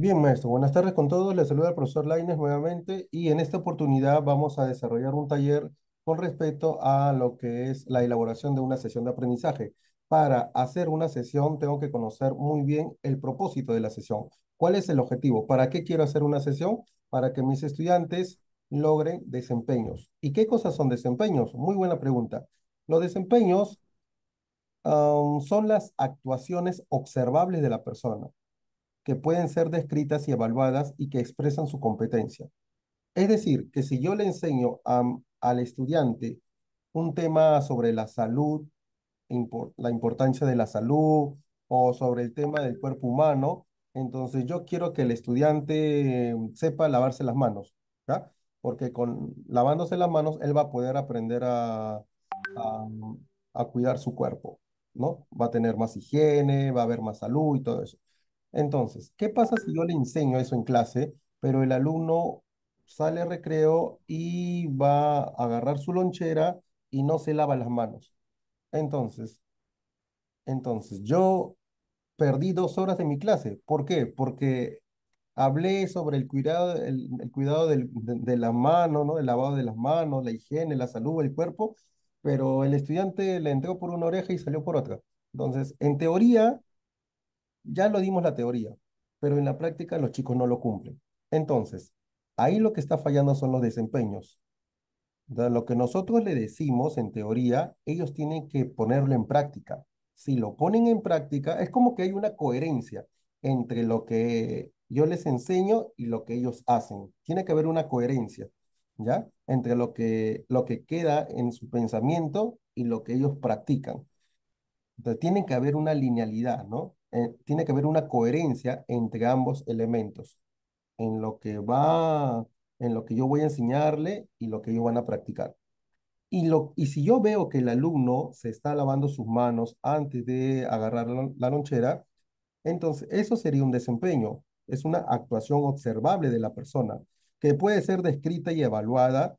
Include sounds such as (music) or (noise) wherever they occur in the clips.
Bien, maestro, buenas tardes con todos. Les saluda el profesor Laines nuevamente y en esta oportunidad vamos a desarrollar un taller con respecto a lo que es la elaboración de una sesión de aprendizaje. Para hacer una sesión tengo que conocer muy bien el propósito de la sesión. ¿Cuál es el objetivo? ¿Para qué quiero hacer una sesión? Para que mis estudiantes logren desempeños. ¿Y qué cosas son desempeños? Muy buena pregunta. Los desempeños son las actuaciones observables de la persona que pueden ser descritas y evaluadas y que expresan su competencia. Es decir, que si yo le enseño al estudiante un tema sobre la salud, la importancia de la salud o sobre el tema del cuerpo humano, entonces yo quiero que el estudiante sepa lavarse las manos, ¿ya? Porque con lavándose las manos él va a poder aprender a, a cuidar su cuerpo, ¿no? Va a tener más higiene, va a haber más salud y todo eso. Entonces, ¿qué pasa si yo le enseño eso en clase, pero el alumno sale recreo y va a agarrar su lonchera y no se lava las manos? Entonces, entonces yo perdí dos horas de mi clase. ¿Por qué? Porque hablé sobre el cuidado, el, cuidado de, la mano, ¿no? el lavado de las manos, la higiene, la salud, el cuerpo, pero el estudiante le entró por una oreja y salió por otra. Entonces, en teoría, ya lo dimos la teoría, pero en la práctica los chicos no lo cumplen. Entonces, ahí lo que está fallando son los desempeños. De lo que nosotros le decimos en teoría, ellos tienen que ponerlo en práctica. Si lo ponen en práctica, es como que hay una coherencia entre lo que yo les enseño y lo que ellos hacen. Tiene que haber una coherencia, ¿ya? Entre lo que, lo que queda en su pensamiento y lo que ellos practican. Entonces, tiene que haber una linealidad, ¿no? Eh, tiene que haber una coherencia entre ambos elementos, en lo que va, en lo que yo voy a enseñarle y lo que ellos van a practicar. Y, lo, y si yo veo que el alumno se está lavando sus manos antes de agarrar la, la lonchera, entonces eso sería un desempeño, es una actuación observable de la persona, que puede ser descrita y evaluada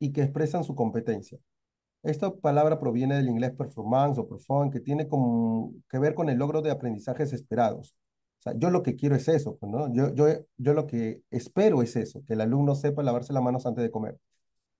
y que expresan su competencia. Esta palabra proviene del inglés performance o perform, que tiene como que ver con el logro de aprendizajes esperados. O sea, yo lo que quiero es eso, pues, ¿no? Yo, yo, yo lo que espero es eso, que el alumno sepa lavarse las manos antes de comer.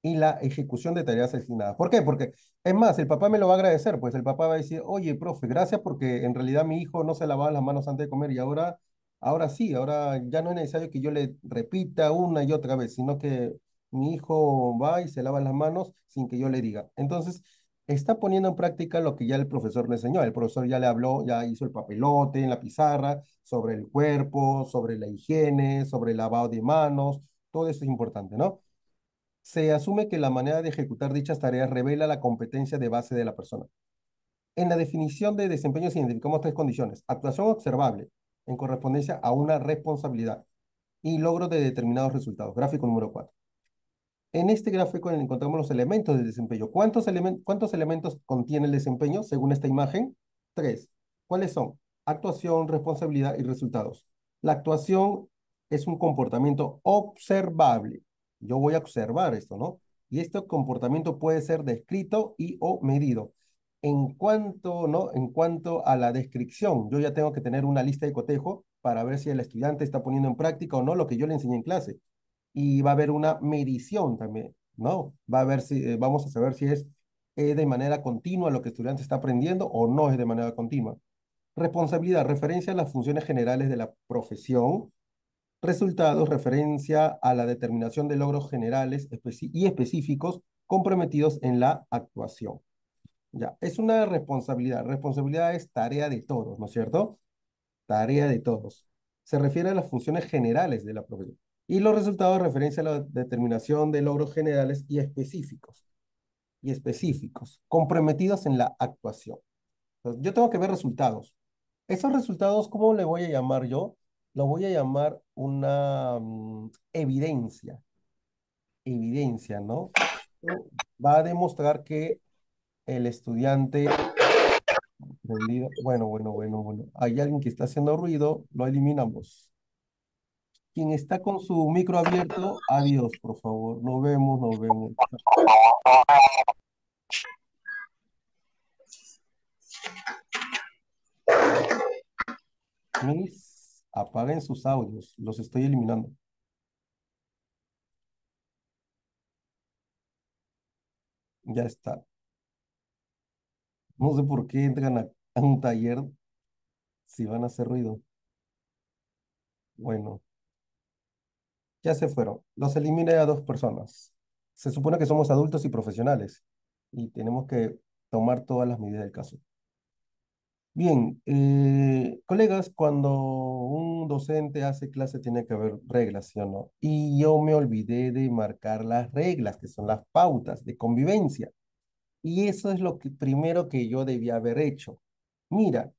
Y la ejecución de tareas asignadas. ¿Por qué? Porque, es más, el papá me lo va a agradecer, pues el papá va a decir, oye, profe, gracias porque en realidad mi hijo no se lavaba las manos antes de comer y ahora, ahora sí, ahora ya no es necesario que yo le repita una y otra vez, sino que mi hijo va y se lava las manos sin que yo le diga. Entonces, está poniendo en práctica lo que ya el profesor le enseñó. El profesor ya le habló, ya hizo el papelote en la pizarra sobre el cuerpo, sobre la higiene, sobre el lavado de manos, todo eso es importante, ¿no? Se asume que la manera de ejecutar dichas tareas revela la competencia de base de la persona. En la definición de desempeño se identificamos tres condiciones. Actuación observable en correspondencia a una responsabilidad y logro de determinados resultados. Gráfico número cuatro en este gráfico encontramos los elementos del desempeño. ¿Cuántos, elementos contiene el desempeño según esta imagen? Tres. ¿Cuáles son? Actuación, responsabilidad y resultados. La actuación es un comportamiento observable. Yo voy a observar esto, ¿no? Y este comportamiento puede ser descrito y o medido. En cuanto, ¿no? en cuanto a la descripción, yo ya tengo que tener una lista de cotejo para ver si el estudiante está poniendo en práctica o no lo que yo le enseñé en clase y va a haber una medición también, ¿no? Va a ver si, eh, vamos a saber si es eh, de manera continua lo que el estudiante está aprendiendo o no es de manera continua. Responsabilidad, referencia a las funciones generales de la profesión. Resultados, referencia a la determinación de logros generales y específicos comprometidos en la actuación. Ya, es una responsabilidad. Responsabilidad es tarea de todos, ¿no es cierto? Tarea de todos. Se refiere a las funciones generales de la profesión y los resultados de referencia a la determinación de logros generales y específicos, y específicos, comprometidos en la actuación. yo tengo que ver resultados. Esos resultados, ¿cómo le voy a llamar yo? Lo voy a llamar una mm, evidencia. Evidencia, ¿no? Va a demostrar que el estudiante bueno, bueno, bueno, bueno. Hay alguien que está haciendo ruido, lo eliminamos. Quien está con su micro abierto, adiós, por favor. Nos vemos, nos vemos. apaguen sus audios, los estoy eliminando. Ya está. No sé por qué entran a un taller si van a hacer ruido. Bueno. Ya se fueron. Los eliminé a dos personas. Se supone que somos adultos y profesionales y tenemos que tomar todas las medidas del caso. Bien, eh, colegas, cuando un docente hace clase tiene que haber reglas, ¿sí o no? Y yo me olvidé de marcar las reglas, que son las pautas de convivencia. Y eso es lo primero que yo debía haber hecho. Mira,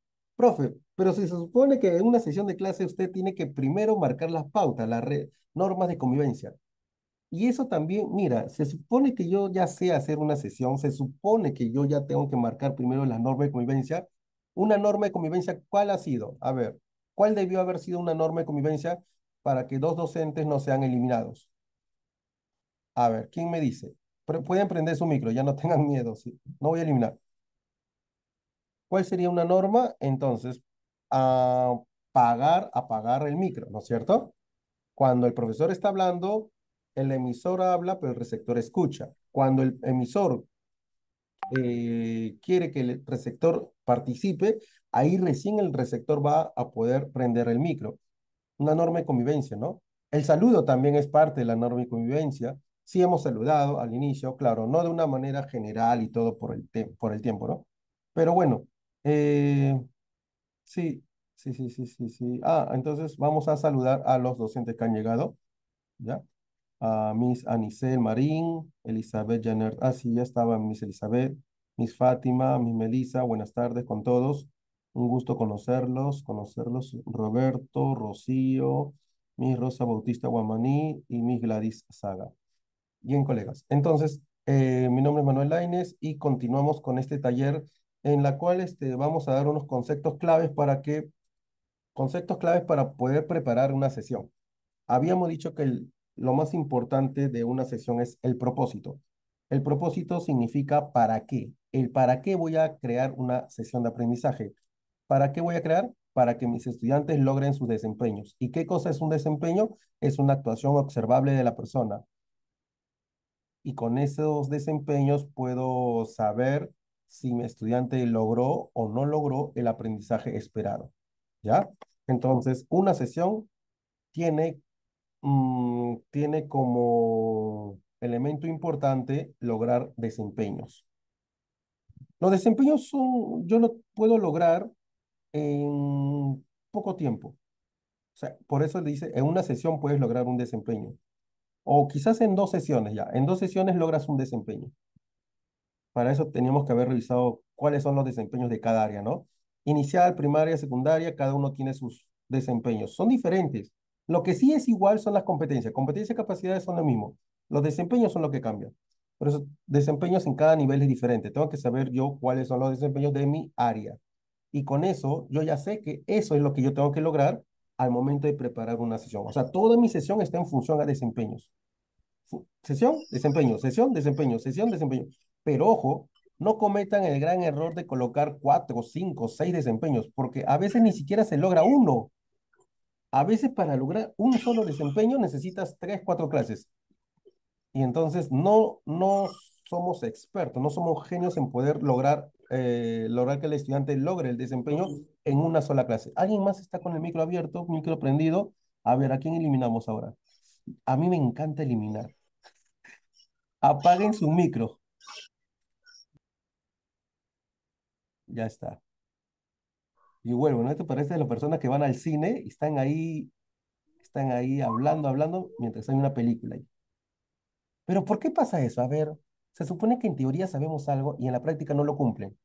Profe, pero si se supone que en una sesión de clase usted tiene que primero marcar las pautas, las normas de convivencia. Y eso también, mira, se supone que yo ya sé hacer una sesión, se supone que yo ya tengo que marcar primero las normas de convivencia. Una norma de convivencia, ¿cuál ha sido? A ver, ¿cuál debió haber sido una norma de convivencia para que dos docentes no sean eliminados? A ver, ¿quién me dice? Pueden prender su micro, ya no (laughs) tengan miedo, no voy a eliminar. ¿Cuál sería una norma? Entonces, apagar, ah, apagar el micro, ¿no es cierto? Cuando el profesor está hablando, el emisor habla, pero el receptor escucha. Cuando el emisor eh, quiere que el receptor participe, ahí recién el receptor va a poder prender el micro. Una norma de convivencia, ¿no? El saludo también es parte de la norma de convivencia. Sí hemos saludado al inicio, claro, no de una manera general y todo por el, por el tiempo, ¿no? Pero bueno, eh, sí, sí, sí, sí, sí, sí. Ah, entonces vamos a saludar a los docentes que han llegado, ¿ya? A Miss Anicel Marín, Elizabeth Janert, ah, sí, ya estaban Miss Elizabeth, Miss Fátima, Miss Melissa, buenas tardes con todos. Un gusto conocerlos, conocerlos Roberto, Rocío, Miss Rosa Bautista Guamaní y Miss Gladys Saga. Bien, colegas. Entonces, eh, mi nombre es Manuel Laines y continuamos con este taller en la cual este, vamos a dar unos conceptos claves para que, conceptos claves para poder preparar una sesión. Habíamos dicho que el, lo más importante de una sesión es el propósito. El propósito significa para qué. El para qué voy a crear una sesión de aprendizaje. ¿Para qué voy a crear? Para que mis estudiantes logren sus desempeños. ¿Y qué cosa es un desempeño? Es una actuación observable de la persona. Y con esos desempeños puedo saber si mi estudiante logró o no logró el aprendizaje esperado. ¿Ya? Entonces, una sesión tiene, mm, tiene como elemento importante lograr desempeños. Los desempeños son, yo no puedo lograr en poco tiempo. O sea, por eso dice, en una sesión puedes lograr un desempeño. O quizás en dos sesiones ya. En dos sesiones logras un desempeño. Para eso teníamos que haber revisado cuáles son los desempeños de cada área, ¿no? Inicial, primaria, secundaria, cada uno tiene sus desempeños. Son diferentes. Lo que sí es igual son las competencias. Competencias y capacidades son lo mismo. Los desempeños son lo que cambian. Por eso, desempeños en cada nivel es diferente. Tengo que saber yo cuáles son los desempeños de mi área. Y con eso, yo ya sé que eso es lo que yo tengo que lograr al momento de preparar una sesión. O sea, toda mi sesión está en función a desempeños. Sesión, desempeño, sesión, desempeño, sesión, desempeño. Pero ojo, no cometan el gran error de colocar cuatro, cinco, seis desempeños, porque a veces ni siquiera se logra uno. A veces para lograr un solo desempeño necesitas tres, cuatro clases. Y entonces no, no somos expertos, no somos genios en poder lograr, eh, lograr que el estudiante logre el desempeño en una sola clase. ¿Alguien más está con el micro abierto, micro prendido? A ver, ¿a quién eliminamos ahora? A mí me encanta eliminar. (laughs) Apaguen su micro. Ya está. Y vuelvo, ¿no? Esto parece de las personas que van al cine y están ahí, están ahí hablando, hablando, mientras hay una película ahí. Pero ¿por qué pasa eso? A ver, se supone que en teoría sabemos algo y en la práctica no lo cumplen.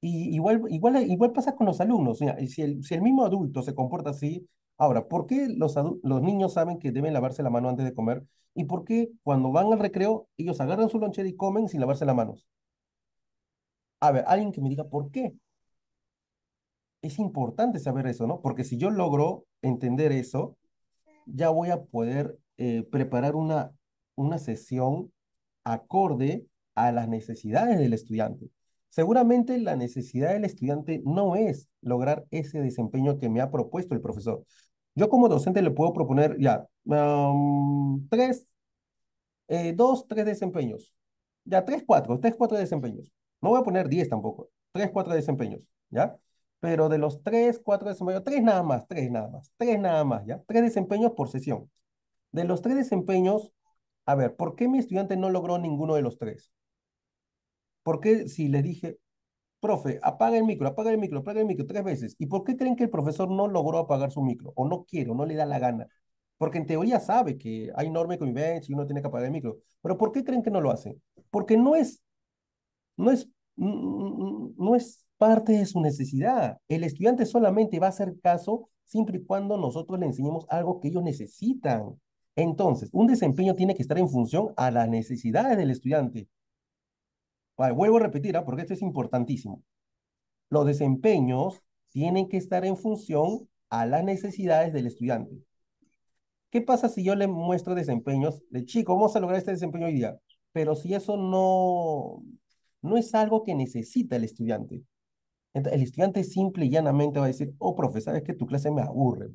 Y igual, igual, igual pasa con los alumnos. Mira, si, el, si el mismo adulto se comporta así, ahora, ¿por qué los, los niños saben que deben lavarse la mano antes de comer? ¿Y por qué cuando van al recreo ellos agarran su lonchera y comen sin lavarse las manos? A ver, alguien que me diga por qué. Es importante saber eso, ¿no? Porque si yo logro entender eso, ya voy a poder eh, preparar una, una sesión acorde a las necesidades del estudiante. Seguramente la necesidad del estudiante no es lograr ese desempeño que me ha propuesto el profesor. Yo como docente le puedo proponer ya tres, eh, dos, tres desempeños. Ya tres, cuatro, tres, cuatro desempeños. No voy a poner 10 tampoco, 3, 4 desempeños, ¿ya? Pero de los 3, 4 desempeños, 3 nada más, 3 nada más, 3 nada más, ¿ya? 3 desempeños por sesión. De los 3 desempeños, a ver, ¿por qué mi estudiante no logró ninguno de los 3? ¿Por qué si le dije, profe, apaga el micro, apaga el micro, apaga el micro tres veces? ¿Y por qué creen que el profesor no logró apagar su micro? O no quiere, o no le da la gana. Porque en teoría sabe que hay norma de convivencia y uno tiene que apagar el micro. Pero ¿por qué creen que no lo hacen? Porque no es no es, no es parte de su necesidad. El estudiante solamente va a hacer caso siempre y cuando nosotros le enseñemos algo que ellos necesitan. Entonces, un desempeño tiene que estar en función a las necesidades del estudiante. vuelvo a repetir, ¿ah? porque esto es importantísimo. Los desempeños tienen que estar en función a las necesidades del estudiante. ¿Qué pasa si yo le muestro desempeños de chico? Vamos a lograr este desempeño hoy día. Pero si eso no, no es algo que necesita el estudiante. el estudiante simple y llanamente va a decir, oh, profe, sabes que tu clase me aburre.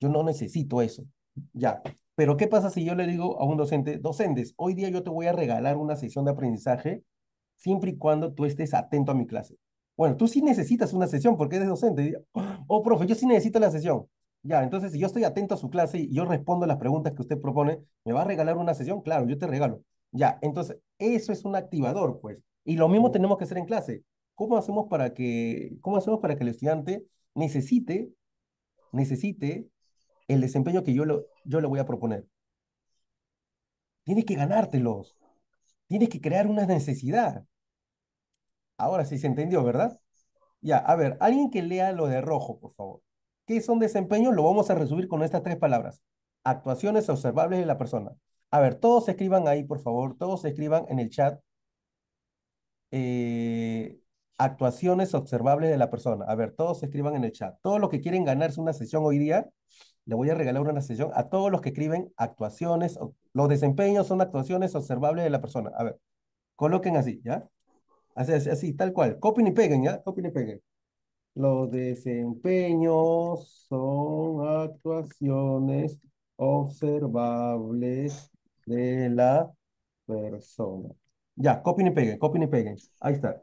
Yo no necesito eso. Ya. Pero ¿qué pasa si yo le digo a un docente, docentes, hoy día yo te voy a regalar una sesión de aprendizaje siempre y cuando tú estés atento a mi clase? Bueno, tú sí necesitas una sesión porque eres docente. Oh, profe, yo sí necesito la sesión. Ya, entonces si yo estoy atento a su clase y yo respondo las preguntas que usted propone, ¿me va a regalar una sesión? Claro, yo te regalo. Ya, entonces, eso es un activador, pues. Y lo mismo tenemos que hacer en clase. ¿Cómo hacemos para que, cómo hacemos para que el estudiante necesite, necesite el desempeño que yo, lo, yo le voy a proponer? Tienes que ganártelos. Tienes que crear una necesidad. Ahora sí se entendió, ¿verdad? Ya, a ver, alguien que lea lo de rojo, por favor. ¿Qué son desempeños? Lo vamos a resumir con estas tres palabras. Actuaciones observables de la persona. A ver, todos escriban ahí, por favor, todos escriban en el chat eh, actuaciones observables de la persona. A ver, todos escriban en el chat. Todos los que quieren ganarse una sesión hoy día, le voy a regalar una sesión a todos los que escriben actuaciones, los desempeños son actuaciones observables de la persona. A ver, coloquen así, ¿ya? así, así tal cual. Copien y peguen, ¿ya? Copien y peguen. Los desempeños son actuaciones observables de la persona. Ya, copien y peguen, copien y peguen. Ahí está.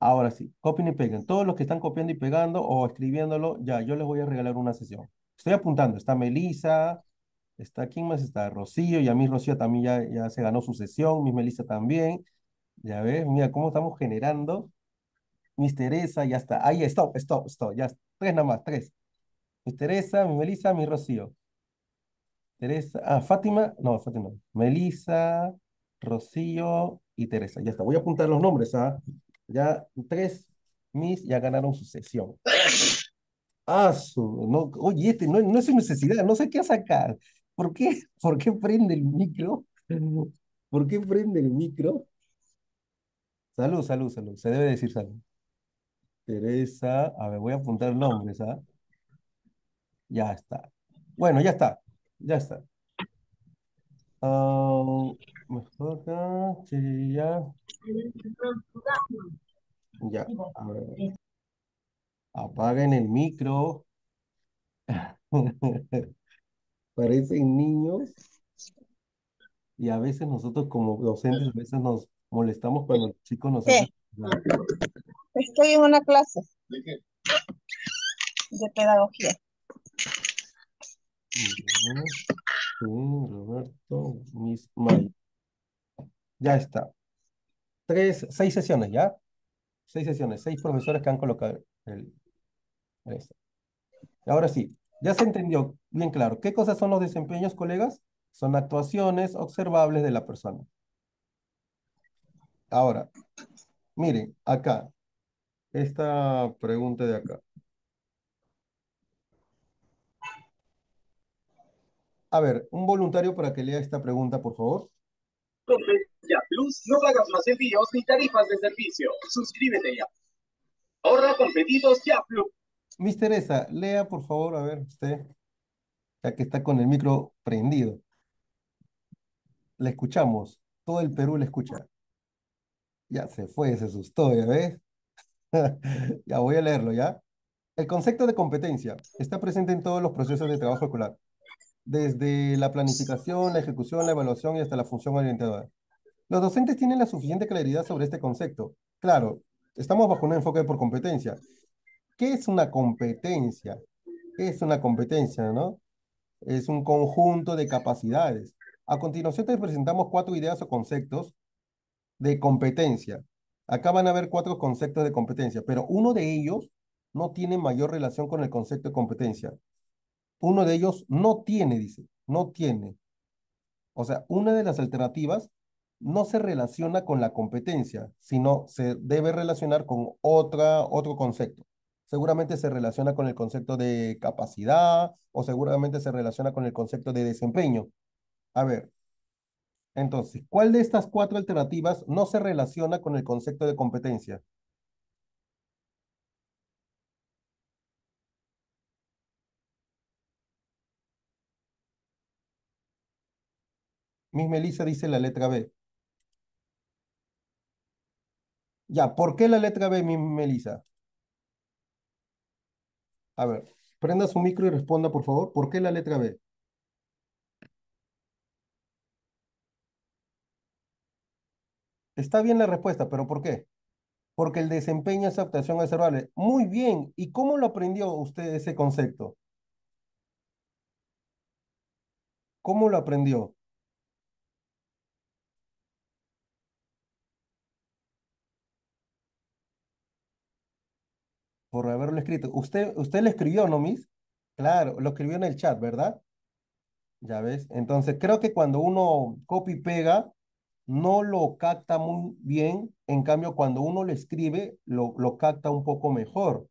Ahora sí, copien y peguen. Todos los que están copiando y pegando o escribiéndolo, ya, yo les voy a regalar una sesión. Estoy apuntando, está Melisa, está, ¿quién más está? Rocío, y a mí Rocío también ya, ya se ganó su sesión, mi Melisa también. Ya ves, mira cómo estamos generando. Mis Teresa, ya está. Ahí, stop, stop, stop, ya. Tres nada más, tres. Mis Teresa, mi Melisa, mi Rocío. Teresa, ah, Fátima, no, Fátima, Melisa, Rocío y Teresa. Ya está, voy a apuntar los nombres, ¿ah? Ya tres mis ya ganaron su sesión. (laughs) Ah, oye, este no, no es necesidad, no sé qué sacar. ¿Por qué? (laughs) ¿Por qué prende el micro? (laughs) ¿Por qué prende el micro? Salud, salud, salud. Se debe decir salud. Teresa, a ver, voy a apuntar nombres, ¿ah? Ya está. Bueno, ya está. Ya está. Ah, mejor Ya, a ver. Apaguen el micro. (laughs) Parecen niños. Y a veces nosotros como docentes, a veces nos molestamos cuando los chicos nos... Estoy en una clase. De pedagogía. Roberto, Miss May. Ya está. Tres, seis sesiones, ¿ya? Seis sesiones, seis profesores que han colocado el... Este. Ahora sí, ya se entendió bien claro. ¿Qué cosas son los desempeños, colegas? Son actuaciones observables de la persona. Ahora, miren, acá, esta pregunta de acá. A ver, un voluntario para que lea esta pregunta, por favor. Competencia Plus, no pagas más envíos ni tarifas de servicio. Suscríbete ya. Ahorra con Ya Plus. Miss Teresa, lea por favor, a ver, usted, ya que está con el micro prendido. La escuchamos, todo el Perú la escucha. Ya se fue, se asustó, ya ves. (laughs) ya voy a leerlo, ¿ya? El concepto de competencia está presente en todos los procesos de trabajo escolar desde la planificación, la ejecución, la evaluación y hasta la función orientadora. Los docentes tienen la suficiente claridad sobre este concepto. Claro, estamos bajo un enfoque por competencia. ¿Qué es una competencia? es una competencia, no? Es un conjunto de capacidades. A continuación te presentamos cuatro ideas o conceptos de competencia. Acá van a ver cuatro conceptos de competencia, pero uno de ellos no tiene mayor relación con el concepto de competencia. Uno de ellos no tiene, dice, no tiene. O sea, una de las alternativas no se relaciona con la competencia, sino se debe relacionar con otra, otro concepto. Seguramente se relaciona con el concepto de capacidad o seguramente se relaciona con el concepto de desempeño. A ver, entonces, ¿cuál de estas cuatro alternativas no se relaciona con el concepto de competencia? Miss Melissa dice la letra B. Ya, ¿por qué la letra B, mi Melissa? A ver, prenda su micro y responda, por favor. ¿Por qué la letra B? Está bien la respuesta, pero ¿por qué? Porque el desempeño es adaptación observable. Muy bien. ¿Y cómo lo aprendió usted ese concepto? ¿Cómo lo aprendió? por haberlo escrito. Usted, usted lo escribió, ¿no, mis? Claro, lo escribió en el chat, ¿verdad? Ya ves. Entonces, creo que cuando uno copia y pega, no lo capta muy bien. En cambio, cuando uno lo escribe, lo, lo capta un poco mejor.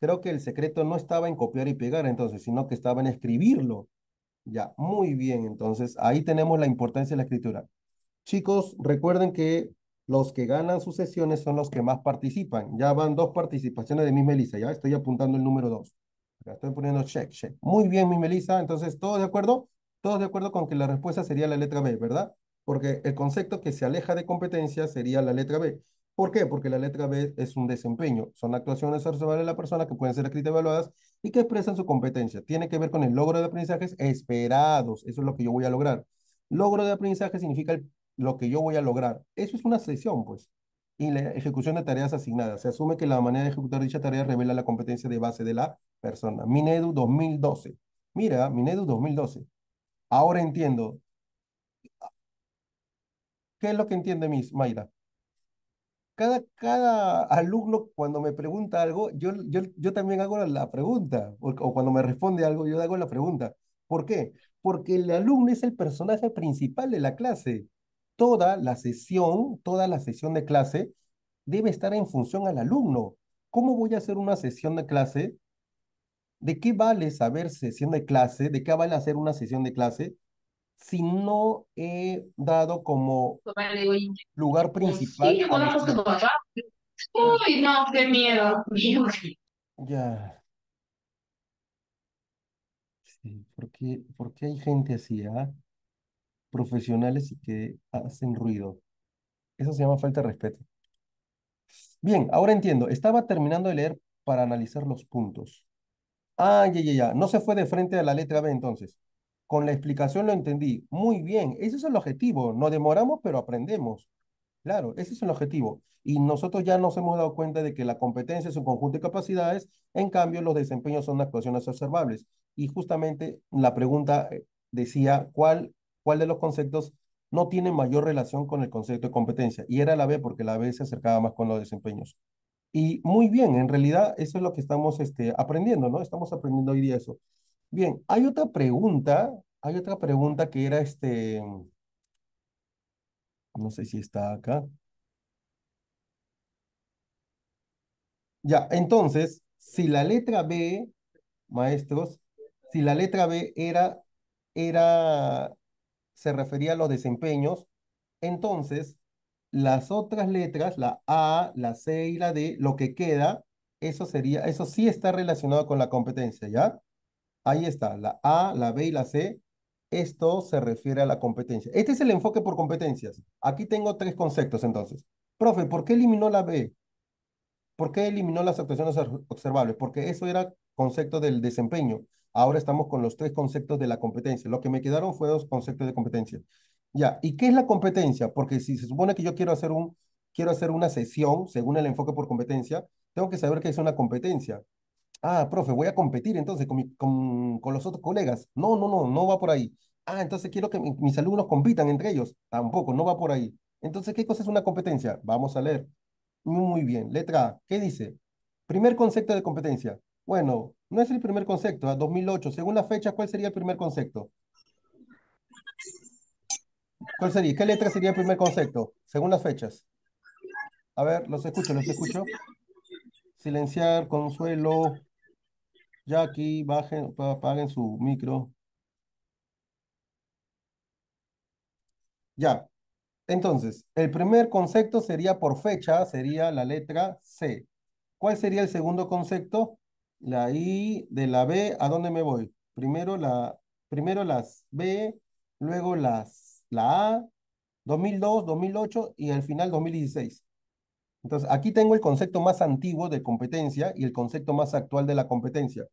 Creo que el secreto no estaba en copiar y pegar, entonces, sino que estaba en escribirlo. Ya, muy bien. Entonces, ahí tenemos la importancia de la escritura. Chicos, recuerden que los que ganan sus sesiones son los que más participan. Ya van dos participaciones de mi Melissa, ya estoy apuntando el número dos. estoy poniendo check, check. Muy bien, mi Melissa, entonces, ¿todos de acuerdo? Todos de acuerdo con que la respuesta sería la letra B, ¿verdad? Porque el concepto que se aleja de competencia sería la letra B. ¿Por qué? Porque la letra B es un desempeño. Son actuaciones observables de la persona que pueden ser escritas evaluadas y que expresan su competencia. Tiene que ver con el logro de aprendizajes esperados. Eso es lo que yo voy a lograr. Logro de aprendizaje significa el lo que yo voy a lograr. Eso es una sesión, pues. Y la ejecución de tareas asignadas. Se asume que la manera de ejecutar dicha tarea revela la competencia de base de la persona. Minedu 2012. Mira, Minedu 2012. Ahora entiendo. ¿Qué es lo que entiende Miss Mayra? Cada, cada alumno cuando me pregunta algo, yo, yo, yo también hago la pregunta, o cuando me responde algo, yo hago la pregunta. ¿Por qué? Porque el alumno es el personaje principal de la clase toda la sesión, toda la sesión de clase debe estar en función al alumno. ¿Cómo voy a hacer una sesión de clase? ¿De qué vale saber sesión de clase? ¿De qué vale hacer una sesión de clase si no he dado como lugar principal? Uy, no, qué miedo. (laughs) Ya. Sí, porque, qué hay gente así, ¿ah? profesionales y que hacen ruido. Eso se llama falta de respeto. Bien, ahora entiendo. Estaba terminando de leer para analizar los puntos. Ah, ya, ya, ya. No se fue de frente a la letra B entonces. Con la explicación lo entendí. Muy bien, ese es el objetivo. No demoramos, pero aprendemos. Claro, ese es el objetivo. Y nosotros ya nos hemos dado cuenta de que la competencia es un conjunto de capacidades, en cambio los desempeños son actuaciones observables. Y justamente la pregunta eh, decía, ¿cuál cuál de los conceptos no tiene mayor relación con el concepto de competencia. Y era la B, porque la B se acercaba más con los desempeños. Y muy bien, en realidad eso es lo que estamos este, aprendiendo, ¿no? Estamos aprendiendo hoy día eso. Bien, hay otra pregunta, hay otra pregunta que era este, no sé si está acá. Ya, entonces, si la letra B, maestros, si la letra B era, era se refería a los desempeños, entonces las otras letras, la A, la C y la D, lo que queda, eso sería, eso sí está relacionado con la competencia, ¿ya? Ahí está, la A, la B y la C, esto se refiere a la competencia. Este es el enfoque por competencias. Aquí tengo tres conceptos entonces. Profe, ¿por qué eliminó la B? ¿Por qué eliminó las actuaciones observables? Porque eso era concepto del desempeño. Ahora estamos con los tres conceptos de la competencia. Lo que me quedaron fue dos conceptos de competencia. Ya, ¿y qué es la competencia? Porque si se supone que yo quiero hacer, un, quiero hacer una sesión según el enfoque por competencia, tengo que saber qué es una competencia. Ah, profe, voy a competir entonces con, con los otros colegas. No, no, no, no va por ahí. Ah, entonces quiero que mis alumnos compitan entre ellos. Tampoco, no va por ahí. Entonces, ¿qué cosa es una competencia? Vamos a leer. Muy bien. Letra A. ¿Qué dice? Primer concepto de competencia. Bueno, no es el primer concepto, a ¿eh? 2008. Según la fecha, ¿cuál sería el primer concepto? ¿Cuál sería? ¿Qué letra sería el primer concepto? Según las fechas. A ver, los escucho, los escucho. Silenciar, consuelo. Jackie, bajen, apaguen su micro. Ya. Entonces, el primer concepto sería por fecha, sería la letra C. ¿Cuál sería el segundo concepto? La I de la B, ¿a dónde me voy? Primero, la, primero las B, luego las, la A, 2002, 2008 y al final 2016. Entonces, aquí tengo el concepto más antiguo de competencia y el concepto más actual de la competencia.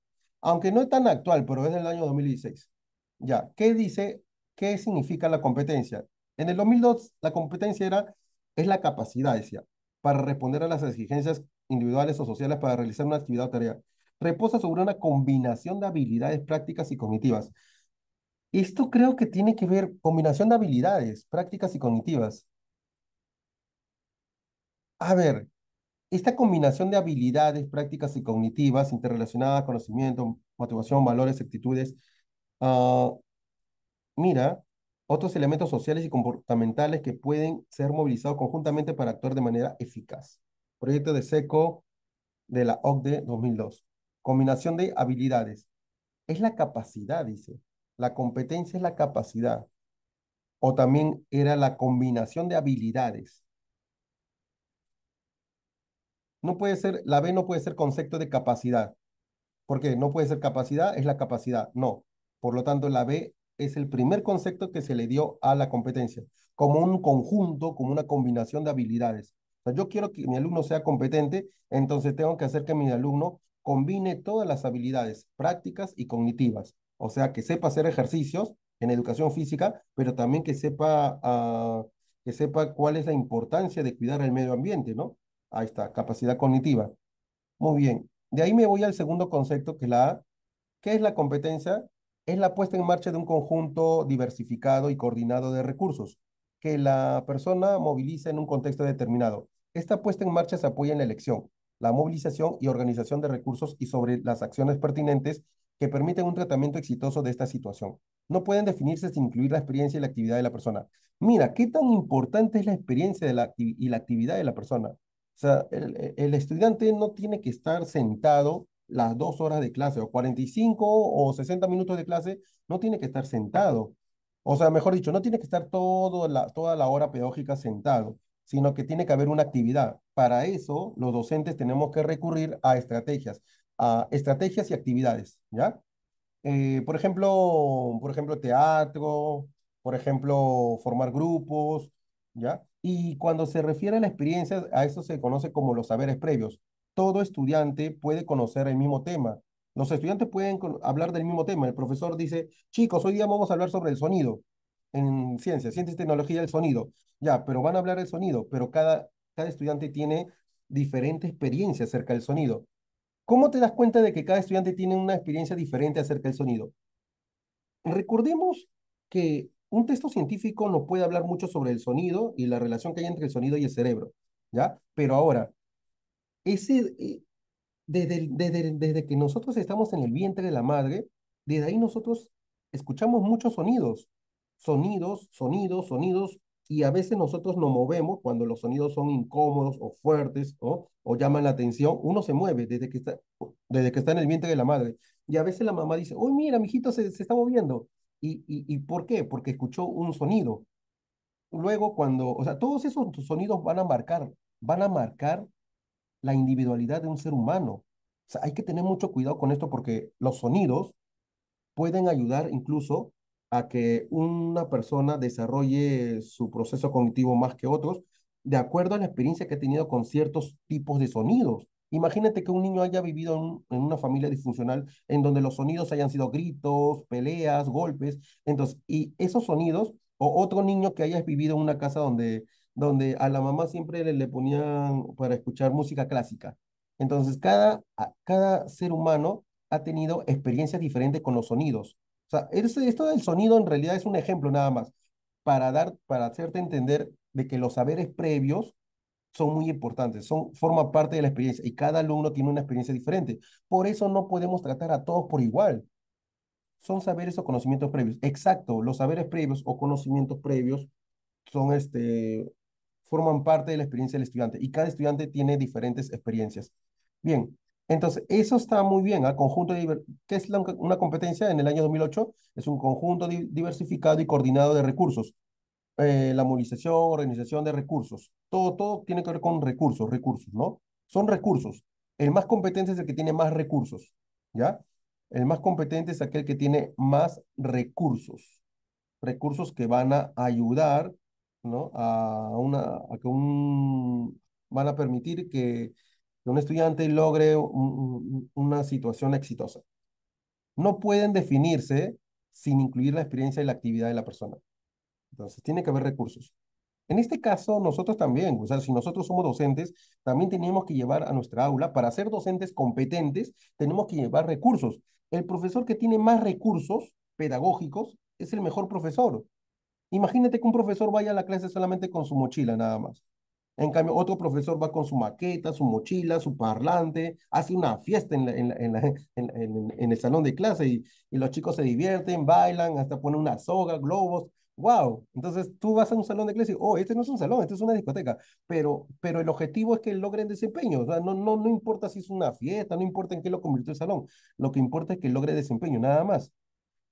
Aunque no es tan actual, pero es del año 2016. Ya, ¿qué dice, qué significa la competencia? En el 2002, la competencia era, es la capacidad, decía, para responder a las exigencias individuales o sociales para realizar una actividad o tarea reposa sobre una combinación de habilidades prácticas y cognitivas. Esto creo que tiene que ver combinación de habilidades prácticas y cognitivas. A ver, esta combinación de habilidades prácticas y cognitivas interrelacionadas, conocimiento, motivación, valores, actitudes, ah, mira, otros elementos sociales y comportamentales que pueden ser movilizados conjuntamente para actuar de manera eficaz. Proyecto de SECO de la OCDE 2002. Combinación de habilidades. Es la capacidad, dice. La competencia es la capacidad. O también era la combinación de habilidades. No puede ser, la B no puede ser concepto de capacidad. porque No puede ser capacidad, es la capacidad. No. Por lo tanto, la B es el primer concepto que se le dio a la competencia, como un conjunto, como una combinación de habilidades. yo quiero que mi alumno sea competente, entonces tengo que hacer que mi alumno combine todas las habilidades prácticas y cognitivas, o sea, que sepa hacer ejercicios en educación física, pero también que sepa, ah, que sepa cuál es la importancia de cuidar el medio ambiente, ¿no? Ahí está, capacidad cognitiva. Muy bien, de ahí me voy al segundo concepto, que la es la competencia? Es la puesta en marcha de un conjunto diversificado y coordinado de recursos que la persona moviliza en un contexto determinado. Esta puesta en marcha se apoya en la elección, la movilización y organización de recursos y sobre las acciones pertinentes que permiten un tratamiento exitoso de esta situación. No pueden definirse sin incluir la experiencia y la actividad de la persona. Mira, qué tan importante es la experiencia de y la actividad de la persona. O sea, el, estudiante no tiene que estar sentado las dos horas de clase, o 45 o 60 minutos de clase, no tiene que estar sentado. O sea, mejor dicho, no tiene que estar todo la, toda la hora pedagógica sentado sino que tiene que haber una actividad. Para eso, los docentes tenemos que recurrir a estrategias, a estrategias y actividades, ¿ya? Eh, por ejemplo, por ejemplo, teatro, por ejemplo, formar grupos, ¿ya? Y cuando se refiere a la experiencia, a eso se conoce como los saberes previos. Todo estudiante puede conocer el mismo tema. Los estudiantes pueden hablar del mismo tema. El profesor dice, chicos, hoy día vamos a hablar sobre el sonido en ciencia, ciencia, y tecnología, del sonido. Ya, pero van a hablar del sonido, pero cada, cada estudiante tiene diferente experiencia acerca del sonido. ¿Cómo te das cuenta de que cada estudiante tiene una experiencia diferente acerca del sonido? Recordemos que un texto científico no puede hablar mucho sobre el sonido y la relación que hay entre el sonido y el cerebro, ¿ya? Pero ahora, ese, eh, desde, desde, desde que nosotros estamos en el vientre de la madre, desde ahí nosotros escuchamos muchos sonidos, sonidos, sonidos, sonidos, y a veces nosotros nos movemos cuando los sonidos son incómodos o fuertes o o llaman la atención, uno se mueve desde que, está, desde que está en el vientre de la madre. Y a veces la mamá dice, uy, mira, mi hijito se, está moviendo. ¿Y, y, y por qué? Porque escuchó un sonido. Luego cuando, o sea, todos esos sonidos van a marcar, van a marcar la individualidad de un ser humano. O sea, hay que tener mucho cuidado con esto porque los sonidos pueden ayudar incluso a que una persona desarrolle su proceso cognitivo más que otros, de acuerdo a la experiencia que ha tenido con ciertos tipos de sonidos. Imagínate que un niño haya vivido en, una familia disfuncional en donde los sonidos hayan sido gritos, peleas, golpes. Entonces, y esos sonidos, o otro niño que haya vivido en una casa donde, donde a la mamá siempre le, ponían para escuchar música clásica. Entonces, cada, cada ser humano ha tenido experiencias diferentes con los sonidos sea, este, esto del sonido en realidad es un ejemplo nada más para, dar, para hacerte entender de que los saberes previos son muy importantes, son, forman parte de la experiencia y cada alumno tiene una experiencia diferente. Por eso no podemos tratar a todos por igual. Son saberes o conocimientos previos. Exacto, los saberes previos o conocimientos previos son este, forman parte de la experiencia del estudiante y cada estudiante tiene diferentes experiencias. Bien, entonces, eso está muy bien. al ¿ah? Conjunto ¿Qué es una competencia? En el año 2008 es un conjunto diversificado y coordinado de recursos. Eh, la movilización, organización de recursos. Todo, todo tiene que ver con recursos, recursos, ¿no? Son recursos. El más competente es el que tiene más recursos, ¿ya? El más competente es aquel que tiene más recursos. Recursos que van a ayudar, ¿no? A, una, a que un... van a permitir que que un estudiante logre una situación exitosa. No pueden definirse sin incluir la experiencia y la actividad de la persona. Entonces, tiene que haber recursos. En este caso, nosotros también, o sea, si nosotros somos docentes, también tenemos que llevar a nuestra aula, para ser docentes competentes, tenemos que llevar recursos. El profesor que tiene más recursos pedagógicos es el mejor profesor. Imagínate que un profesor vaya a la clase solamente con su mochila nada más. En cambio, otro profesor va con su maqueta, su mochila, su parlante, hace una fiesta en, (laughs) en, en, el salón de clase y, los chicos se divierten, bailan, hasta ponen una soga, globos. ¡Wow! Entonces tú vas a un salón de clase y, oh, este no es un salón, este es una discoteca. Pero, pero el objetivo es que logren desempeño. O sea, no, no, no importa si es una fiesta, no importa en qué lo convirtió el salón. Lo que importa es que logre desempeño, nada más.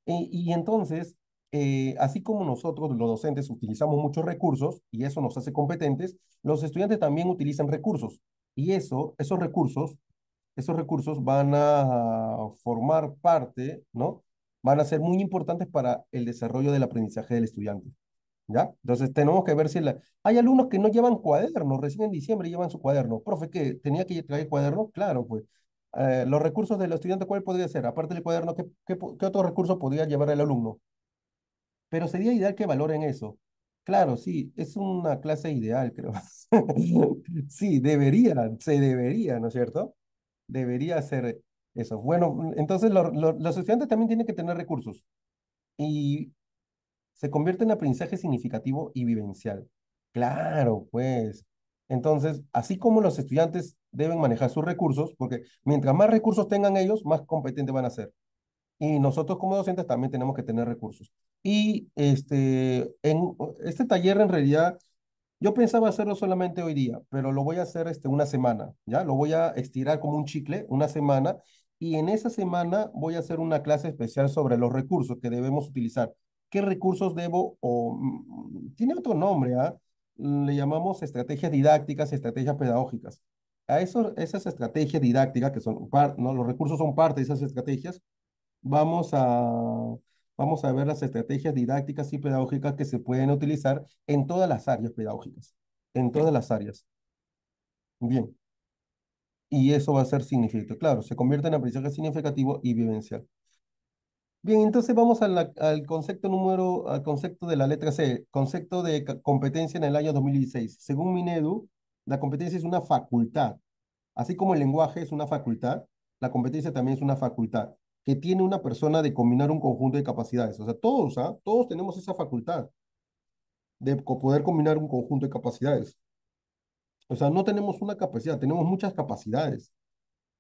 y entonces eh, así como nosotros los docentes utilizamos muchos recursos y eso nos hace competentes, los estudiantes también utilizan recursos y eso, esos recursos, esos recursos van a formar parte, ¿no? Van a ser muy importantes para el desarrollo del aprendizaje del estudiante. ¿Ya? Entonces tenemos que ver si hay alumnos que no llevan cuadernos, recién en diciembre llevan su cuaderno. Profe, ¿qué? ¿Tenía que traer cuaderno? Claro, pues. Eh, los recursos del estudiante, ¿cuál podría ser? Aparte del cuaderno, ¿qué, qué, qué otro recurso podría llevar el alumno? Pero sería ideal que valoren eso. Claro, sí, es una clase ideal, creo. (laughs) sí, debería, se debería, ¿no es cierto? Debería ser eso. Bueno, entonces los estudiantes también tienen que tener recursos y se convierte en aprendizaje significativo y vivencial. Claro, pues. Entonces, así como los estudiantes deben manejar sus recursos, porque mientras más recursos tengan ellos, más competentes van a ser. Y nosotros como docentes también tenemos que tener recursos. Y este, en, este taller en realidad yo pensaba hacerlo solamente hoy día, pero lo voy a hacer este, una semana, ¿ya? Lo voy a estirar como un chicle una semana y en esa semana voy a hacer una clase especial sobre los recursos que debemos utilizar. ¿Qué recursos debo o mm, tiene otro nombre, ¿ah? Le llamamos estrategias didácticas, estrategias pedagógicas. A eso, esas estrategias didácticas, que son, ¿no? los recursos son parte de esas estrategias, vamos a vamos a ver las estrategias didácticas y pedagógicas que se pueden utilizar en todas las áreas pedagógicas, en todas las áreas. Bien. Y eso va a ser significativo. Claro, se convierte en aprendizaje significativo y vivencial. Bien, entonces vamos al concepto número, al concepto de la letra C, concepto de competencia en el año 2016. Según Minedu, la competencia es una facultad. Así como el lenguaje es una facultad, la competencia también es una facultad que tiene una persona de combinar un conjunto de capacidades. O sea, todos, ¿ah? todos tenemos esa facultad de poder combinar un conjunto de capacidades. O sea, no tenemos una capacidad, tenemos muchas capacidades,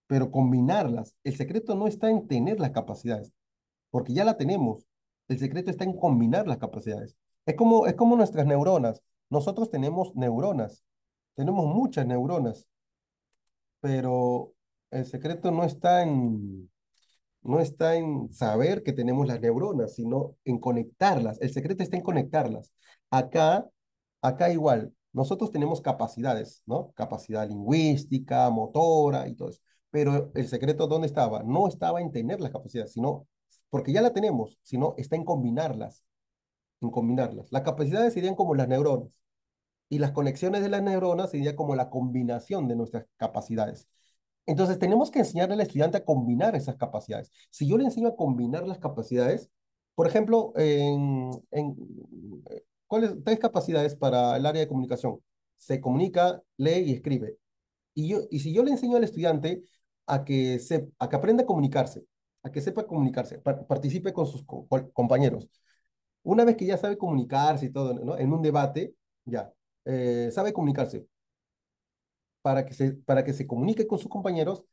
pero combinarlas, el secreto no está en tener las capacidades, porque ya la tenemos. El secreto está en combinar las capacidades. Es como, es como nuestras neuronas. Nosotros tenemos neuronas, tenemos muchas neuronas, pero el secreto no está en, no está en saber que tenemos las neuronas, sino en conectarlas. El secreto está en conectarlas. Acá, acá igual, nosotros tenemos capacidades, ¿no? Capacidad lingüística, motora y todo eso. Pero el secreto, ¿dónde estaba? No estaba en tener las capacidades, sino, porque ya la tenemos, sino está en combinarlas, en combinarlas. Las capacidades serían como las neuronas y las conexiones de las neuronas serían como la combinación de nuestras capacidades. Entonces tenemos que enseñarle al estudiante a combinar esas capacidades. Si yo le enseño a combinar las capacidades, por ejemplo, en, ¿cuáles tres capacidades para el área de comunicación? Se comunica, lee y escribe. Y, yo, y si yo le enseño al estudiante a que, se, a que aprenda a comunicarse, a que sepa comunicarse, participe con sus compañeros. Una vez que ya sabe comunicarse y todo, En un debate, ya, eh, sabe comunicarse, para que se, para que se comunique con sus compañeros,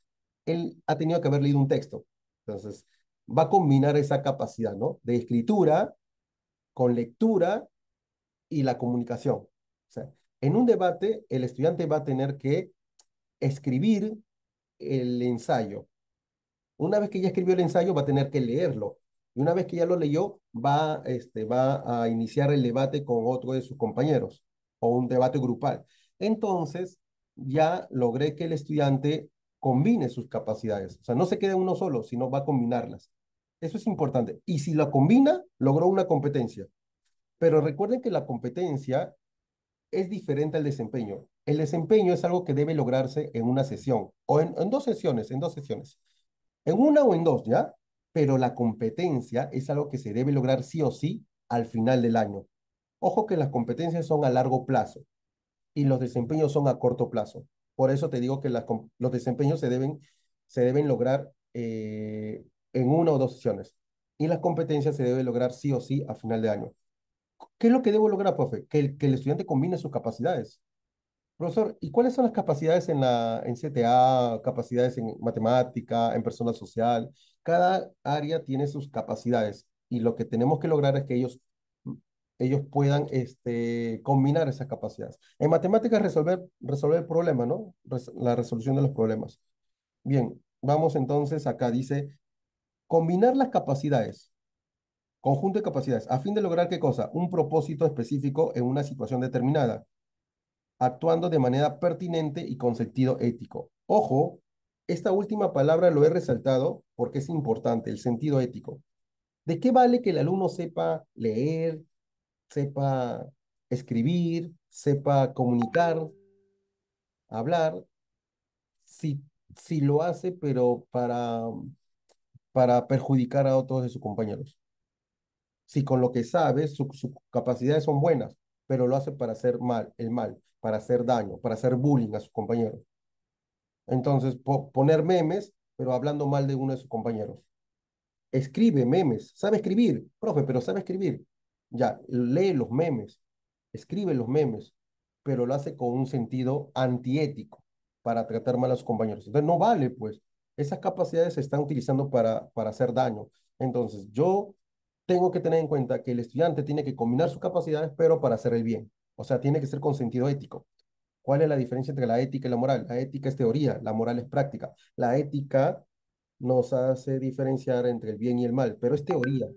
él ha tenido que haber leído un texto. Entonces, va a combinar esa capacidad, ¿no? De escritura con lectura y la comunicación. O sea, en un debate, el estudiante va a tener que escribir el ensayo. Una vez que ya escribió el ensayo, va a tener que leerlo. Y una vez que ya lo leyó, va, este, va a iniciar el debate con otro de sus compañeros o un debate grupal. Entonces, ya logré que el estudiante combine sus capacidades. O sea, no se quede uno solo, sino va a combinarlas. Eso es importante. Y si lo combina, logró una competencia. Pero recuerden que la competencia es diferente al desempeño. El desempeño es algo que debe lograrse en una sesión o en dos sesiones, en dos sesiones. En una o en dos, ¿ya? Pero la competencia es algo que se debe lograr sí o sí al final del año. Ojo que las competencias son a largo plazo y los desempeños son a corto plazo. Por eso te digo que los desempeños se deben, se deben lograr eh, en una o dos sesiones y las competencias se deben lograr sí o sí a final de año. ¿Qué es lo que debo lograr, profe? Que el, que el estudiante combine sus capacidades. Profesor, ¿y cuáles son las capacidades en la en CTA, capacidades en matemática, en persona social? Cada área tiene sus capacidades y lo que tenemos que lograr es que ellos ellos puedan este, combinar esas capacidades. En matemáticas, resolver, resolver el problema, ¿no? la resolución de los problemas. Bien, vamos entonces acá, dice, combinar las capacidades, conjunto de capacidades, a fin de lograr qué cosa? Un propósito específico en una situación determinada, actuando de manera pertinente y con sentido ético. Ojo, esta última palabra lo he resaltado porque es importante, el sentido ético. ¿De qué vale que el alumno sepa leer, sepa escribir, sepa comunicar, hablar, si, si lo hace, pero para, para perjudicar a otros de sus compañeros. Si con lo que sabe sus capacidades son buenas, pero lo hace para hacer mal, el mal, para hacer daño, para hacer bullying a sus compañeros. Entonces, poner memes, pero hablando mal de uno de sus compañeros. Escribe memes, sabe escribir, profe, pero sabe escribir. Ya, lee los memes, escribe los memes, pero lo hace con un sentido antiético para tratar mal a sus compañeros. Entonces no vale, pues. Esas capacidades se están utilizando para, para hacer daño. Entonces yo tengo que tener en cuenta que el estudiante tiene que combinar sus capacidades, pero para hacer el bien. O sea, tiene que ser con sentido ético. ¿Cuál es la diferencia entre la ética y la moral? La ética es teoría, la moral es práctica. La ética nos hace diferenciar entre el bien y el mal, pero es teoría.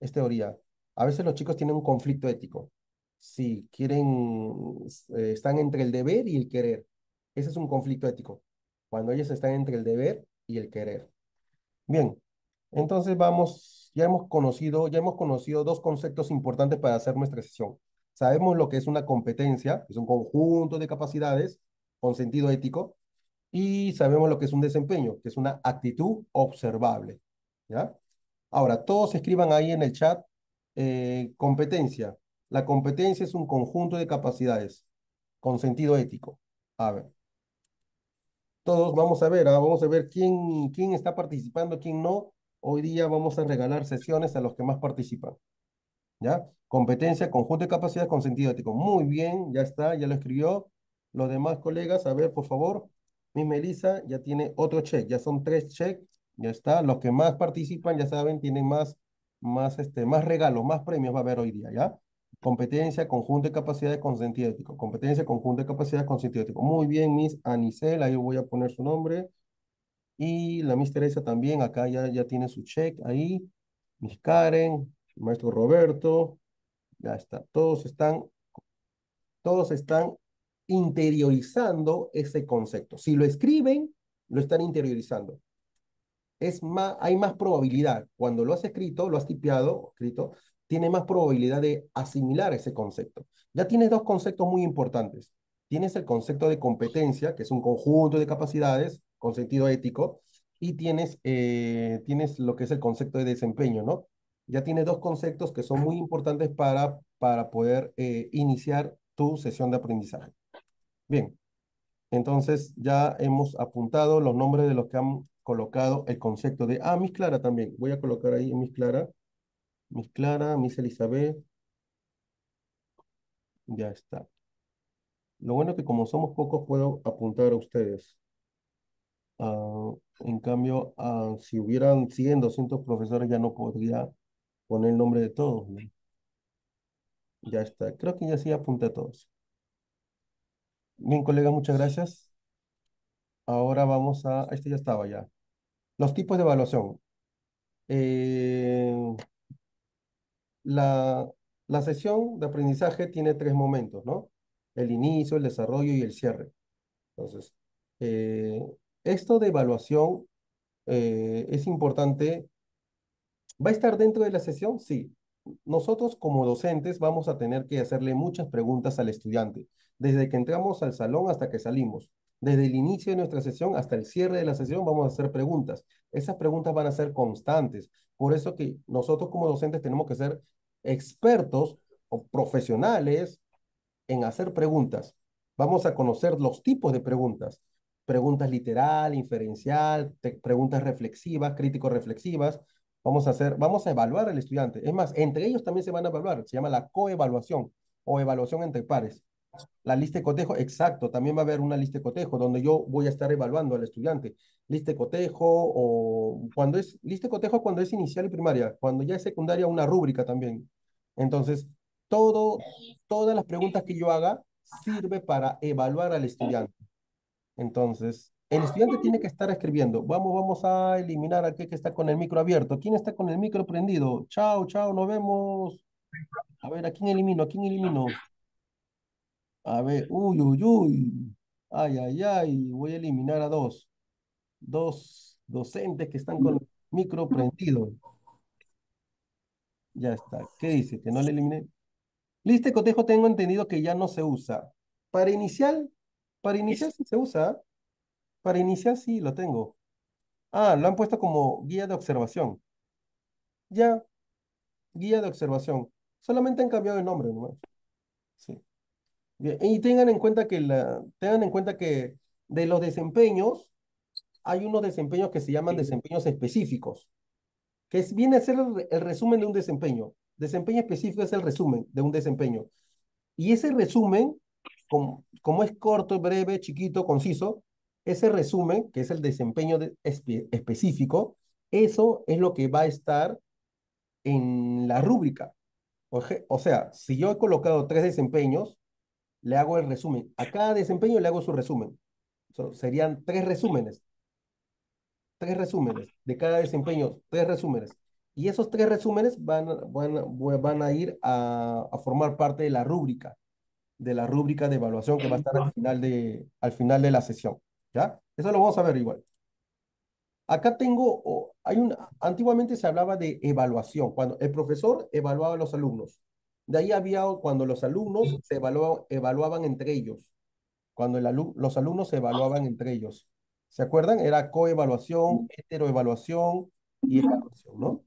Es teoría. A veces los chicos tienen un conflicto ético. Si quieren, eh, están entre el deber y el querer. Ese es un conflicto ético. Cuando ellos están entre el deber y el querer. Bien, entonces vamos, ya hemos conocido, ya hemos conocido dos conceptos importantes para hacer nuestra sesión. Sabemos lo que es una competencia, es un conjunto de capacidades con sentido ético, y sabemos lo que es un desempeño, que es una actitud observable. ¿ya? Ahora, todos escriban ahí en el chat eh, competencia. La competencia es un conjunto de capacidades con sentido ético. A ver. Todos vamos a ver, ah, vamos a ver quién, quién está participando, quién no. Hoy día vamos a regalar sesiones a los que más participan. ¿Ya? Competencia, conjunto de capacidades con sentido ético. Muy bien, ya está, ya lo escribió. Los demás colegas, a ver, por favor. mi Melissa ya tiene otro check, ya son tres checks, ya está. Los que más participan, ya saben, tienen más más, este, más regalos, más premios va a haber hoy día, ¿ya? Competencia, conjunto de capacidad con Competencia, conjunto de capacidad con Muy bien, Miss Anicel, ahí voy a poner su nombre. Y la Miss Teresa también, acá ya, ya tiene su check ahí. Miss Karen, maestro Roberto, ya está. Todos están, todos están interiorizando ese concepto. Si lo escriben, lo están interiorizando es más, hay más probabilidad, cuando lo has escrito, lo has tipiado, escrito, tiene más probabilidad de asimilar ese concepto. Ya tienes dos conceptos muy importantes. Tienes el concepto de competencia, que es un conjunto de capacidades con sentido ético, y tienes, eh, tienes lo que es el concepto de desempeño, ¿no? Ya tienes dos conceptos que son muy importantes para, para poder eh, iniciar tu sesión de aprendizaje. Bien, entonces ya hemos apuntado los nombres de los que han colocado el concepto de, ah, Miss Clara también. Voy a colocar ahí Miss Clara. Miss Clara, Miss Elizabeth. Ya está. Lo bueno es que como somos pocos puedo apuntar a ustedes. Ah, en cambio, ah, si hubieran 100, 200 profesores ya no podría poner el nombre de todos. Ya está. Creo que ya sí apunté a todos. Bien, colega, muchas gracias. Ahora vamos a... Este ya estaba ya. Los tipos de evaluación. Eh, la, la sesión de aprendizaje tiene tres momentos, ¿no? El inicio, el desarrollo y el cierre. Entonces, eh, esto de evaluación eh, es importante. ¿Va a estar dentro de la sesión? Sí. Nosotros como docentes vamos a tener que hacerle muchas preguntas al estudiante, desde que entramos al salón hasta que salimos. Desde el inicio de nuestra sesión hasta el cierre de la sesión vamos a hacer preguntas. Esas preguntas van a ser constantes. Por eso que nosotros como docentes tenemos que ser expertos o profesionales en hacer preguntas. Vamos a conocer los tipos de preguntas. Preguntas literal, inferencial, preguntas reflexivas, crítico-reflexivas. Vamos a hacer, vamos a evaluar al estudiante. Es más, entre ellos también se van a evaluar. Se llama la coevaluación o evaluación entre pares. La lista de cotejo, exacto, también va a haber una lista de cotejo donde yo voy a estar evaluando al estudiante. Lista de cotejo o cuando es, lista de cotejo cuando es inicial y primaria, cuando ya es secundaria una rúbrica también. Entonces, todo, todas las preguntas que yo haga sirve para evaluar al estudiante. Entonces, el estudiante tiene que estar escribiendo. Vamos, vamos a eliminar al que está con el micro abierto. ¿Quién está con el micro prendido? Chao, chao, nos vemos. A ver, ¿a quién elimino? ¿A quién elimino? A ver, uy, uy, uy. Ay, ay, ay. Voy a eliminar a dos. Dos docentes que están con micro prendido. Ya está. ¿Qué dice? Que no le eliminé. Lista de cotejo tengo entendido que ya no se usa. Para inicial, para iniciar sí se usa. Para iniciar sí lo tengo. Ah, lo han puesto como guía de observación. Ya. Guía de observación. Solamente han cambiado el nombre, nomás. Sí. Y tengan en cuenta que la, tengan en cuenta que de los desempeños, hay unos desempeños que se llaman desempeños específicos, que viene a ser el, resumen de un desempeño. Desempeño específico es el resumen de un desempeño. Y ese resumen, como, como es corto, breve, chiquito, conciso, ese resumen, que es el desempeño específico, eso es lo que va a estar en la rúbrica. o sea, si yo he colocado tres desempeños, le hago el resumen. A cada desempeño le hago su resumen. serían tres resúmenes. Tres resúmenes de cada desempeño, tres resúmenes. Y esos tres resúmenes van, van, van a ir a, formar parte de la rúbrica, de la rúbrica de evaluación que va a estar al final de, al final de la sesión. ¿Ya? Eso lo vamos a ver igual. Acá tengo, hay un, antiguamente se hablaba de evaluación, cuando el profesor evaluaba a los alumnos. De ahí había cuando los alumnos se evaluaban, entre ellos, cuando los alumnos se evaluaban entre ellos. ¿Se acuerdan? Era coevaluación, heteroevaluación y evaluación, ¿no?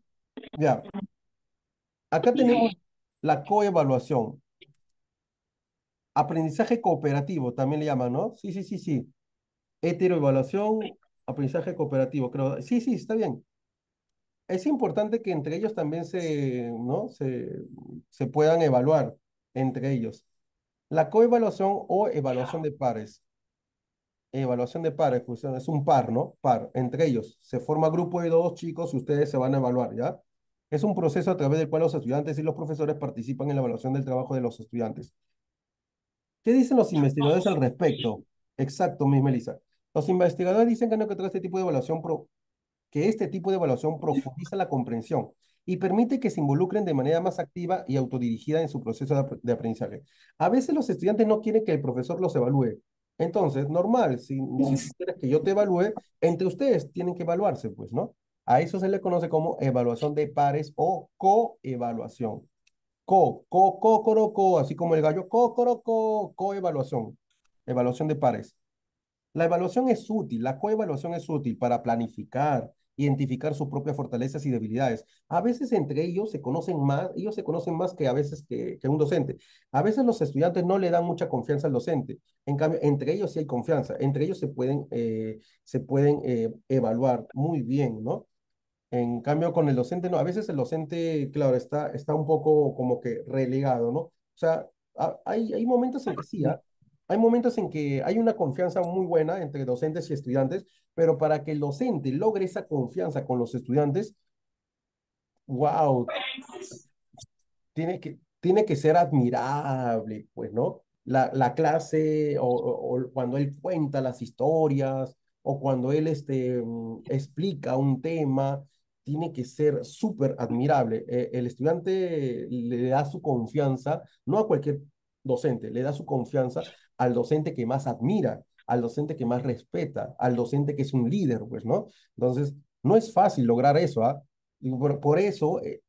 Ya. Acá tenemos la coevaluación. Aprendizaje cooperativo, también le llaman, ¿no? Sí, sí, sí, sí. Heteroevaluación, aprendizaje cooperativo, creo. Sí, sí, está bien es importante que entre ellos también se, ¿no? se, se puedan evaluar entre ellos. La coevaluación o evaluación de pares. Evaluación de pares, pues, es un par, ¿no? Par, entre ellos. Se forma grupo de dos chicos y ustedes se van a evaluar, ¿ya? Es un proceso a través del cual los estudiantes y los profesores participan en la evaluación del trabajo de los estudiantes. ¿Qué dicen los investigadores al respecto? Exacto, mi Melissa. Los investigadores dicen que no que este tipo de evaluación pro que este tipo de evaluación profundiza la comprensión y permite que se involucren de manera más activa y autodirigida en su proceso de, aprendizaje. A veces los estudiantes no quieren que el profesor los evalúe. Entonces, normal, si, que yo te evalúe, entre ustedes tienen que evaluarse, pues, ¿no? A eso se le conoce como evaluación de pares o coevaluación. Co, co, co, coro, co, así como el gallo, co, coro, co, coevaluación. Evaluación de pares. La evaluación es útil, la coevaluación es útil para planificar, identificar sus propias fortalezas y debilidades. A veces entre ellos se conocen más, ellos se conocen más que a veces que, un docente. A veces los estudiantes no le dan mucha confianza al docente. En cambio, entre ellos sí hay confianza. Entre ellos se pueden, eh, se pueden eh, evaluar muy bien, ¿no? En cambio, con el docente no. A veces el docente, claro, está, está un poco como que relegado, ¿no? O sea, hay, hay momentos en que sí, ¿ah? hay momentos en que hay una confianza muy buena entre docentes y estudiantes, pero para que el docente logre esa confianza con los estudiantes, wow, tiene que, tiene que ser admirable, pues, ¿no? La, la clase o, cuando él cuenta las historias o cuando él este, explica un tema, tiene que ser súper admirable. E, el estudiante le da su confianza, no a cualquier docente, le da su confianza al docente que más admira, al docente que más respeta, al docente que es un líder, pues, ¿no? Entonces, no es fácil lograr eso, ¿ah? Por, eso, eh,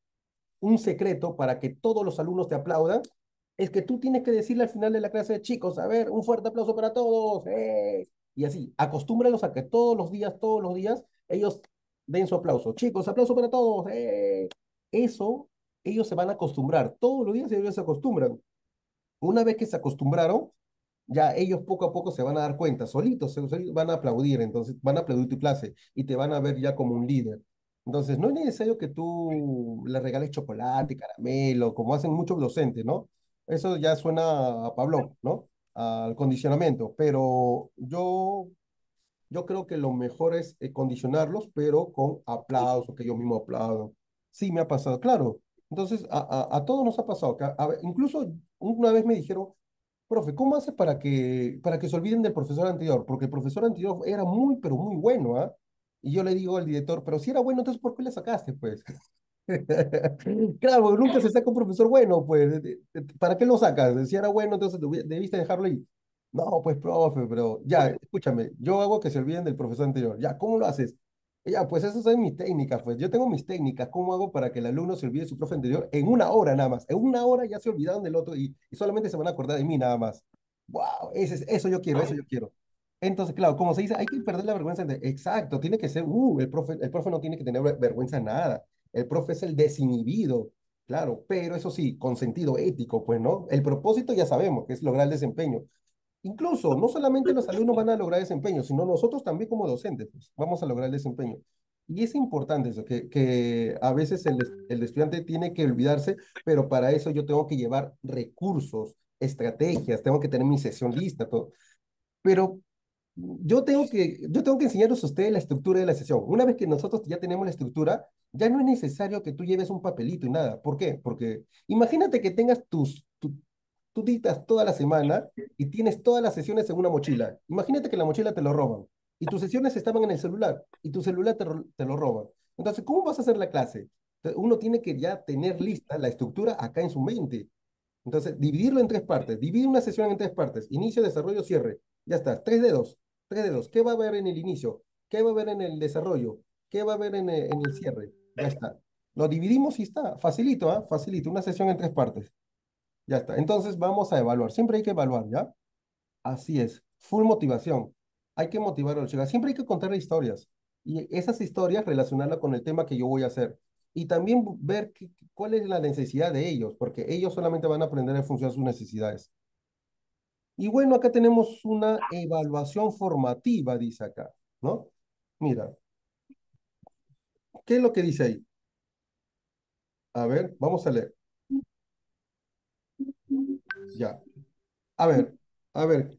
un secreto para que todos los alumnos te aplaudan es que tú tienes que decirle al final de la clase, chicos, a ver, un fuerte aplauso para todos, ¡eh! y así, acostúmbralos a que todos los días, todos los días, ellos den su aplauso, chicos, aplauso para todos, ¡eh! Eso, ellos se van a acostumbrar, todos los días ellos se acostumbran. Una vez que se acostumbraron, ya ellos poco a poco se van a dar cuenta, solitos, van a aplaudir, entonces van a aplaudir tu clase y te van a ver ya como un líder. Entonces, no es necesario que tú le regales chocolate, caramelo, como hacen muchos docentes, ¿no? Eso ya suena a Pablo, ¿no? Al condicionamiento, pero yo, yo creo que lo mejor es eh, condicionarlos, pero con aplausos, que yo mismo aplaudo, Sí, me ha pasado, claro. Entonces, a, a, a todos nos ha pasado. incluso una vez me dijeron, Profe, ¿cómo hace para que, para que se olviden del profesor anterior? Porque el profesor anterior era muy, pero muy bueno, ¿ah? Y yo le digo al director, pero si era bueno, entonces ¿por qué le sacaste, pues? (laughs) claro, nunca se saca un profesor bueno, pues. ¿Para qué lo sacas? Si era bueno, entonces debiste dejarlo ahí. No, pues, profe, pero ya, escúchame, yo hago que se olviden del profesor anterior. Ya, ¿cómo lo haces? Ya, pues eso son mis técnicas pues yo tengo mis técnicas, ¿cómo hago para que el alumno se olvide de su profe anterior? En una hora nada más, en una hora ya se olvidaron del otro y, solamente se van a acordar de mí nada más. ¡Wow! Ese, eso yo quiero, eso yo quiero. Entonces, claro, como se dice, hay que perder la vergüenza. De... Exacto, tiene que ser, uh, el profe, el profe no tiene que tener vergüenza en nada. El profe es el desinhibido, claro, pero eso sí, con sentido ético, pues, ¿no? El propósito ya sabemos, que es lograr el desempeño, Incluso, no solamente los alumnos van a lograr desempeño, sino nosotros también como docentes pues, vamos a lograr desempeño. Y es importante eso, que, que a veces el, estudiante tiene que olvidarse, pero para eso yo tengo que llevar recursos, estrategias, tengo que tener mi sesión lista, todo. Pero yo tengo que, yo tengo que enseñaros a ustedes la estructura de la sesión. Una vez que nosotros ya tenemos la estructura, ya no es necesario que tú lleves un papelito y nada. ¿Por qué? Porque imagínate que tengas tus tú editas toda la semana y tienes todas las sesiones en una mochila. Imagínate que la mochila te lo roban y tus sesiones estaban en el celular y tu celular te, lo roban. Entonces, ¿cómo vas a hacer la clase? Uno tiene que ya tener lista la estructura acá en su mente. Entonces, dividirlo en tres partes. Divide una sesión en tres partes. Inicio, desarrollo, cierre. Ya está. Tres dedos. Tres dedos. ¿Qué va a haber en el inicio? ¿Qué va a haber en el desarrollo? ¿Qué va a haber en el, cierre? Ya está. Lo dividimos y está. Facilito, ¿eh? Facilito. Una sesión en tres partes. Ya está. Entonces vamos a evaluar. Siempre hay que evaluar, ¿ya? Así es. Full motivación. Hay que motivar a los chicos. Siempre hay que contar historias. Y esas historias relacionarlas con el tema que yo voy a hacer. Y también ver cuál es la necesidad de ellos, porque ellos solamente van a aprender en función de sus necesidades. Y bueno, acá tenemos una evaluación formativa, dice acá, ¿no? Mira. ¿Qué es lo que dice ahí? A ver, vamos a leer. Ya. A ver, a ver.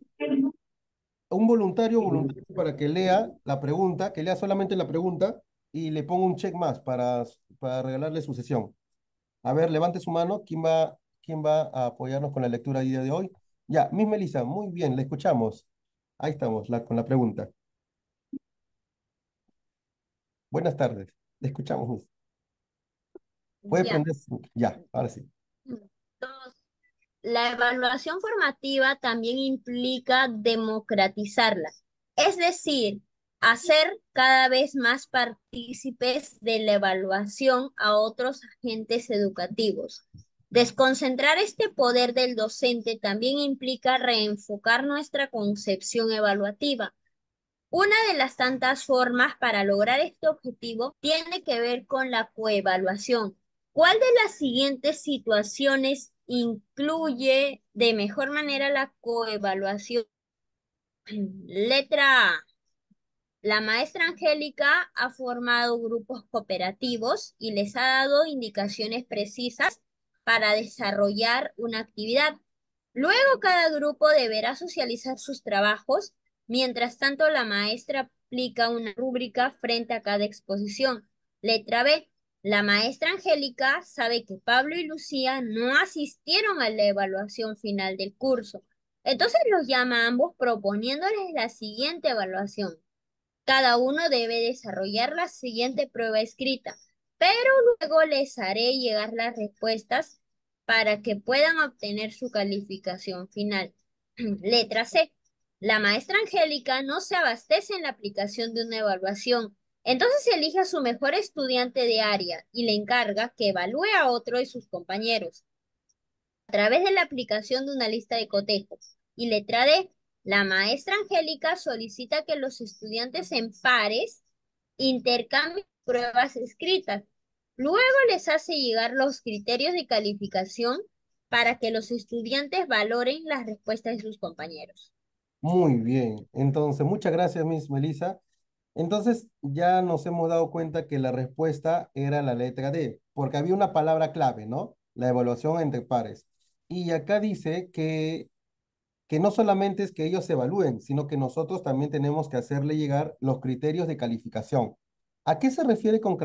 Un voluntario, voluntario para que lea la pregunta, que lea solamente la pregunta y le pongo un check más para, para regalarle su sesión. A ver, levante su mano. ¿Quién va, quién va a apoyarnos con la lectura día de hoy? Ya, Miss Melissa, muy bien, le escuchamos. Ahí estamos, la, con la pregunta. Buenas tardes, le escuchamos, Puede prender. Ya, ahora sí la evaluación formativa también implica democratizarla, es decir, hacer cada vez más partícipes de la evaluación a otros agentes educativos. Desconcentrar este poder del docente también implica reenfocar nuestra concepción evaluativa. Una de las tantas formas para lograr este objetivo tiene que ver con la coevaluación. ¿Cuál de las siguientes situaciones incluye de mejor manera la coevaluación. (clears throat) Letra A. La maestra Angélica ha formado grupos cooperativos y les ha dado indicaciones precisas para desarrollar una actividad. Luego cada grupo deberá socializar sus trabajos. Mientras tanto, la maestra aplica una rúbrica frente a cada exposición. Letra B. La maestra Angélica sabe que Pablo y Lucía no asistieron a la evaluación final del curso, entonces los llama a ambos proponiéndoles la siguiente evaluación. Cada uno debe desarrollar la siguiente prueba escrita, pero luego les haré llegar las respuestas para que puedan obtener su calificación final. (clears throat) Letra C. La maestra Angélica no se abastece en la aplicación de una evaluación, entonces elige a su mejor estudiante de área y le encarga que evalúe a otro de sus compañeros a través de la aplicación de una lista de cotejos. Y letra D, la maestra Angélica solicita que los estudiantes en pares intercambien pruebas escritas. Luego les hace llegar los criterios de calificación para que los estudiantes valoren las respuestas de sus compañeros. Muy bien. Entonces, muchas gracias, Miss Melissa. Entonces ya nos hemos dado cuenta que la respuesta era la letra D, porque había una palabra clave, ¿no? La evaluación entre pares. Y acá dice que, que no solamente es que ellos se evalúen, sino que nosotros también tenemos que hacerle llegar los criterios de calificación. ¿A qué se refiere con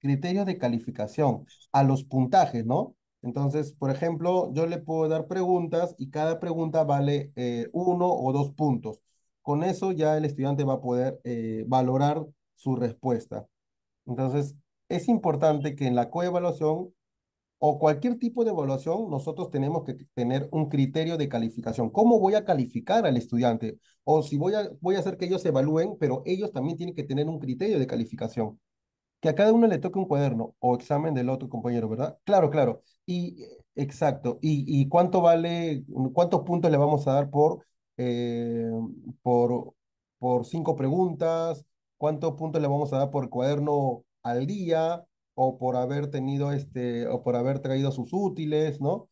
criterios de calificación? A los puntajes, ¿no? Entonces, por ejemplo, yo le puedo dar preguntas y cada pregunta vale eh, uno o dos puntos. Con eso ya el estudiante va a poder eh, valorar su respuesta. Entonces, es importante que en la coevaluación o cualquier tipo de evaluación, nosotros tenemos que tener un criterio de calificación. ¿Cómo voy a calificar al estudiante? O si voy a, voy a hacer que ellos evalúen, pero ellos también tienen que tener un criterio de calificación. Que a cada uno le toque un cuaderno o examen del otro compañero, ¿verdad? Claro, claro. Y exacto. ¿Y, y cuánto vale, cuántos puntos le vamos a dar por eh, por, por cinco preguntas, cuántos puntos le vamos a dar por cuaderno al día o por haber tenido este, o por haber traído sus útiles, ¿no?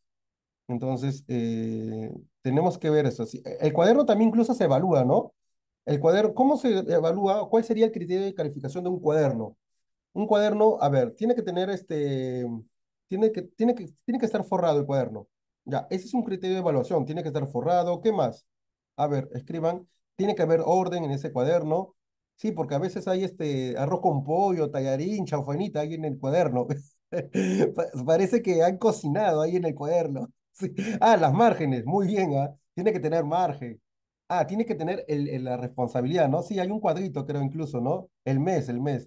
Entonces, eh, tenemos que ver eso. E, el cuaderno también incluso se evalúa, ¿no? El cuaderno, ¿cómo se evalúa? ¿Cuál sería el criterio de calificación de un cuaderno? Un cuaderno, a ver, tiene que tener este, tiene que, tiene que, tiene que estar forrado el cuaderno. Ya, ese es un criterio de evaluación, tiene que estar forrado. ¿Qué más? A ver, escriban. Tiene que haber orden en ese cuaderno. Sí, porque a veces hay este arroz con pollo, tallarín, chaufanita ahí en el cuaderno. (laughs) Parece que han cocinado ahí en el cuaderno. (laughs) Ah, las márgenes, muy bien, ¿ah? Tiene que tener margen. Ah, tiene que tener la responsabilidad, ¿no? Sí, hay un cuadrito, creo incluso, ¿no? El mes, el mes.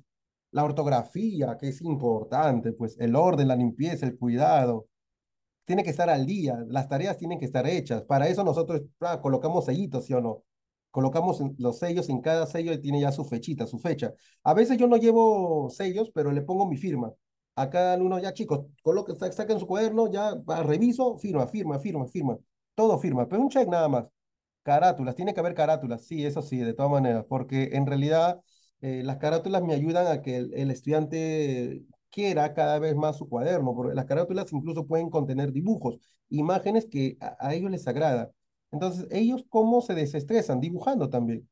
La ortografía, que es importante, pues el orden, la limpieza, el cuidado tiene que estar al día, las tareas tienen que estar hechas. Para eso nosotros ah, colocamos sellitos, ¿sí o no? Colocamos los sellos en cada sello y tiene ya su fechita, su fecha. A veces yo no llevo sellos, pero le pongo mi firma. A cada uno ya chicos, coloquen, saquen su cuaderno, ya reviso, firma, firma, firma, firma. Todo firma, pero un check nada más. Carátulas, tiene que haber carátulas, sí, eso sí, de todas maneras, porque en realidad eh, las carátulas me ayudan a que el estudiante quiera cada vez más su cuaderno, porque las carátulas incluso pueden contener dibujos, imágenes que a, ellos les agrada. Entonces, ellos cómo se desestresan dibujando también.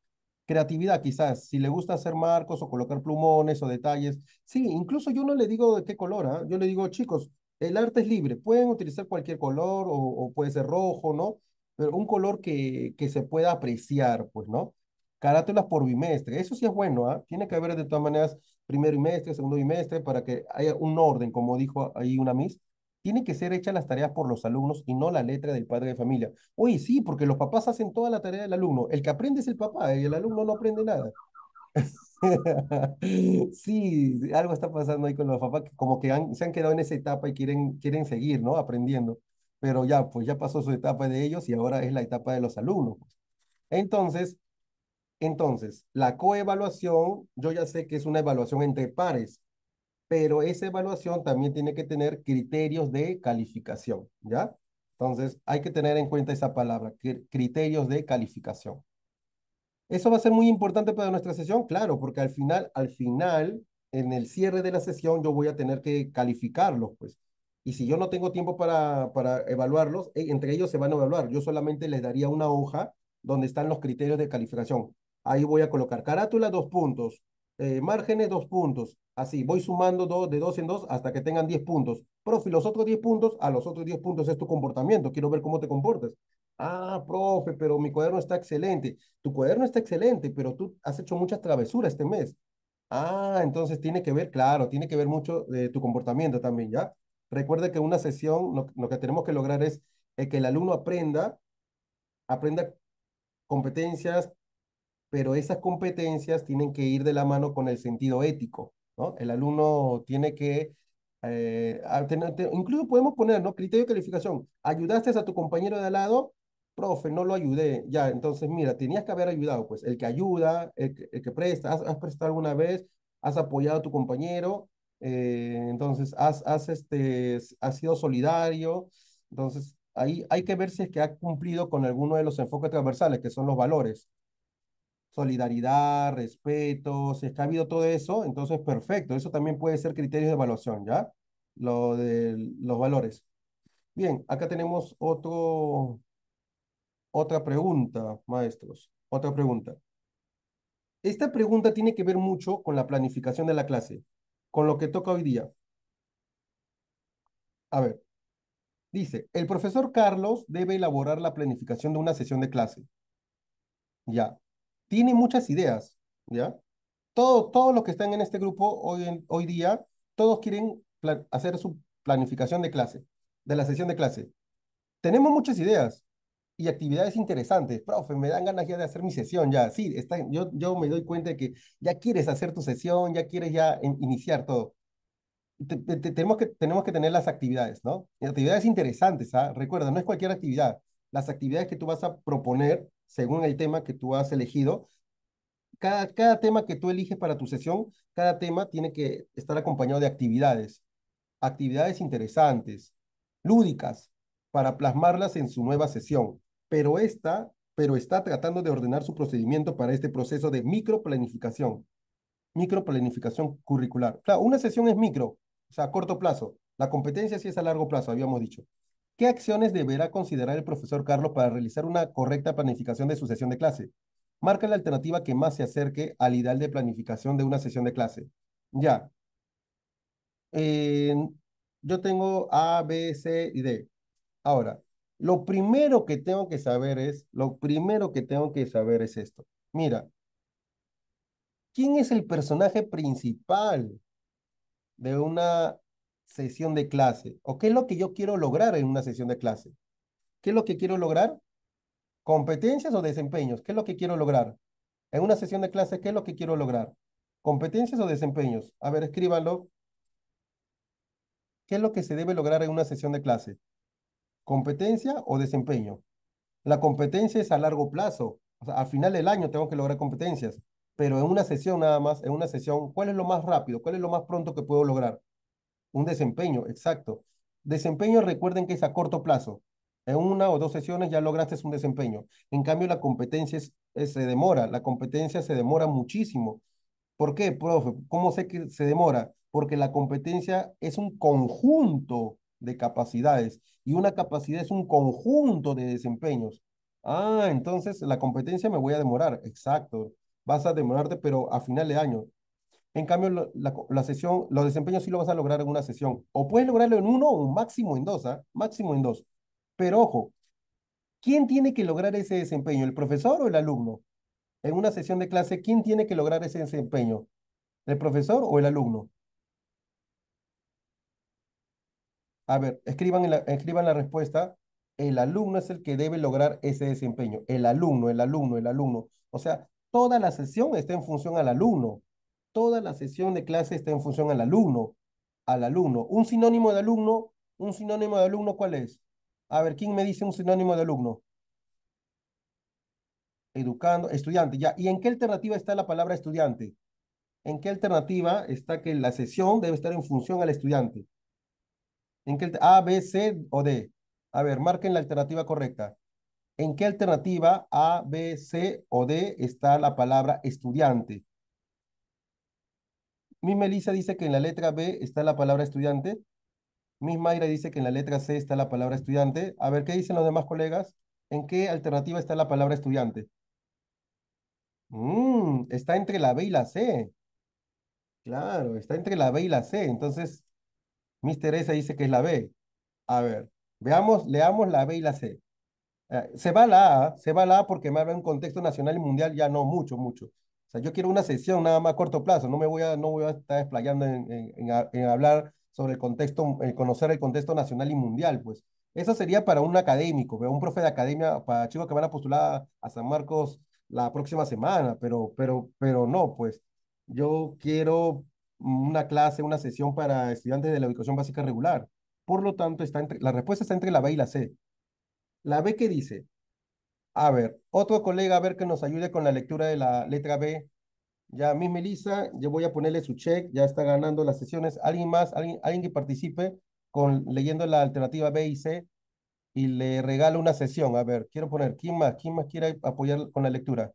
Creatividad quizás, si le gusta hacer marcos o colocar plumones o detalles. Sí, incluso yo no le digo de qué color, ¿eh? yo le digo, chicos, el arte es libre, pueden utilizar cualquier color o, puede ser rojo, ¿no? Pero un color que, que se pueda apreciar, pues, ¿no? Carátulas por bimestre, eso sí es bueno, ¿ah? Tiene que haber de todas maneras primer trimestre, segundo trimestre, para que haya un orden, como dijo ahí una Miss, tiene que ser hechas las tareas por los alumnos y no la letra del padre de familia. Oye, sí, porque los papás hacen toda la tarea del alumno. El que aprende es el papá y el alumno no aprende nada. (laughs) sí, algo está pasando ahí con los papás como que se han quedado en esa etapa y quieren, quieren seguir, ¿no? Aprendiendo. Pero ya, pues ya pasó su etapa de ellos y ahora es la etapa de los alumnos. Pues. Entonces, entonces, la coevaluación, yo ya sé que es una evaluación entre pares, pero esa evaluación también tiene que tener criterios de calificación, ¿ya? Entonces, hay que tener en cuenta esa palabra, criterios de calificación. Eso va a ser muy importante para nuestra sesión, claro, porque al final, al final, en el cierre de la sesión, yo voy a tener que calificarlos, pues. Y si yo no tengo tiempo para, para evaluarlos, e-, entre ellos se van a evaluar. Yo solamente les daría una hoja donde están los criterios de calificación. Ahí voy a colocar carátula, dos puntos. Eh, márgenes, dos puntos. Así, voy sumando dos, de dos en dos hasta que tengan diez puntos. Profe, los otros diez puntos, a ah, los otros diez puntos es tu comportamiento. Quiero ver cómo te comportas. Ah, profe, pero mi cuaderno está excelente. Tu cuaderno está excelente, pero tú has hecho muchas travesuras este mes. Ah, entonces tiene que ver, claro, tiene que ver mucho de tu comportamiento también, ¿ya? Recuerda que una sesión, lo, que tenemos que lograr es eh, que el alumno aprenda, aprenda competencias, pero esas competencias tienen que ir de la mano con el sentido ético, ¿no? El alumno tiene que, eh, incluso podemos poner, ¿no? Criterio de calificación, ayudaste a tu compañero de al lado, profe, no lo ayudé, ya, entonces mira, tenías que haber ayudado, pues el que ayuda, el que, presta, has, prestado alguna vez, has apoyado a tu compañero, eh, entonces has, has, este, has sido solidario, entonces ahí hay que ver si es que ha cumplido con alguno de los enfoques transversales, que son los valores solidaridad, respeto, si ha habido todo eso, entonces perfecto, eso también puede ser criterio de evaluación, ¿ya? Lo de los valores. Bien, acá tenemos otro, otra pregunta, maestros, otra pregunta. Esta pregunta tiene que ver mucho con la planificación de la clase, con lo que toca hoy día. A ver, dice, el profesor Carlos debe elaborar la planificación de una sesión de clase. Ya, tiene muchas ideas, ¿ya? Todo, todos los que están en este grupo hoy, en, hoy día, todos quieren hacer su planificación de clase, de la sesión de clase. Tenemos muchas ideas y actividades interesantes. Profe, me dan ganas ya de hacer mi sesión, ya. Sí, está, yo, yo me doy cuenta de que ya quieres hacer tu sesión, ya quieres ya iniciar todo. tenemos, que, tenemos que tener las actividades, ¿no? Actividades interesantes, ¿ah? Recuerda, no es cualquier actividad las actividades que tú vas a proponer según el tema que tú has elegido. Cada, cada tema que tú eliges para tu sesión, cada tema tiene que estar acompañado de actividades, actividades interesantes, lúdicas, para plasmarlas en su nueva sesión. Pero esta, pero está tratando de ordenar su procedimiento para este proceso de microplanificación, microplanificación curricular. una sesión es micro, o sea, a corto plazo. La competencia sí es a largo plazo, habíamos dicho. ¿Qué acciones deberá considerar el profesor Carlos para realizar una correcta planificación de su sesión de clase? Marca la alternativa que más se acerque al ideal de planificación de una sesión de clase. Ya. yo tengo A, B, C y D. Ahora, lo primero que tengo que saber es, lo primero que tengo que saber es esto. Mira, ¿quién es el personaje principal de una sesión de clase? ¿O qué es lo que yo quiero lograr en una sesión de clase? ¿Qué es lo que quiero lograr? ¿Competencias o desempeños? ¿Qué es lo que quiero lograr? En una sesión de clase, ¿qué es lo que quiero lograr? ¿Competencias o desempeños? A ver, escríbanlo. ¿Qué es lo que se debe lograr en una sesión de clase? ¿Competencia o desempeño? La competencia es a largo plazo. O al final del año tengo que lograr competencias. Pero en una sesión nada más, en una sesión, ¿cuál es lo más rápido? ¿Cuál es lo más pronto que puedo lograr? Un desempeño, exacto. Desempeño, recuerden que es a corto plazo. En una o dos sesiones ya lograste un desempeño. En cambio, la competencia se demora, la competencia se demora muchísimo. ¿Por qué, profe? ¿Cómo sé que se demora? Porque la competencia es un conjunto de capacidades y una capacidad es un conjunto de desempeños. Ah, entonces la competencia me voy a demorar. Exacto. Vas a demorarte, pero a final de año. En cambio, la, sesión, los desempeños sí lo vas a lograr en una sesión. O puedes lograrlo en uno o máximo en dos, ¿eh? Máximo en dos. Pero ojo, ¿quién tiene que lograr ese desempeño? ¿El profesor o el alumno? En una sesión de clase, ¿quién tiene que lograr ese desempeño? ¿El profesor o el alumno? A ver, escriban, la, escriban la respuesta. El alumno es el que debe lograr ese desempeño. El alumno, el alumno, el alumno. O sea, toda la sesión está en función al alumno toda la sesión de clase está en función al alumno, al alumno. Un sinónimo de alumno, un sinónimo de alumno, ¿cuál es? A ver, ¿quién me dice un sinónimo de alumno? Educando, estudiante, ya. ¿Y en qué alternativa está la palabra estudiante? ¿En qué alternativa está que la sesión debe estar en función al estudiante? ¿En qué A, B, C o D? A ver, marquen la alternativa correcta. ¿En qué alternativa A, B, C o D está la palabra estudiante? Miss Melissa dice que en la letra B está la palabra estudiante. Miss Mayra dice que en la letra C está la palabra estudiante. A ver, ¿qué dicen los demás colegas? ¿En qué alternativa está la palabra estudiante? Mm, está entre la B y la C. Claro, está entre la B y la C. Entonces, Miss Teresa dice que es la B. A ver, veamos, leamos la B y la C. Eh, se va la A, se va la A porque más habla en un contexto nacional y mundial, ya no mucho, mucho. O sea, yo quiero una sesión nada más a corto plazo, no me voy a, no voy a estar desplayando en, en, hablar sobre el contexto, en conocer el contexto nacional y mundial, pues. Eso sería para un académico, un profe de academia, para chicos que van a postular a San Marcos la próxima semana, pero, pero, pero no, pues yo quiero una clase, una sesión para estudiantes de la educación básica regular. Por lo tanto, está entre, la respuesta está entre la B y la C. La B que dice, a ver, otro colega, a ver que nos ayude con la lectura de la letra B. Ya, Miss Melissa, yo voy a ponerle su check, ya está ganando las sesiones. ¿Alguien más, alguien, alguien que participe con, leyendo la alternativa B y C? Y le regalo una sesión. A ver, quiero poner, ¿quién más? ¿Quién más quiere apoyar con la lectura?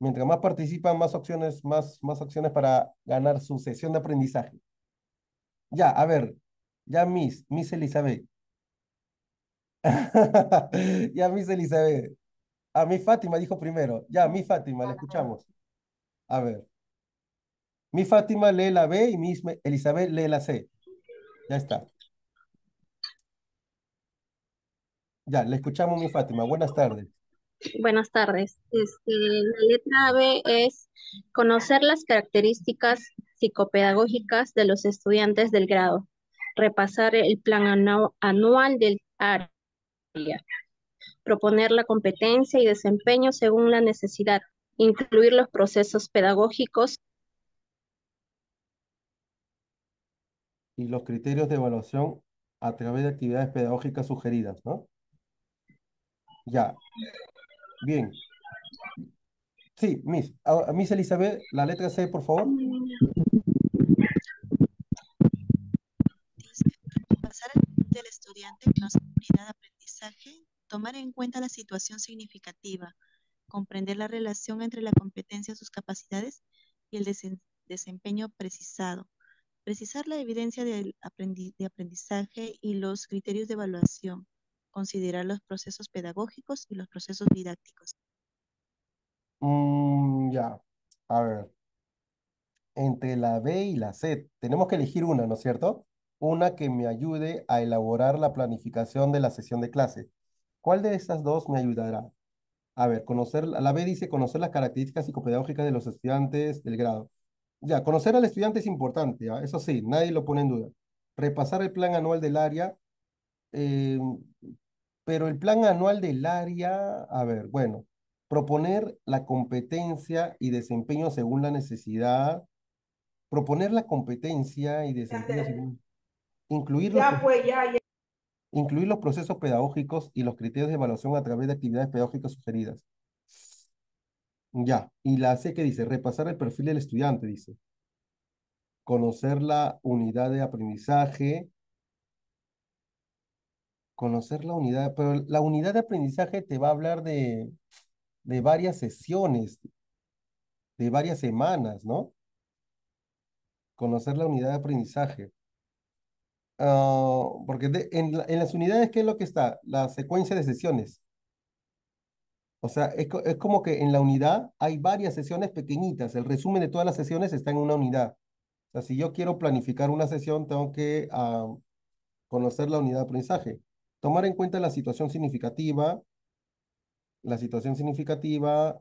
Mientras más participan, más opciones, más, más opciones para ganar su sesión de aprendizaje. Ya, a ver, ya Miss, Miss Elizabeth. (laughs) ya Miss Elizabeth. A mi Fátima dijo primero. Ya, mi Fátima, la escuchamos. A ver. Mi Fátima lee la B y mi Elizabeth lee la C. Ya está. Ya, le escuchamos, mi Fátima. Buenas tardes. Buenas tardes. Este, la letra B es conocer las características psicopedagógicas de los estudiantes del grado, repasar el plan anual del área, proponer la competencia y desempeño según la necesidad, incluir los procesos pedagógicos. Y los criterios de evaluación a través de actividades pedagógicas sugeridas, ¿no? Ya. Bien. Sí, Miss, a, Miss Elizabeth, la letra C, por favor. Pasar del estudiante con unidad de aprendizaje tomar en cuenta la situación significativa, comprender la relación entre la competencia, sus capacidades y el desempeño precisado, precisar la evidencia de, aprendizaje y los criterios de evaluación, considerar los procesos pedagógicos y los procesos didácticos. Mm, ya, a ver. Entre la B y la C, tenemos que elegir una, ¿no es cierto? Una que me ayude a elaborar la planificación de la sesión de clase. ¿Cuál de estas dos me ayudará? A ver, conocer, la B dice conocer las características psicopedagógicas de los estudiantes del grado. Ya, conocer al estudiante es importante, ¿ah? eso sí, nadie lo pone en duda. Repasar el plan anual del área, em, pero el plan anual del área, a ver, bueno, proponer la competencia y desempeño según la necesidad, proponer la competencia y desempeño según... Incluirlo. ya, pues, ya, ya. Incluir los procesos pedagógicos y los criterios de evaluación a través de actividades pedagógicas sugeridas. Ya, y la C que dice, repasar el perfil del estudiante, dice. Conocer la unidad de aprendizaje. Conocer la unidad, pero la unidad de aprendizaje te va a hablar de varias sesiones, de varias semanas, ¿no? Conocer la unidad de aprendizaje. Ah, porque en, las unidades, ¿qué es lo que está? La secuencia de sesiones. O sea, es, como que en la unidad hay varias sesiones pequeñitas. El resumen de todas las sesiones está en una unidad. O sea, si yo quiero planificar una sesión, tengo que ah, conocer la unidad de aprendizaje. Tomar en cuenta la situación significativa, la situación significativa,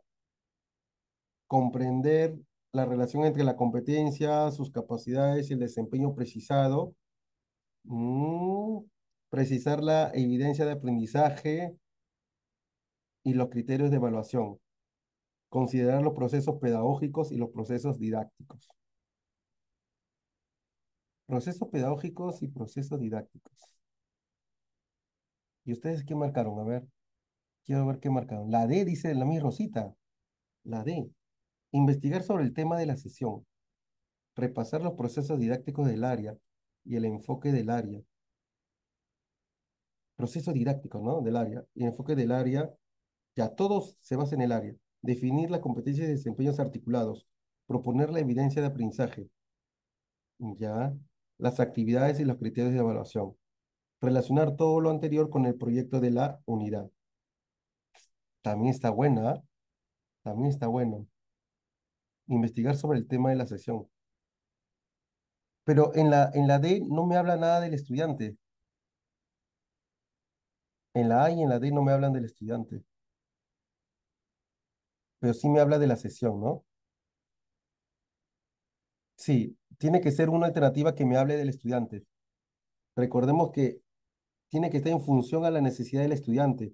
comprender la relación entre la competencia, sus capacidades y el desempeño precisado Mm, precisar la evidencia de aprendizaje y los criterios de evaluación. Considerar los procesos pedagógicos y los procesos didácticos. Procesos pedagógicos y procesos didácticos. ¿Y ustedes qué marcaron? A ver, quiero ver qué marcaron. La D dice la misma Rosita. La D. Investigar sobre el tema de la sesión. Repasar los procesos didácticos del área y el enfoque del área. Proceso didáctico, ¿no? Del área. Y el enfoque del área, ya todos se basan en el área. Definir las competencias y desempeños articulados. Proponer la evidencia de aprendizaje. Ya. Las actividades y los criterios de evaluación. Relacionar todo lo anterior con el proyecto de la unidad. También está buena, ¿ah? También está bueno. Investigar sobre el tema de la sesión pero en la, en la D no me habla nada del estudiante. En la A y en la D no me hablan del estudiante. Pero sí me habla de la sesión, ¿no? Sí, tiene que ser una alternativa que me hable del estudiante. Recordemos que tiene que estar en función a la necesidad del estudiante.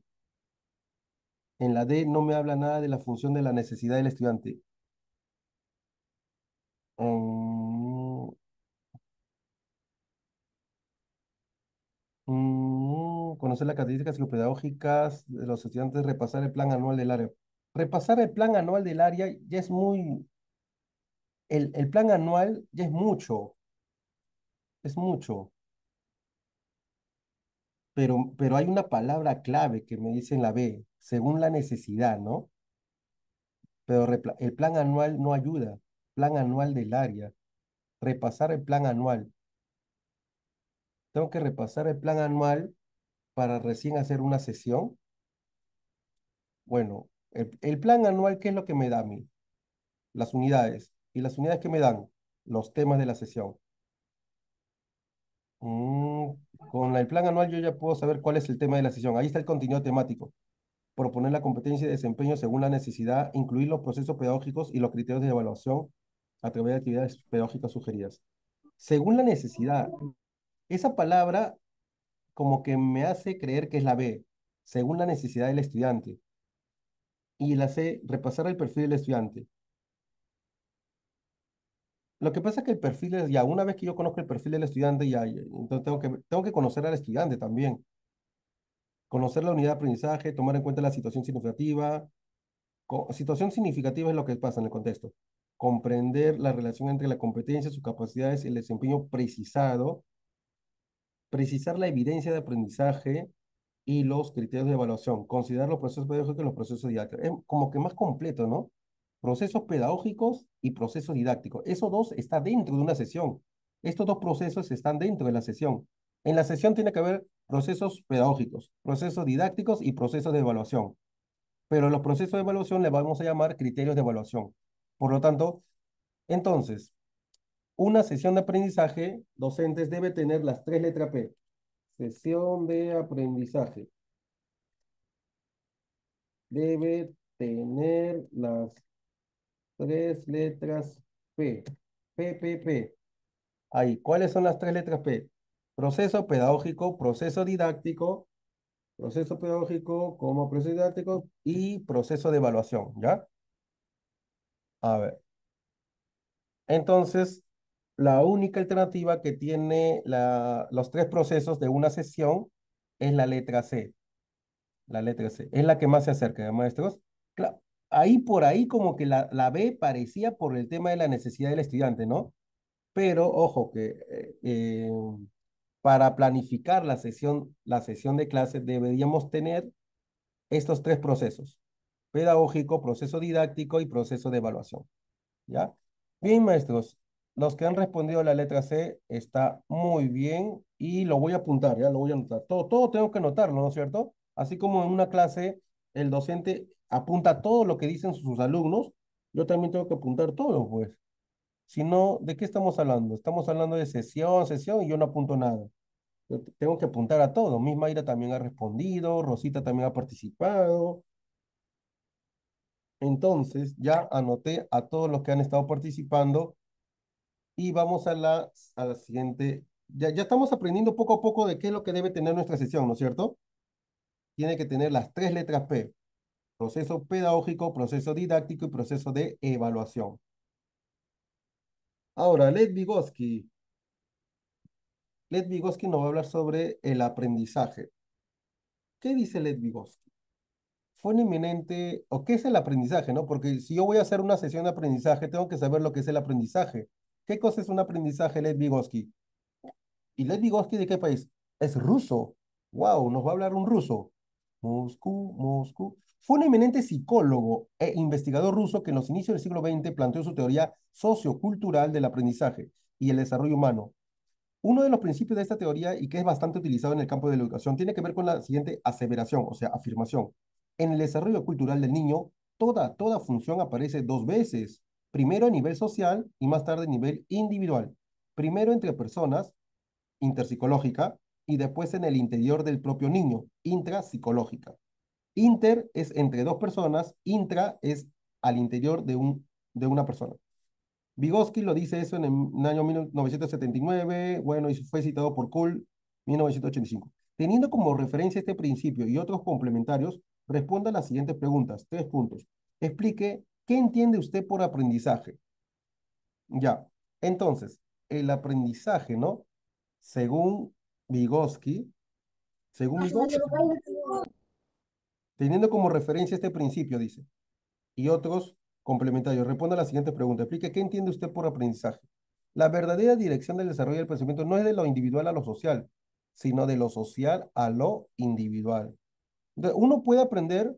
En la D no me habla nada de la función de la necesidad del estudiante. conocer las características psicopedagógicas de los estudiantes, repasar el plan anual del área. Repasar el plan anual del área ya es muy... El, el plan anual ya es mucho. Es mucho. Pero, pero hay una palabra clave que me dice en la B, según la necesidad, ¿no? Pero el plan anual no ayuda. Plan anual del área. Repasar el plan anual tengo que repasar el plan anual para recién hacer una sesión. Bueno, el, plan anual, ¿qué es lo que me da a mí? Las unidades. ¿Y las unidades que me dan? Los temas de la sesión. Mm, con el plan anual yo ya puedo saber cuál es el tema de la sesión. Ahí está el contenido temático. Proponer la competencia y desempeño según la necesidad, incluir los procesos pedagógicos y los criterios de evaluación a través de actividades pedagógicas sugeridas. Según la necesidad, esa palabra como que me hace creer que es la B, según la necesidad del estudiante. Y la C, repasar el perfil del estudiante. Lo que pasa es que el perfil es, ya una vez que yo conozco el perfil del estudiante, ya, entonces tengo que, tengo que conocer al estudiante también. Conocer la unidad de aprendizaje, tomar en cuenta la situación significativa. situación significativa es lo que pasa en el contexto. Comprender la relación entre la competencia, sus capacidades y el desempeño precisado precisar la evidencia de aprendizaje y los criterios de evaluación, considerar los procesos pedagógicos y los procesos didácticos. como que más completo, ¿no? Procesos pedagógicos y procesos didácticos. Esos dos están dentro de una sesión. Estos dos procesos están dentro de la sesión. En la sesión tiene que haber procesos pedagógicos, procesos didácticos y procesos de evaluación. Pero los procesos de evaluación le vamos a llamar criterios de evaluación. Por lo tanto, entonces, una sesión de aprendizaje, docentes, debe tener las tres letras P. Sesión de aprendizaje. Debe tener las tres letras P. PPP. Ahí, ¿cuáles son las tres letras P? Proceso pedagógico, proceso didáctico, proceso pedagógico como proceso didáctico y proceso de evaluación, ¿ya? A ver. Entonces, la única alternativa que tiene la, los tres procesos de una sesión es la letra C. La letra C. Es la que más se acerca, maestros. ahí por ahí como que la, la B parecía por el tema de la necesidad del estudiante, ¿no? Pero ojo que eh, eh, para planificar la sesión, la sesión de clase deberíamos tener estos tres procesos. Pedagógico, proceso didáctico y proceso de evaluación. ¿Ya? Bien, maestros, los que han respondido la letra C está muy bien y lo voy a apuntar, ya lo voy a anotar. Todo, todo tengo que anotarlo, ¿no es cierto? Así como en una clase el docente apunta todo lo que dicen sus alumnos, yo también tengo que apuntar todo, pues. Si no, ¿de qué estamos hablando? Estamos hablando de sesión, sesión y yo no apunto nada. tengo que apuntar a todo. Miss Mayra también ha respondido, Rosita también ha participado. Entonces, ya anoté a todos los que han estado participando y vamos a la, la siguiente. Ya, ya estamos aprendiendo poco a poco de qué es lo que debe tener nuestra sesión, ¿no es cierto? Tiene que tener las tres letras P. Proceso pedagógico, proceso didáctico y proceso de evaluación. Ahora, Led Vygotsky. Led Vygotsky nos va a hablar sobre el aprendizaje. ¿Qué dice Led Vygotsky? Fue un eminente, o qué es el aprendizaje, ¿no? Porque si yo voy a hacer una sesión de aprendizaje, tengo que saber lo que es el aprendizaje. ¿Qué cosa es un aprendizaje Lev Vygotsky? ¿Y Lev Vygotsky de qué país? Es ruso. ¡Wow! Nos va a hablar un ruso. Moscú, Moscú. Fue un eminente psicólogo e investigador ruso que en los inicios del siglo XX planteó su teoría sociocultural del aprendizaje y el desarrollo humano. Uno de los principios de esta teoría y que es bastante utilizado en el campo de la educación tiene que ver con la siguiente aseveración, o sea, afirmación. En el desarrollo cultural del niño, toda, toda función aparece dos veces primero a nivel social y más tarde a nivel individual, primero entre personas, interpsicológica, y después en el interior del propio niño, intrapsicológica. Inter es entre dos personas, intra es al interior de, un, de una persona. Vygotsky lo dice eso en el, año 1979, bueno, y fue citado por Kuhl, 1985. Teniendo como referencia este principio y otros complementarios, responda a las siguientes preguntas. Tres puntos. Explique ¿Qué entiende usted por aprendizaje? Ya, entonces, el aprendizaje, ¿no? Según Vygotsky, según Vygotsky, teniendo como referencia este principio, dice, y otros complementarios, responda a la siguiente pregunta. Explique qué entiende usted por aprendizaje. La verdadera dirección del desarrollo del pensamiento no es de lo individual a lo social, sino de lo social a lo individual. Uno puede aprender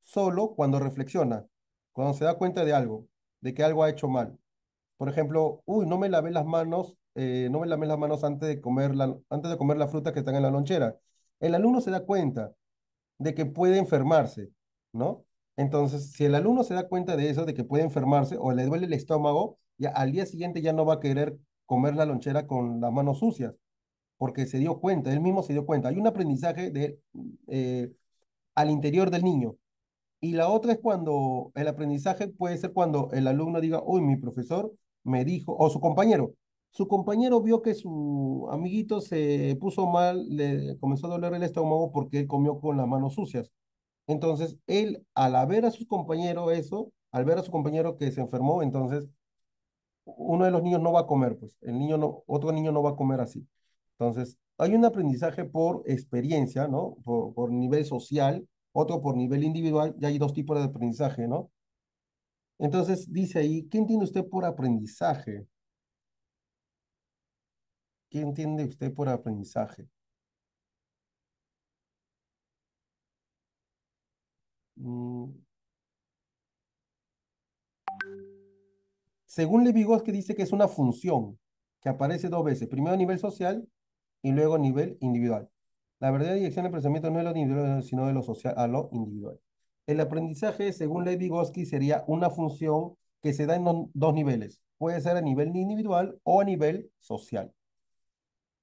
solo cuando reflexiona, cuando se da cuenta de algo, de que algo ha hecho mal. Por ejemplo, uy, no me lavé las manos, eh, no me lavé las manos antes de, comer la, antes de comer la fruta que está en la lonchera. El alumno se da cuenta de que puede enfermarse, ¿no? Entonces, si el alumno se da cuenta de eso, de que puede enfermarse o le duele el estómago, ya al día siguiente ya no va a querer comer la lonchera con las manos sucias, porque se dio cuenta, él mismo se dio cuenta. Hay un aprendizaje de, eh, al interior del niño, y la otra es cuando el aprendizaje puede ser cuando el alumno diga, uy, mi profesor me dijo, o su compañero, su compañero vio que su amiguito se puso mal, le comenzó a doler el estómago porque comió con las manos sucias. Entonces, él, al ver a su compañero eso, al ver a su compañero que se enfermó, entonces, uno de los niños no va a comer, pues, el niño no, otro niño no va a comer así. Entonces, hay un aprendizaje por experiencia, ¿no? por nivel social otro por nivel individual, ya hay dos tipos de aprendizaje, ¿no? Entonces dice ahí, ¿qué entiende usted por aprendizaje? ¿Qué entiende usted por aprendizaje? Mm. Según Según que dice que es una función que aparece dos veces, primero a nivel social y luego a nivel individual. La verdadera dirección del pensamiento no es lo individual, sino de lo social a lo individual. El aprendizaje, según ley Vygotsky, sería una función que se da en dos niveles. Puede ser a nivel individual o a nivel social.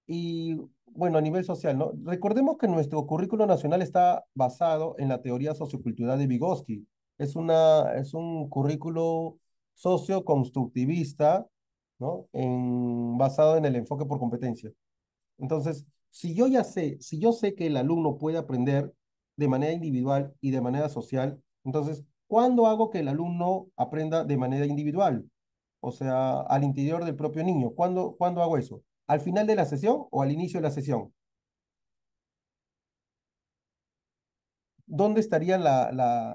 Y bueno, a nivel social, ¿no? Recordemos que nuestro currículo nacional está basado en la teoría sociocultural de Vygotsky. Es, una, es un currículo socioconstructivista, ¿no? En, basado en el enfoque por competencia. Entonces, si yo ya sé, si yo sé que el alumno puede aprender de manera individual y de manera social, entonces, ¿cuándo hago que el alumno aprenda de manera individual? O sea, al interior del propio niño. ¿Cuándo, ¿cuándo hago eso? ¿Al final de la sesión o al inicio de la sesión? ¿Dónde estaría la,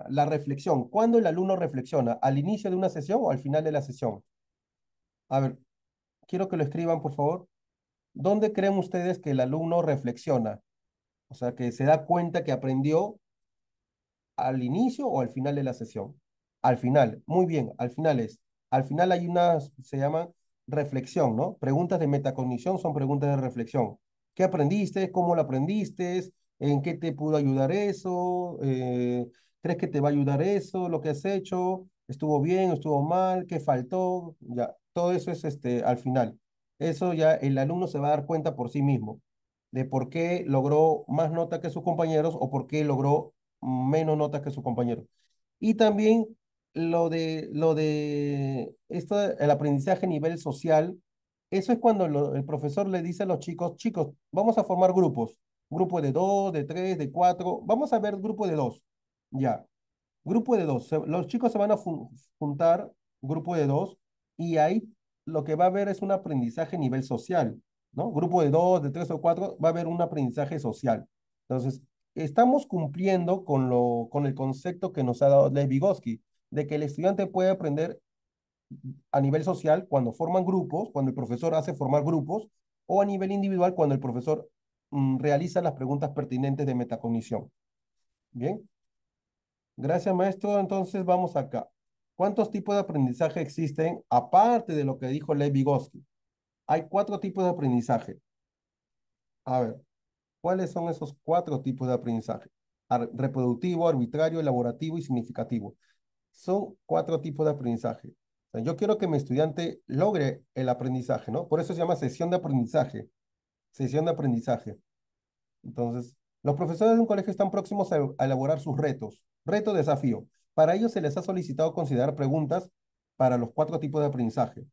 la reflexión? ¿Cuándo el alumno reflexiona? ¿Al inicio de una sesión o al final de la sesión? A ver, quiero que lo escriban, por favor. ¿dónde creen ustedes que el alumno reflexiona? O sea, que se da cuenta que aprendió al inicio o al final de la sesión. Al final, muy bien, al final es. Al final hay unas, se llama reflexión, ¿no? Preguntas de metacognición son preguntas de reflexión. ¿Qué aprendiste? ¿Cómo lo aprendiste? ¿En qué te pudo ayudar eso? Eh, ¿Crees que te va a ayudar eso? ¿Lo que has hecho? ¿Estuvo bien? ¿Estuvo mal? ¿Qué faltó? Ya, todo eso es este, al final eso ya el alumno se va a dar cuenta por sí mismo de por qué logró más nota que sus compañeros o por qué logró menos notas que sus compañeros. Y también lo de, lo de esto, el aprendizaje a nivel social, eso es cuando el profesor le dice a los chicos, chicos, vamos a formar grupos, grupo de dos, de tres, de cuatro, vamos a ver grupo de dos, ya, grupo de dos, los chicos se van a juntar, grupo de dos, y ahí lo que va a haber es un aprendizaje a nivel social, ¿no? Grupo de dos, de tres o cuatro, va a haber un aprendizaje social. Entonces, estamos cumpliendo con, lo, con el concepto que nos ha dado Lev Vygotsky, de que el estudiante puede aprender a nivel social cuando forman grupos, cuando el profesor hace formar grupos, o a nivel individual cuando el profesor mm, realiza las preguntas pertinentes de metacognición. Bien. Gracias, maestro. Entonces, vamos acá. ¿Cuántos tipos de aprendizaje existen aparte de lo que dijo Lev Vygotsky? Hay cuatro tipos de aprendizaje. A ver, ¿cuáles son esos cuatro tipos de aprendizaje? reproductivo, arbitrario, elaborativo y significativo. Son cuatro tipos de aprendizaje. yo quiero que mi estudiante logre el aprendizaje, ¿no? Por eso se llama sesión de aprendizaje. Sesión de aprendizaje. Entonces, los profesores de un colegio están próximos a elaborar sus retos. Reto, desafío. Para ello se les ha solicitado considerar preguntas para los cuatro tipos de aprendizaje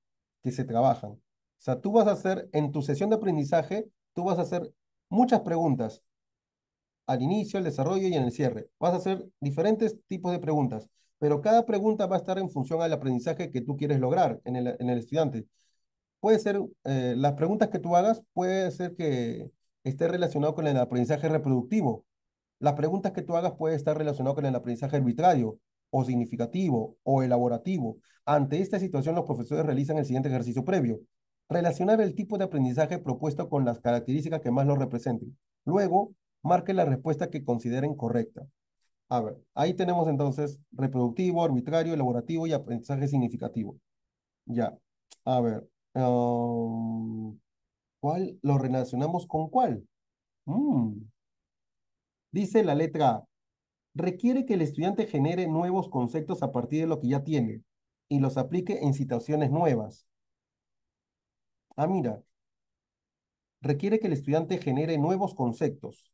que se trabajan. O sea, tú vas a hacer, en tu sesión de aprendizaje, tú vas a hacer muchas preguntas al inicio, el desarrollo y en el cierre. Vas a hacer diferentes tipos de preguntas, pero cada pregunta va a estar en función al aprendizaje que tú quieres lograr en el, en el estudiante. Puede ser, eh, las preguntas que tú hagas puede ser que esté relacionado con el aprendizaje reproductivo. Las preguntas que tú hagas puede estar relacionado con el aprendizaje arbitrario, o significativo o elaborativo. Ante esta situación, los profesores realizan el siguiente ejercicio previo. Relacionar el tipo de aprendizaje propuesto con las características que más lo representen. Luego, marque la respuesta que consideren correcta. A ver, ahí tenemos entonces reproductivo, arbitrario, elaborativo y aprendizaje significativo. Ya, a ver. Um, ¿Cuál lo relacionamos con cuál? Mm. Dice la letra A, requiere que el estudiante genere nuevos conceptos a partir de lo que ya tiene y los aplique en situaciones nuevas. Ah, mira. Requiere que el estudiante genere nuevos conceptos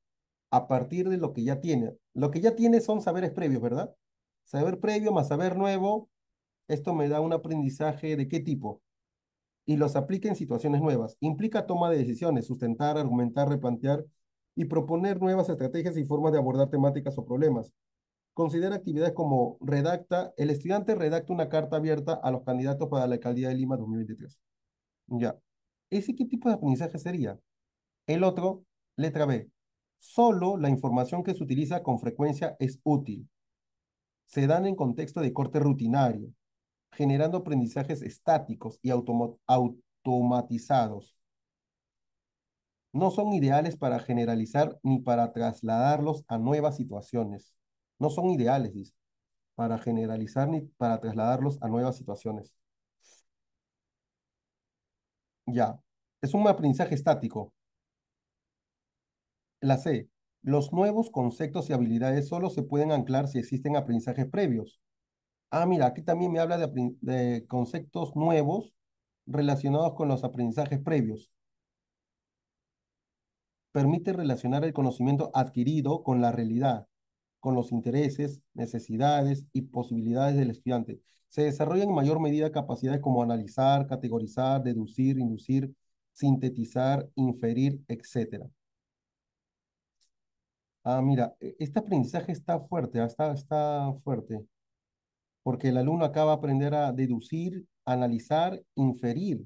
a partir de lo que ya tiene. Lo que ya tiene son saberes previos, ¿verdad? Saber previo más saber nuevo. Esto me da un aprendizaje de qué tipo. Y los aplique en situaciones nuevas. Implica toma de decisiones, sustentar, argumentar, replantear y proponer nuevas estrategias y formas de abordar temáticas o problemas. Considera actividades como redacta, el estudiante redacta una carta abierta a los candidatos para la alcaldía de Lima 2023. Ya. ¿Ese qué tipo de aprendizaje sería? El otro, letra B. Solo la información que se utiliza con frecuencia es útil. Se dan en contexto de corte rutinario, generando aprendizajes estáticos y automatizados no son ideales para generalizar ni para trasladarlos a nuevas situaciones. No son ideales, dice, para generalizar ni para trasladarlos a nuevas situaciones. Ya, es un aprendizaje estático. La C, los nuevos conceptos y habilidades solo se pueden anclar si existen aprendizajes previos. Ah, mira, aquí también me habla de, de conceptos nuevos relacionados con los aprendizajes previos permite relacionar el conocimiento adquirido con la realidad, con los intereses, necesidades y posibilidades del estudiante. Se desarrollan en mayor medida capacidades como analizar, categorizar, deducir, inducir, sintetizar, inferir, etc. Ah, mira, e, este aprendizaje está fuerte, ah, está, está fuerte, porque el alumno acaba de aprender a deducir, analizar, inferir,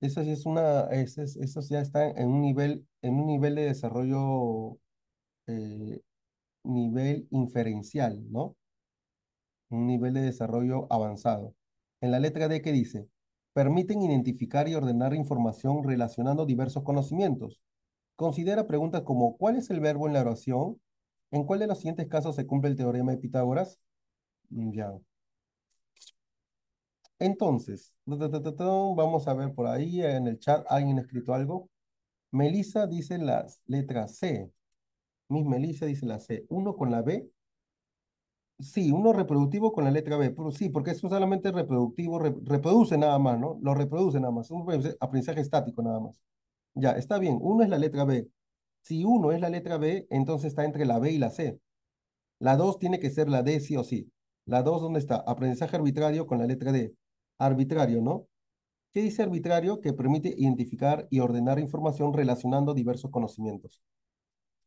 eso ya están en un nivel, de desarrollo, eh, nivel inferencial, ¿no? Un nivel de desarrollo avanzado. En la letra D que dice, permiten identificar y ordenar información relacionando diversos conocimientos. Considera preguntas como ¿cuál es el verbo en la oración? ¿En cuál de los siguientes casos se cumple el teorema de Pitágoras? Mm, ya. Entonces, vamos a ver por ahí en el chat, ¿alguien ha escrito algo? Melissa dice la letra C. Miss Melissa dice la C. ¿Uno con la B? Sí, uno reproductivo con la letra B. sí, porque eso solamente reproductivo, reproduce nada más, ¿no? Lo reproduce nada más. Un aprendizaje estático nada más. Ya, está bien. Uno es la letra B. Si uno es la letra B, entonces está entre la B y la C. La 2 tiene que ser la D sí o sí. La 2, ¿dónde está? Aprendizaje arbitrario con la letra D. Arbitrario, ¿no? ¿Qué dice arbitrario? Que permite identificar y ordenar información relacionando diversos conocimientos.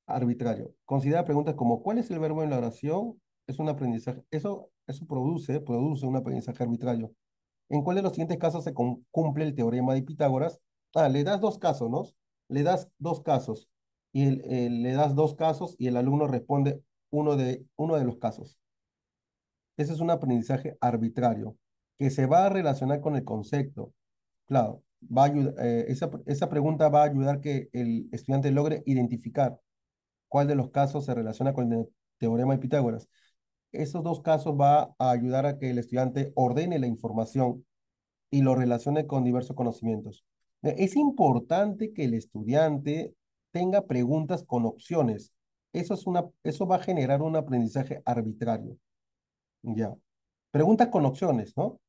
Arbitrario. Considera preguntas como ¿cuál es el verbo en la oración? Es un aprendizaje. Eso, eso produce, produce un aprendizaje arbitrario. ¿En cuál de los siguientes casos se cumple el teorema de Pitágoras? Ah, le das dos casos, ¿no? Le das dos casos. Y el, le das dos casos y el alumno responde uno de, uno de los casos. Ese es un aprendizaje arbitrario que se va a relacionar con el concepto. Claro, va a ayudar, eh, esa, esa, pregunta va a ayudar que el estudiante logre identificar cuál de los casos se relaciona con el teorema de Pitágoras. Esos dos casos va a ayudar a que el estudiante ordene la información y lo relacione con diversos conocimientos. E, es importante que el estudiante tenga preguntas con opciones. Eso, es una, eso va a generar un aprendizaje arbitrario. Ya. Preguntas con opciones, ¿no?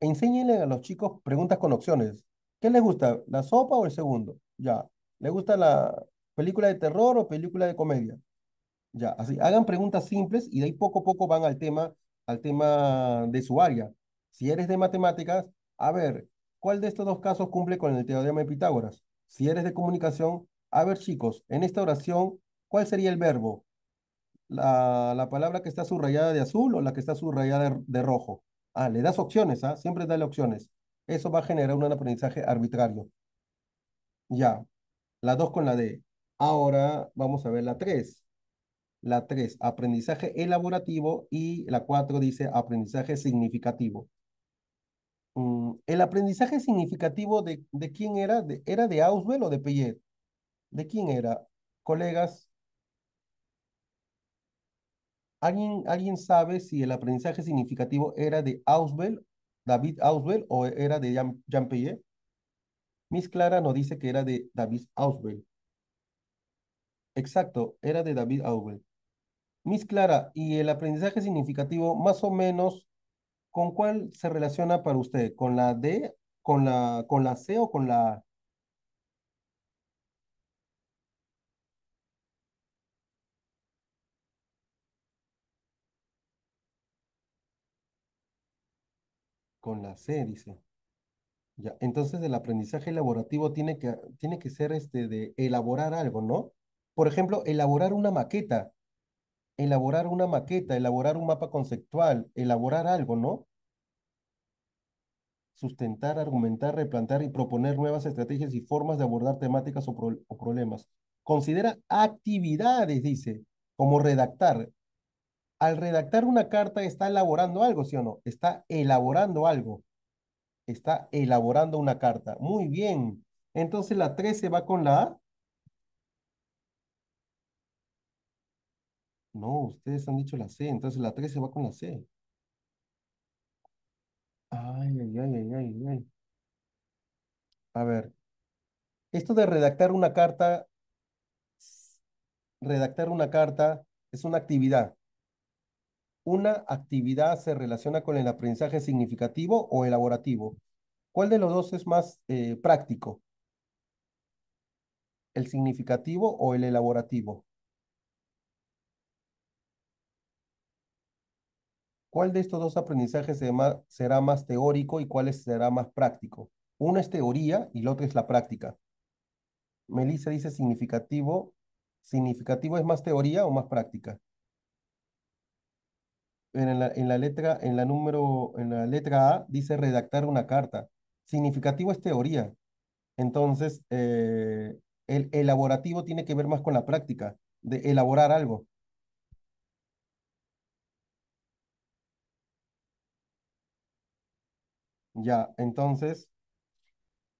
enséñenle a los chicos preguntas con opciones. ¿Qué les gusta? ¿La sopa o el segundo? Ya. ¿Le gusta la película de terror o película de comedia? Ya, así, hagan preguntas simples y de ahí poco a poco van al tema, al tema de su área. Si eres de matemáticas, a ver, ¿cuál de estos dos casos cumple con el teorema de Pitágoras? Si eres de comunicación, a ver chicos, en esta oración, ¿cuál sería el verbo? La, palabra que está subrayada de azul o la que está subrayada de rojo. Ah, le das opciones, ¿ah? Siempre dale opciones. Eso va a generar un aprendizaje arbitrario. Ya, la 2 con la D. Ahora vamos a ver la 3. La 3, aprendizaje elaborativo y la 4 dice aprendizaje significativo. Mm, el aprendizaje significativo de, de quién era, era de Auswell o de Pellet. ¿De quién era? Colegas, ¿Alguien, sabe si el aprendizaje significativo era de Auswell, David Auswell, o era de Jean, Miss Clara nos dice que era de David Auswell. Exacto, era de David Auswell. Miss Clara, ¿y el aprendizaje significativo más o menos con cuál se relaciona para usted? ¿Con la D, con la, con la C o con la A? Con la C, dice. Ya, entonces el aprendizaje elaborativo tiene que, tiene que ser este de elaborar algo, ¿no? Por ejemplo, elaborar una maqueta, elaborar una maqueta, elaborar un mapa conceptual, elaborar algo, ¿no? Sustentar, argumentar, replantar y proponer nuevas estrategias y formas de abordar temáticas o, o problemas. Considera actividades, dice, como redactar, al redactar una carta está elaborando algo, ¿sí o no? Está elaborando algo. Está elaborando una carta. Muy bien. Entonces la se va con la A. No, ustedes han dicho la C, entonces la se va con la C. Ay, ay, ay, ay, ay, ay. A ver, esto de redactar una carta, redactar una carta es una actividad una actividad se relaciona con el aprendizaje significativo o elaborativo? ¿Cuál de los dos es más eh, práctico? ¿El significativo o el elaborativo? ¿Cuál de estos dos aprendizajes será más teórico y cuál será más práctico? Uno es teoría y el otro es la práctica. Melissa dice significativo. ¿Significativo es más teoría o más práctica? en la, letra, en la número, en la letra A dice redactar una carta. Significativo es teoría. Entonces, eh, el elaborativo tiene que ver más con la práctica, de elaborar algo. Ya, entonces,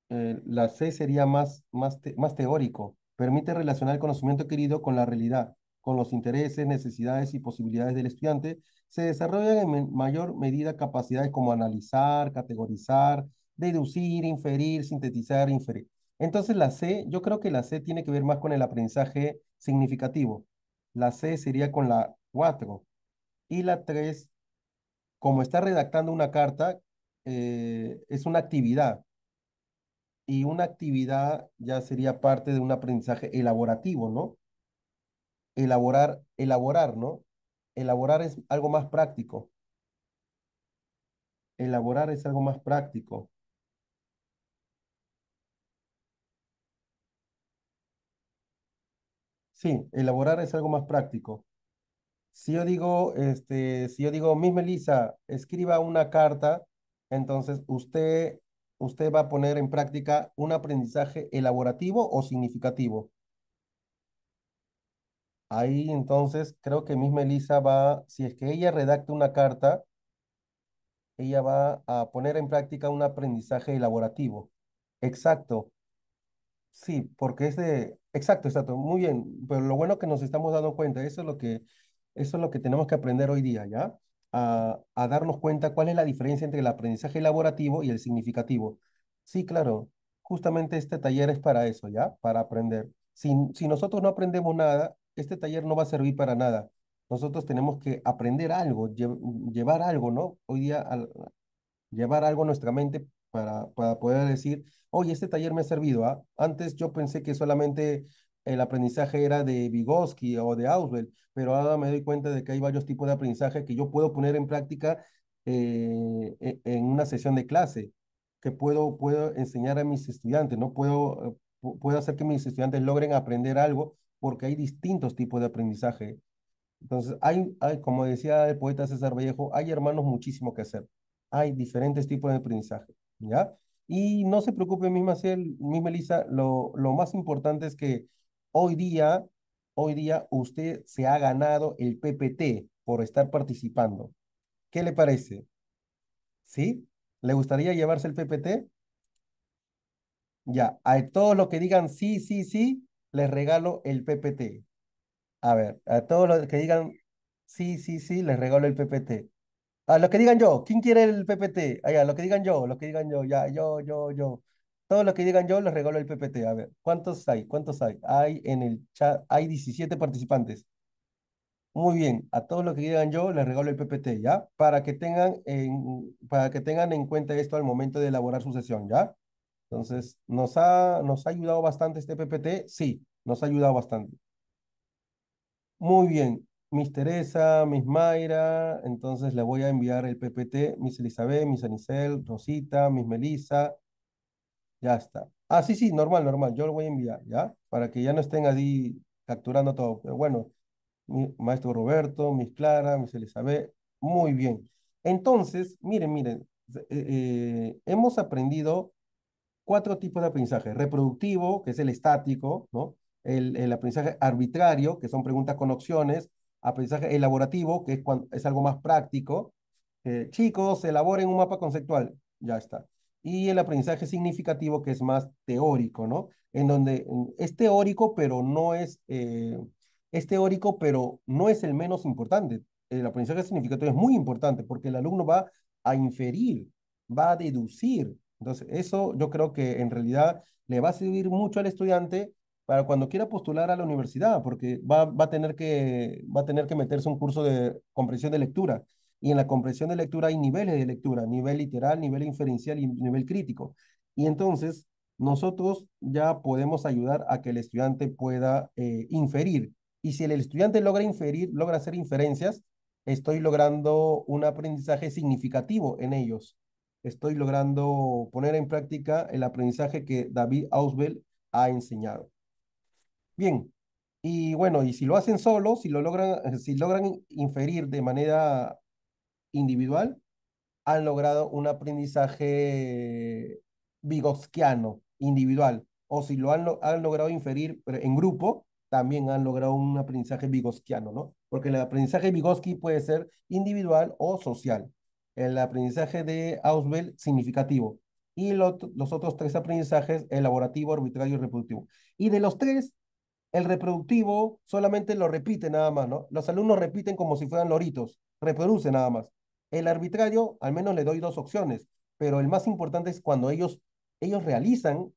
eh, la C sería más, más, más teórico. Permite relacionar el conocimiento querido con la realidad con los intereses, necesidades y posibilidades del estudiante, se desarrollan en mayor medida capacidades como analizar, categorizar, deducir, inferir, sintetizar, inferir. Entonces la C, yo creo que la C tiene que ver más con el aprendizaje significativo. La C sería con la 4. Y la 3, como está redactando una carta, eh, es una actividad. Y una actividad ya sería parte de un aprendizaje elaborativo, ¿no? elaborar, elaborar, ¿no? Elaborar es algo más práctico. Elaborar es algo más práctico. Sí, elaborar es algo más práctico. Si yo digo, este, si yo digo, mi Melissa, escriba una carta, entonces usted, usted va a poner en práctica un aprendizaje elaborativo o significativo. Ahí entonces creo que Miss Melissa va, si es que ella redacta una carta, ella va a poner en práctica un aprendizaje elaborativo. Exacto. Sí, porque es de, exacto, exacto, muy bien, pero lo bueno que nos estamos dando cuenta, eso es lo que, eso es lo que tenemos que aprender hoy día, ¿ya? A, darnos cuenta cuál es la diferencia entre el aprendizaje elaborativo y el significativo. Sí, claro, justamente este taller es para eso, ¿ya? Para aprender. Si, si nosotros no aprendemos nada, este taller no va a servir para nada. Nosotros tenemos que aprender algo, llevar algo, ¿no? Hoy día, llevar algo a nuestra mente para, para poder decir, oye, este taller me ha servido. ¿ah? Antes yo pensé que solamente el aprendizaje era de Vygotsky o de Auswell, pero ahora me doy cuenta de que hay varios tipos de aprendizaje que yo puedo poner en práctica eh, e-, en una sesión de clase, que puedo, puedo enseñar a mis estudiantes, ¿no? Puedo, eh, puedo hacer que mis estudiantes logren aprender algo porque hay distintos tipos de aprendizaje. Entonces, hay, como decía el poeta César Vallejo, hay hermanos muchísimo que hacer. Hay diferentes tipos de aprendizaje, ¿ya? Y no se preocupe, misma, misma Elisa, lo, lo más importante es que hoy día, hoy día usted se ha ganado el PPT por estar participando. ¿Qué le parece? ¿Sí? ¿Le gustaría llevarse el PPT? Ya, a todos los que digan sí, sí, sí, les regalo el PPT. A ver, a todos los que digan, sí, sí, sí, les regalo el PPT. A los que digan yo, ¿quién quiere el PPT? A los que digan yo, los que digan yo, ya, yo, yo, yo. Todos los que digan yo, les regalo el PPT. A ver, ¿cuántos hay? ¿Cuántos hay? Hay en el chat, hay 17 participantes. Muy bien, a todos los que digan yo, les regalo el PPT, ¿ya? Para que tengan en, para que tengan en cuenta esto al momento de elaborar su sesión, ¿ya? Entonces, ¿nos ha, ¿nos ha ayudado bastante este PPT? Sí, nos ha ayudado bastante. Muy bien, Miss Teresa, Miss Mayra, entonces le voy a enviar el PPT, Miss Elizabeth, Miss Anicel, Rosita, Miss Melissa, ya está. Ah, sí, sí, normal, normal, yo lo voy a enviar, ¿ya? Para que ya no estén allí capturando todo, bueno, maestro Roberto, Miss Clara, Miss Elizabeth, muy bien. Entonces, miren, miren, eh, eh, hemos aprendido cuatro tipos de aprendizaje. Reproductivo, que es el estático, ¿no? El, aprendizaje arbitrario, que son preguntas con opciones. Aprendizaje elaborativo, que es, cuando, es algo más práctico. Eh, chicos, elaboren un mapa conceptual. Ya está. Y el aprendizaje significativo, que es más teórico, ¿no? En donde es teórico, pero no es... Eh, es teórico, pero no es el menos importante. El aprendizaje significativo es muy importante porque el alumno va a inferir, va a deducir, entonces, eso yo creo que en realidad le va a servir mucho al estudiante para cuando quiera postular a la universidad, porque va, a, tener que, va a tener que meterse un curso de comprensión de lectura. Y en la comprensión de lectura hay niveles de lectura, nivel literal, nivel inferencial y nivel crítico. Y entonces nosotros ya podemos ayudar a que el estudiante pueda eh, inferir. Y si el estudiante logra inferir, logra hacer inferencias, estoy logrando un aprendizaje significativo en ellos estoy logrando poner en práctica el aprendizaje que David Auswell ha enseñado. Bien, y bueno, y si lo hacen solo, si lo logran, eh, si logran inferir de manera individual, han logrado un aprendizaje Vygotskiano individual. O si lo han, logrado inferir en grupo, también han logrado un aprendizaje Vygotskiano, ¿no? Porque el aprendizaje Vygotsky puede ser individual o social el aprendizaje de Auswell significativo y los otros tres aprendizajes, elaborativo, arbitrario y reproductivo. Y de los tres, el reproductivo solamente lo repite nada más, ¿no? Los alumnos repiten como si fueran loritos, reproduce nada más. El arbitrario, al menos le doy dos opciones, pero el más importante es cuando ellos, ellos realizan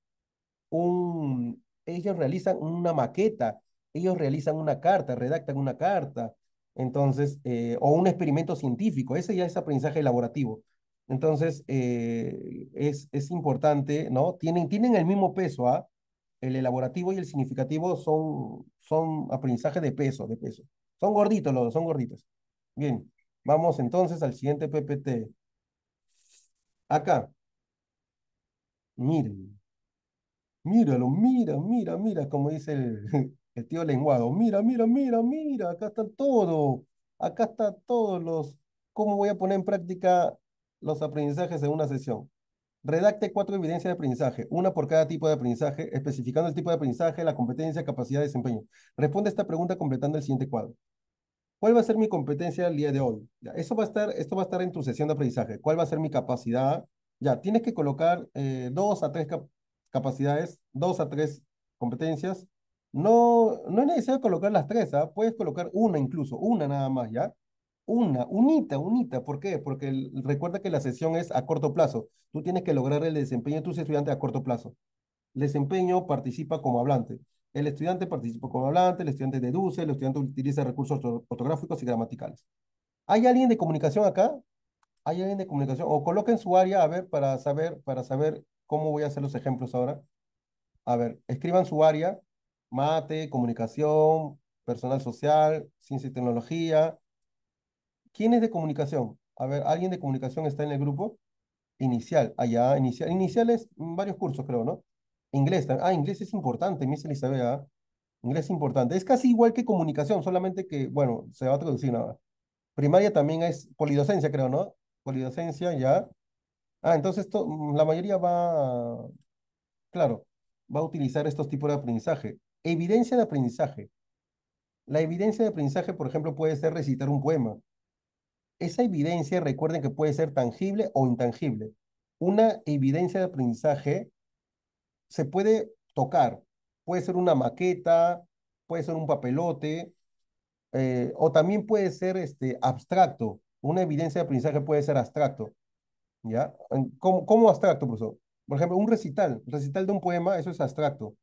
un, ellos realizan una maqueta, ellos realizan una carta, redactan una carta, entonces, eh, o un experimento científico, ese ya es aprendizaje elaborativo. Entonces, eh, es, es importante, ¿no? Tienen, tienen el mismo peso, ¿ah? El elaborativo y el significativo son, son aprendizaje de peso, de peso. Son gorditos los son gorditos. Bien, vamos entonces al siguiente PPT. Acá. Miren. Míralo, mira, mira, mira, como dice el, el tío lenguado, mira, mira, mira, mira, acá está todo, acá está todos los, ¿cómo voy a poner en práctica los aprendizajes en una sesión? Redacte cuatro evidencias de aprendizaje, una por cada tipo de aprendizaje, especificando el tipo de aprendizaje, la competencia, capacidad, desempeño. Responde esta pregunta completando el siguiente cuadro. ¿Cuál va a ser mi competencia el día de hoy? va a estar, esto va a estar en tu sesión de aprendizaje. ¿Cuál va a ser mi capacidad? Ya, tienes que colocar eh, dos a tres capacidades, dos a tres competencias, no, no es necesario colocar las tres, ¿ah? puedes colocar una incluso, una nada más, ¿ya? Una, unita, unita. ¿Por qué? Porque recuerda que la sesión es a corto plazo. Tú tienes que lograr el desempeño de tus estudiantes a corto plazo. desempeño participa como hablante. El estudiante participa como hablante, el estudiante deduce, el estudiante utiliza recursos ortográficos y gramaticales. ¿Hay alguien de comunicación acá? ¿Hay alguien de comunicación? O coloquen su área, a ver, para saber, para saber cómo voy a hacer los ejemplos ahora. A ver, escriban su área mate, comunicación, personal social, ciencia y tecnología. ¿Quién es de comunicación? A ver, ¿alguien de comunicación está en el grupo? Inicial, allá, inicial. Iniciales, varios cursos creo, ¿no? Inglés, ah, inglés es importante, me dice Elizabeth, ¿ah? Inglés es importante. Es casi igual que comunicación, solamente que, bueno, se va a traducir nada. Primaria también es polidocencia, creo, ¿no? Polidocencia, ya. Ah, entonces mm, la mayoría va, claro, va a utilizar estos tipos de aprendizaje. Evidencia de aprendizaje. La evidencia de aprendizaje, por ejemplo, puede ser recitar un poema. Esa evidencia, recuerden que puede ser tangible o intangible. Una evidencia de aprendizaje se puede tocar. Puede ser una maqueta, puede ser un papelote, eh, o también puede ser este, abstracto. Una evidencia de aprendizaje puede ser abstracto. ¿Ya? ¿Cómo, cómo abstracto, profesor? Por ejemplo, un recital, recital de un poema, eso es abstracto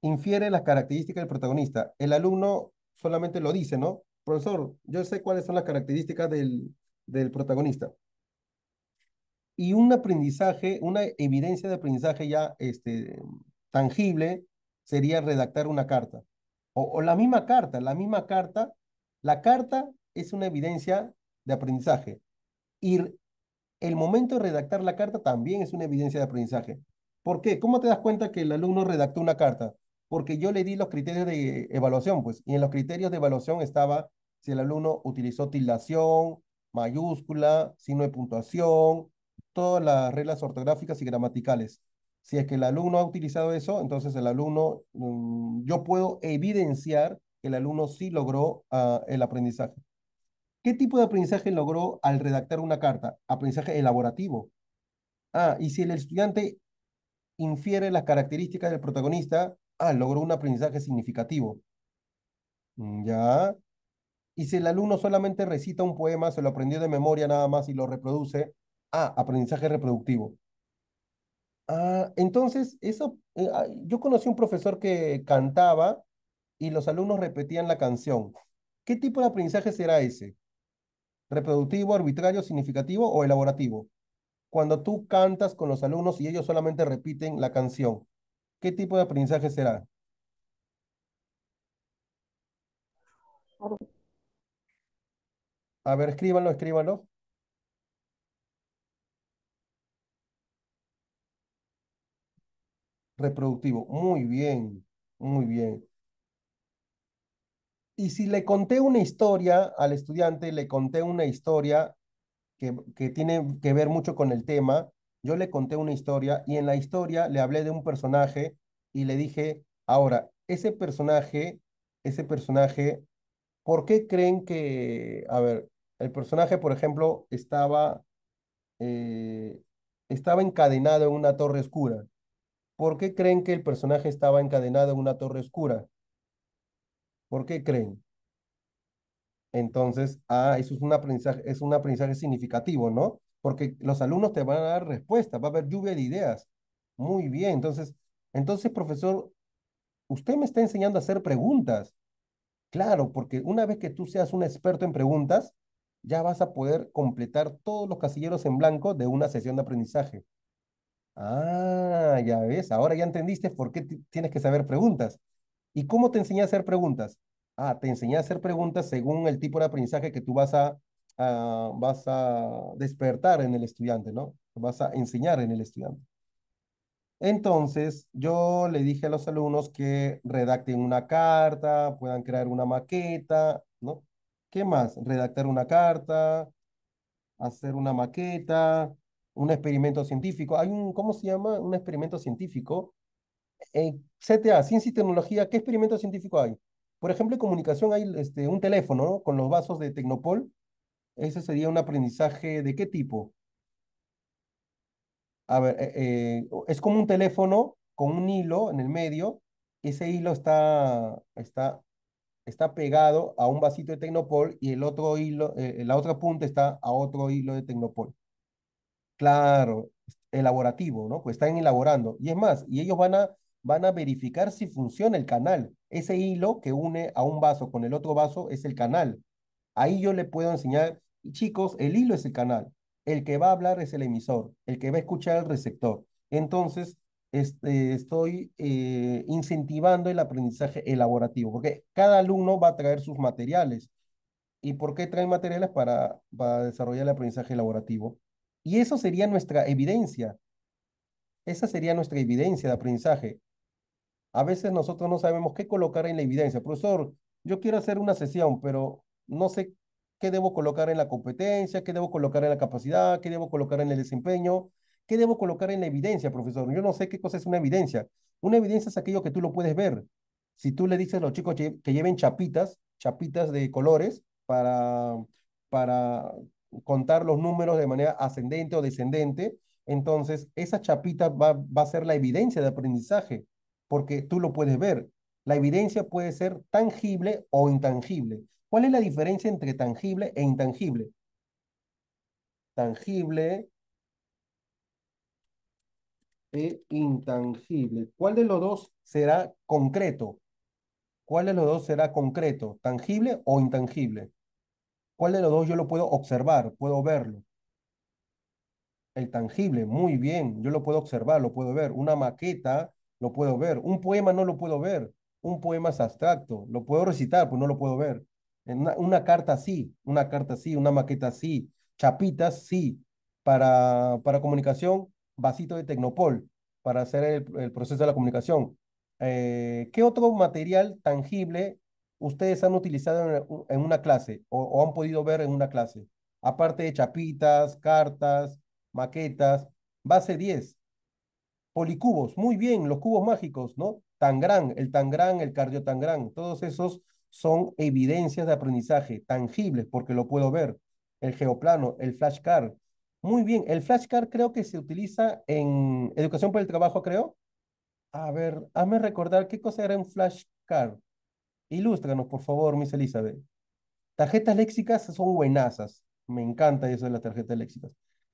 infiere las características del protagonista. El alumno solamente lo dice, ¿no? Profesor, yo sé cuáles son las características del, del protagonista. Y un aprendizaje, una evidencia de aprendizaje ya este, tangible sería redactar una carta. O, o la misma carta, la misma carta. La carta es una evidencia de aprendizaje. Y el momento de redactar la carta también es una evidencia de aprendizaje. ¿Por qué? ¿Cómo te das cuenta que el alumno redactó una carta? porque yo le di los criterios de evaluación, pues, y en los criterios de evaluación estaba si el alumno utilizó tildación, mayúscula, signo de puntuación, todas las reglas ortográficas y gramaticales. Si es que el alumno ha utilizado eso, entonces el alumno, mm, yo puedo evidenciar que el alumno sí logró ah, el aprendizaje. ¿Qué tipo de aprendizaje logró al redactar una carta? Aprendizaje elaborativo. Ah, y si el estudiante infiere las características del protagonista, Ah, logró un aprendizaje significativo. Mm, ya. Y si el alumno solamente recita un poema, se lo aprendió de memoria nada más y lo reproduce, ah, aprendizaje reproductivo. Ah, entonces, eso, eh, ah, yo conocí un profesor que cantaba y los alumnos repetían la canción. ¿Qué tipo de aprendizaje será ese? ¿Reproductivo, arbitrario, significativo o elaborativo? Cuando tú cantas con los alumnos y ellos solamente repiten la canción, ¿Qué tipo de aprendizaje será? A ver, escríbanlo, escríbanlo. Reproductivo. Muy bien, muy bien. Y si le conté una historia al estudiante, le conté una historia que, que tiene que ver mucho con el tema, yo le conté una historia y en la historia le hablé de un personaje y le dije, ahora, ese personaje, ese personaje, ¿por qué creen que, a ver, el personaje, por ejemplo, estaba, eh, estaba encadenado en una torre oscura? ¿Por qué creen que el personaje estaba encadenado en una torre oscura? ¿Por qué creen? Entonces, ah, eso es un aprendizaje, es un aprendizaje significativo, ¿no? porque los alumnos te van a dar respuestas, va a haber lluvia de ideas. Muy bien, entonces, entonces, profesor, usted me está enseñando a hacer preguntas. Claro, porque una vez que tú seas un experto en preguntas, ya vas a poder completar todos los casilleros en blanco de una sesión de aprendizaje. Ah, ya ves, ahora ya entendiste por qué tienes que saber preguntas. ¿Y cómo te enseñé a hacer preguntas? Ah, te enseñé a hacer preguntas según el tipo de aprendizaje que tú vas a Ah, vas a despertar en el estudiante, ¿no? Vas a enseñar en el estudiante. Entonces, yo le dije a los alumnos que redacten una carta, puedan crear una maqueta, ¿no? ¿Qué más? Redactar una carta, hacer una maqueta, un experimento científico. Hay un, ¿cómo se llama? Un experimento científico. en eh, CTA, Ciencia y Tecnología, ¿qué experimento científico hay? Por ejemplo, en comunicación hay este, un teléfono ¿no? con los vasos de Tecnopol ese sería un aprendizaje de qué tipo? A ver, eh, eh, es como un teléfono con un hilo en el medio. Ese hilo está, está, está pegado a un vasito de Tecnopol y el otro hilo, eh, la otra punta está a otro hilo de Tecnopol. Claro, elaborativo, ¿no? Pues están elaborando. Y es más, y ellos van a, van a verificar si funciona el canal. Ese hilo que une a un vaso con el otro vaso es el canal. Ahí yo le puedo enseñar chicos, el hilo es el canal, el que va a hablar es el emisor, el que va a escuchar el receptor. Entonces, este, estoy eh, incentivando el aprendizaje elaborativo, porque cada alumno va a traer sus materiales. ¿Y por qué traen materiales para, para desarrollar el aprendizaje elaborativo? Y eso sería nuestra evidencia. Esa sería nuestra evidencia de aprendizaje. A veces nosotros no sabemos qué colocar en la evidencia. Profesor, yo quiero hacer una sesión, pero no sé qué debo colocar en la competencia, qué debo colocar en la capacidad, qué debo colocar en el desempeño, qué debo colocar en la evidencia, profesor. Yo no sé qué cosa es una evidencia. Una evidencia es aquello que tú lo puedes ver. Si tú le dices a los chicos que lleven chapitas, chapitas de colores para, para contar los números de manera ascendente o descendente, entonces esa chapita va a ser la evidencia de aprendizaje, porque tú lo puedes ver. La evidencia puede ser tangible o intangible. ¿Cuál es la diferencia entre tangible e intangible? Tangible e intangible. ¿Cuál de los dos será concreto? ¿Cuál de los dos será concreto? ¿Tangible o intangible? ¿Cuál de los dos yo lo puedo observar? Puedo verlo. El tangible, muy bien, yo lo puedo observar, lo puedo ver. Una maqueta, lo puedo ver. Un poema no lo puedo ver. Un poema es abstracto, lo puedo recitar, pues no lo puedo ver. Una, carta sí, una carta sí, una maqueta sí, chapitas sí, para, para comunicación, vasito de Tecnopol, para hacer el, proceso de la comunicación. Eh, ¿Qué otro material tangible ustedes han utilizado en, una clase o, han podido ver en una clase? Aparte de chapitas, cartas, maquetas, base 10, policubos, muy bien, los cubos mágicos, ¿no? gran, el gran, el cardio gran, todos esos son evidencias de aprendizaje tangibles porque lo puedo ver. El geoplano, el flashcard. Muy bien, el flashcard creo que se utiliza en educación por el trabajo, creo. A ver, hazme recordar qué cosa era un flashcard. Ilústranos, por favor, Miss Elizabeth. Tarjetas léxicas son buenazas. Me encanta eso de las tarjetas léxicas.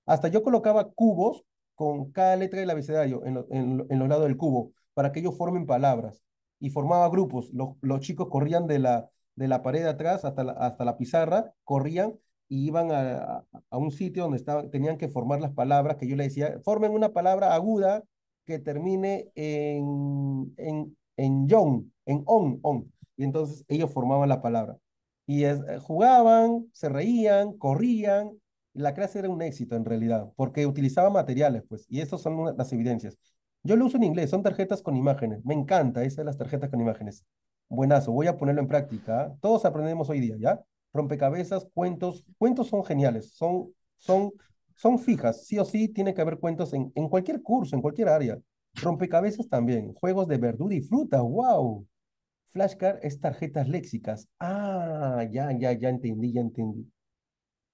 Hasta yo colocaba cubos con cada letra del abecedario en, en, en los lados del cubo para que ellos formen palabras y formaba grupos. Los, chicos corrían de la, de la pared de atrás hasta la, hasta la pizarra, corrían y iban a, un sitio donde tenían que formar las palabras que yo les decía, formen una palabra aguda que termine en, en, en yon, en on, on. Y entonces ellos formaban la palabra. Y eh, jugaban, se reían, corrían. La clase era un éxito en realidad, porque utilizaba materiales, pues, y estas son las evidencias. Yo lo uso en inglés, son tarjetas con imágenes. Me encanta esa de las tarjetas con imágenes. Buenazo, voy a ponerlo en práctica. Todos aprendemos hoy día, ¿ya? Rompecabezas, cuentos. Cuentos son geniales, son, son, son fijas. Sí o sí tiene que haber cuentos en, en cualquier curso, en cualquier área. Rompecabezas también. Juegos de verdura y fruta, wow. Flashcard es tarjetas léxicas. Ah, ya, ya, ya entendí, ya entendí.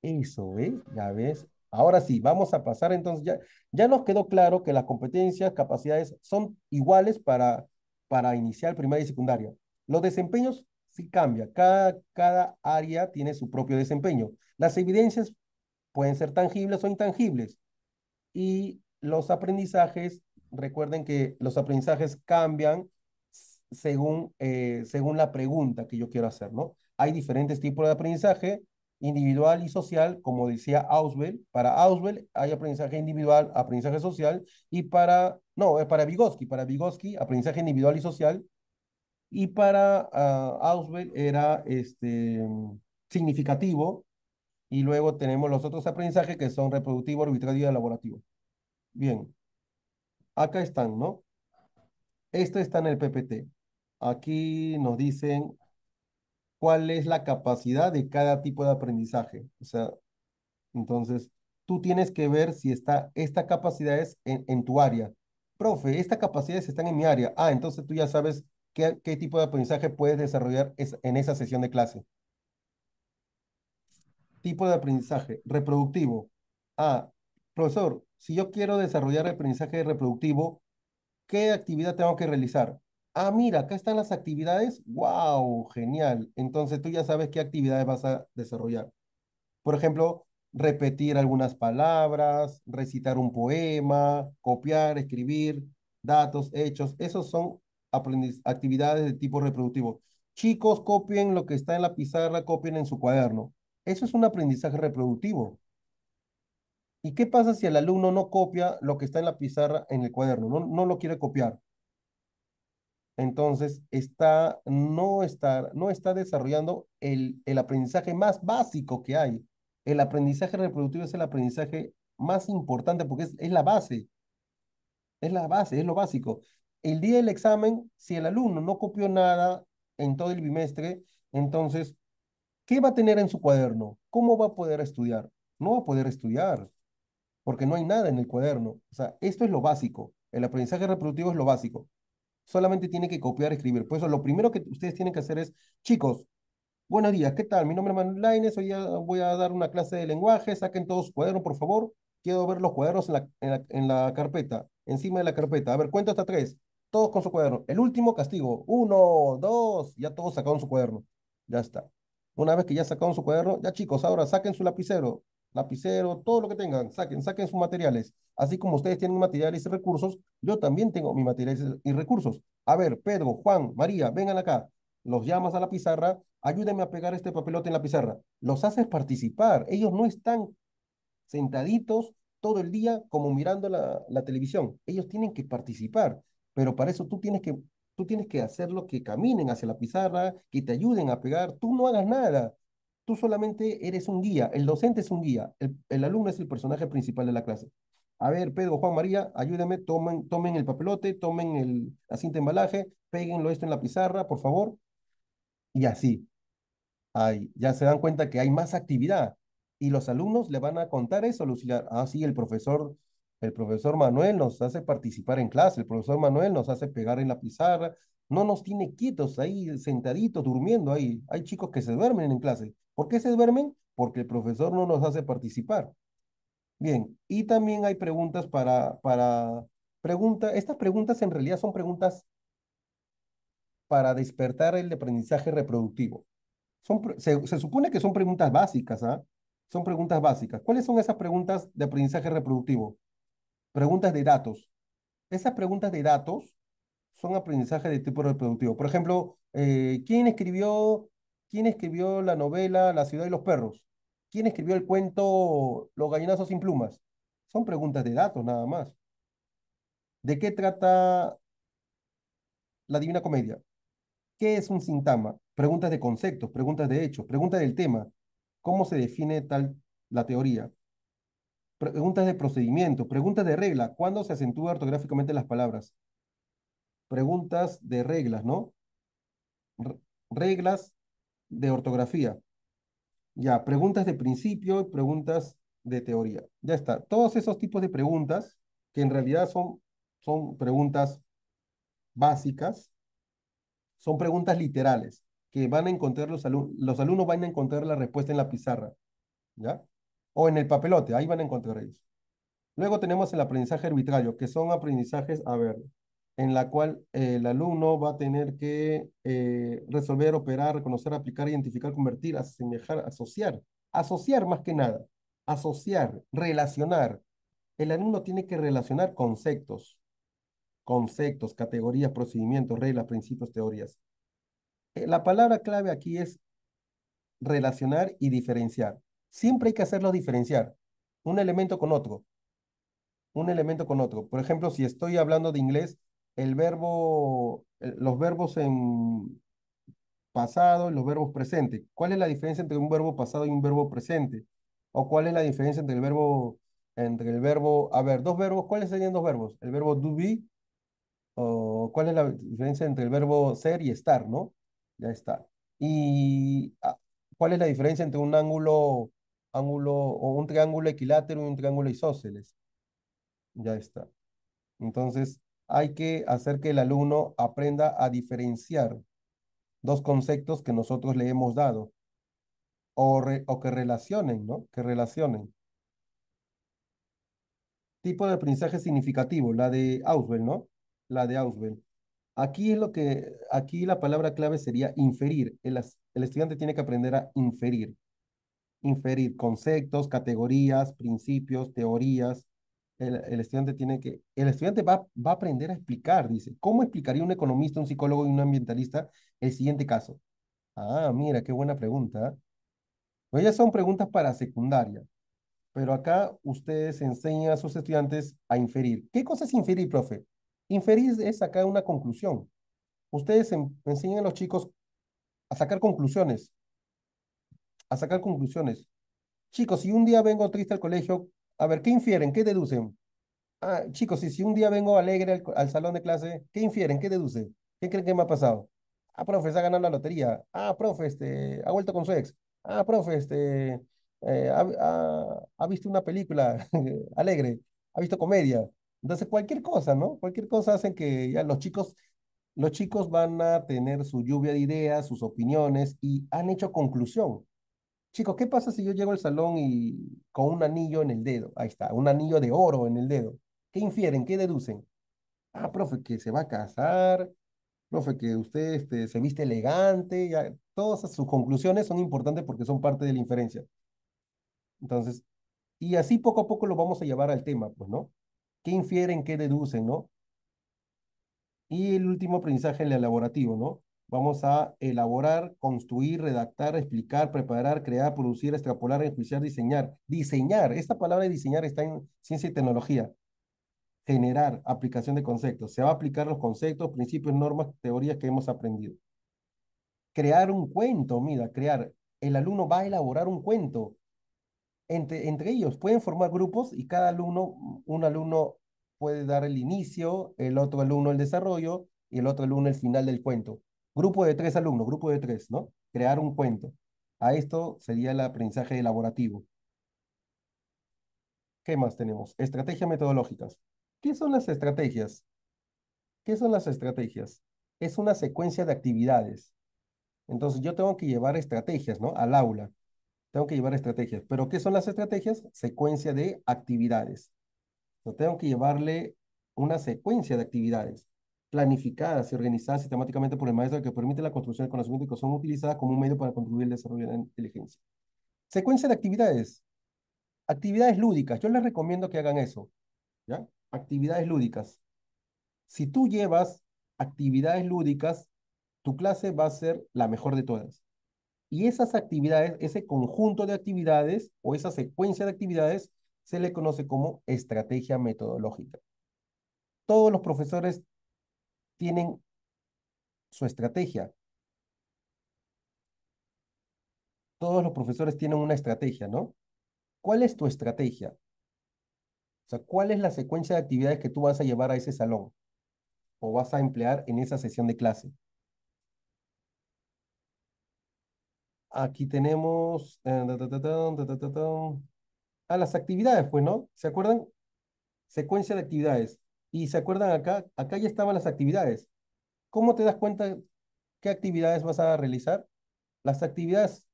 Eso, ¿eh? Ya ves, Ahora sí, vamos a pasar entonces, ya, ya nos quedó claro que las competencias, capacidades son iguales para, para inicial, primaria y secundaria. Los desempeños sí cambian, cada, cada área tiene su propio desempeño. Las evidencias pueden ser tangibles o intangibles. Y los aprendizajes, recuerden que los aprendizajes cambian según, eh, según la pregunta que yo quiero hacer, ¿no? Hay diferentes tipos de aprendizaje, individual y social, como decía Auswell. Para Auswell hay aprendizaje individual, aprendizaje social, y para, no, es eh, para Vygotsky, para Vygotsky, aprendizaje individual y social, y para ah, Auswell era este, significativo, y luego tenemos los otros aprendizajes que son reproductivo, arbitrario y elaborativo. Bien, acá están, ¿no? Esto está en el PPT. Aquí nos dicen cuál es la capacidad de cada tipo de aprendizaje. O sea, entonces, tú tienes que ver si está esta capacidad es en, tu área. Profe, estas capacidades están en mi área. Ah, entonces tú ya sabes qué, tipo de aprendizaje puedes desarrollar en esa sesión de clase. Tipo de aprendizaje, reproductivo. Ah, profesor, si yo quiero desarrollar aprendizaje reproductivo, ¿qué actividad tengo que realizar? ah, mira, acá están las actividades, wow, genial. Entonces tú ya sabes qué actividades vas a desarrollar. Por ejemplo, repetir algunas palabras, recitar un poema, copiar, escribir, datos, hechos. Esos son actividades de tipo reproductivo. Chicos, copien lo que está en la pizarra, copien en su cuaderno. Eso es un aprendizaje reproductivo. ¿Y qué pasa si el alumno no copia lo que está en la pizarra en el cuaderno? No, no lo quiere copiar entonces está, no, está, no está desarrollando el, el aprendizaje más básico que hay. El aprendizaje reproductivo es el aprendizaje más importante porque es, es la base. Es la base, es lo básico. El día del examen, si el alumno no copió nada en todo el bimestre, entonces, ¿qué va a tener en su cuaderno? ¿Cómo va a poder estudiar? No va a poder estudiar porque no hay nada en el cuaderno. O sea, esto es lo básico. El aprendizaje reproductivo es lo básico solamente tiene que copiar, escribir. Por eso lo primero que ustedes tienen que hacer es, chicos, buenos días, ¿qué tal? Mi nombre es Manuel Laines, hoy voy a dar una clase de lenguaje, saquen todos su cuaderno, por favor. Quiero ver los cuadernos en la, en la carpeta, encima de la carpeta. A ver, cuento hasta tres. Todos con su cuaderno. El último castigo. Uno, dos. Ya todos sacaron su cuaderno. Ya está. Una vez que ya sacaron su cuaderno, ya chicos, ahora saquen su lapicero lapicero, todo lo que tengan, saquen, saquen sus materiales. Así como ustedes tienen materiales y recursos, yo también tengo mis materiales y recursos. A ver, Pedro, Juan, María, vengan acá. Los llamas a la pizarra, ayúdenme a pegar este papelote en la pizarra. Los haces participar. Ellos no están sentaditos todo el día como mirando la, televisión. Ellos tienen que participar, pero para eso tú tienes que tú tienes que hacerlo que caminen hacia la pizarra, que te ayuden a pegar. Tú no hagas nada tú solamente eres un guía, el docente es un guía, el, alumno es el personaje principal de la clase. A ver, Pedro, Juan María, ayúdenme, tomen, tomen el papelote, tomen el, la cinta de embalaje, péguenlo esto en la pizarra, por favor. Y así. Ahí, ya se dan cuenta que hay más actividad. Y los alumnos le van a contar eso, Lucía. Ah, sí, el profesor, el profesor Manuel nos hace participar en clase, el profesor Manuel nos hace pegar en la pizarra, no nos tiene quietos ahí, sentaditos, durmiendo ahí. Hay chicos que se duermen en clase. ¿Por qué se duermen? Porque el profesor no nos hace participar. Bien, y también hay preguntas para, para pregunta, estas preguntas en realidad son preguntas para despertar el aprendizaje reproductivo. Son, se, supone que son preguntas básicas, ¿ah? Son preguntas básicas. ¿Cuáles son esas preguntas de aprendizaje reproductivo? Preguntas de datos. Esas preguntas de datos son aprendizaje de tipo reproductivo. Por ejemplo, eh, ¿quién escribió ¿Quién escribió la novela La ciudad y los perros? ¿Quién escribió el cuento Los gallinazos sin plumas? Son preguntas de datos nada más. ¿De qué trata la Divina Comedia? ¿Qué es un sintama? Preguntas de conceptos, preguntas de hechos, preguntas del tema. ¿Cómo se define tal la teoría? Preguntas de procedimiento, preguntas de regla. ¿Cuándo se acentúa ortográficamente las palabras? Preguntas de reglas, ¿no? reglas de ortografía. Ya, preguntas de principio y preguntas de teoría. Ya está. Todos esos tipos de preguntas, que en realidad son, son preguntas básicas, son preguntas literales, que van a encontrar los alumnos, los alumnos van a encontrar la respuesta en la pizarra, ¿ya? O en el papelote, ahí van a encontrar ellos. Luego tenemos el aprendizaje arbitrario, que son aprendizajes, a ver, en la cual eh, el alumno va a tener que eh, resolver, operar, reconocer, aplicar, identificar, convertir, asemejar, asociar. Asociar más que nada. Asociar, relacionar. El alumno tiene que relacionar conceptos. Conceptos, categorías, procedimientos, reglas, principios, teorías. Eh, la palabra clave aquí es relacionar y diferenciar. Siempre hay que hacerlo diferenciar. Un elemento con otro. Un elemento con otro. Por ejemplo, si estoy hablando de inglés, el verbo, eh, los verbos en pasado y los verbos presentes. ¿Cuál es la diferencia entre un verbo pasado y un verbo presente? ¿O cuál es la diferencia entre el verbo, entre el verbo, a ver, dos verbos, ¿cuáles serían dos verbos? El verbo do be, o cuál es la diferencia entre el verbo ser y estar, ¿no? Ya está. Y ah, cuál es la diferencia entre un ángulo, ángulo, o un triángulo equilátero y un triángulo isósceles. Ya está. Entonces, hay que hacer que el alumno aprenda a diferenciar dos conceptos que nosotros le hemos dado o, o que relacionen, ¿no? Que relacionen. Tipo de aprendizaje significativo, la de Auswell, ¿no? La de Auswell. Aquí es lo que, aquí la palabra clave sería inferir. El, el estudiante tiene que aprender a inferir. Inferir conceptos, categorías, principios, teorías, el, estudiante tiene que, el estudiante va, va a aprender a explicar, dice. ¿Cómo explicaría un economista, un psicólogo y un ambientalista el siguiente caso? Ah, mira, qué buena pregunta. Ellas ¿eh? pues son preguntas para secundaria, pero acá ustedes enseñan a sus estudiantes a inferir. ¿Qué cosa es inferir, profe? Inferir es sacar una conclusión. Ustedes enseñan a los chicos a sacar conclusiones. A sacar conclusiones. Chicos, si un día vengo triste al colegio a ver, ¿qué infieren? ¿Qué deducen? Ah, chicos, si, un día vengo alegre al, salón de clase, ¿qué infieren? ¿Qué deducen? ¿Qué creen que me ha pasado? Ah, profe, se ha ganado la lotería. Ah, profe, este, ha vuelto con su ex. Ah, profe, este, eh, ha, visto una película (laughs) alegre, ha visto comedia. Entonces, cualquier cosa, ¿no? Cualquier cosa hacen que ya los chicos, los chicos van a tener su lluvia de ideas, sus opiniones y han hecho conclusión chicos, ¿qué pasa si yo llego al salón y con un anillo en el dedo? Ahí está, un anillo de oro en el dedo. ¿Qué infieren? ¿Qué deducen? Ah, profe, que se va a casar, profe, que usted este, se viste elegante, ya, todas sus conclusiones son importantes porque son parte de la inferencia. Entonces, y así poco a poco lo vamos a llevar al tema, pues, ¿no? ¿Qué infieren, qué deducen, no? Y el último aprendizaje, en el elaborativo, ¿no? Vamos a elaborar, construir, redactar, explicar, preparar, crear, producir, extrapolar, enjuiciar, diseñar. Diseñar, esta palabra de diseñar está en ciencia y tecnología. Generar, aplicación de conceptos. Se va a aplicar los conceptos, principios, normas, teorías que hemos aprendido. Crear un cuento, mira, crear. El alumno va a elaborar un cuento. Entre, entre ellos pueden formar grupos y cada alumno, un alumno puede dar el inicio, el otro alumno el desarrollo y el otro alumno el final del cuento. Grupo de tres alumnos, grupo de tres, ¿no? Crear un cuento. A esto sería el aprendizaje elaborativo. ¿Qué más tenemos? Estrategias metodológicas. ¿Qué son las estrategias? ¿Qué son las estrategias? Es una secuencia de actividades. Entonces yo tengo que llevar estrategias, ¿no? Al aula. Tengo que llevar estrategias. ¿Pero qué son las estrategias? Secuencia de actividades. tengo que llevarle una secuencia de actividades planificadas y organizadas sistemáticamente por el maestro que permite la construcción del conocimiento y que son utilizadas como un medio para contribuir al desarrollo de la inteligencia. Secuencia de actividades. Actividades lúdicas. Yo les recomiendo que hagan eso. ¿ya? Actividades lúdicas. Si tú llevas actividades lúdicas, tu clase va a ser la mejor de todas. Y esas actividades, ese conjunto de actividades o esa secuencia de actividades se le conoce como estrategia metodológica. Todos los profesores tienen su estrategia. Todos los profesores tienen una estrategia, ¿no? ¿Cuál es tu estrategia? O sea, ¿cuál es la secuencia de actividades que tú vas a llevar a ese salón o vas a emplear en esa sesión de clase? Aquí tenemos a las actividades, pues, ¿no? ¿Se acuerdan? Secuencia de actividades. Y se acuerdan acá, acá ya estaban las actividades. ¿Cómo te das cuenta qué actividades vas a realizar? Las actividades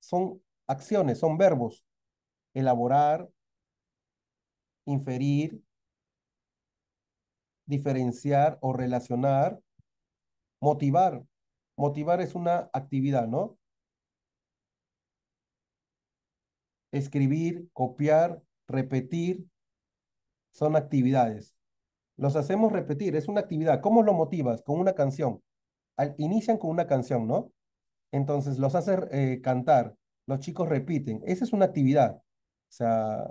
son acciones, son verbos. Elaborar, inferir, diferenciar o relacionar, motivar. Motivar es una actividad, ¿no? Escribir, copiar, repetir, son actividades. Los hacemos repetir, es una actividad. ¿Cómo lo motivas? Con una canción. inician con una canción, ¿no? Entonces los hacen eh, cantar, los chicos repiten. Esa es una actividad. O sea,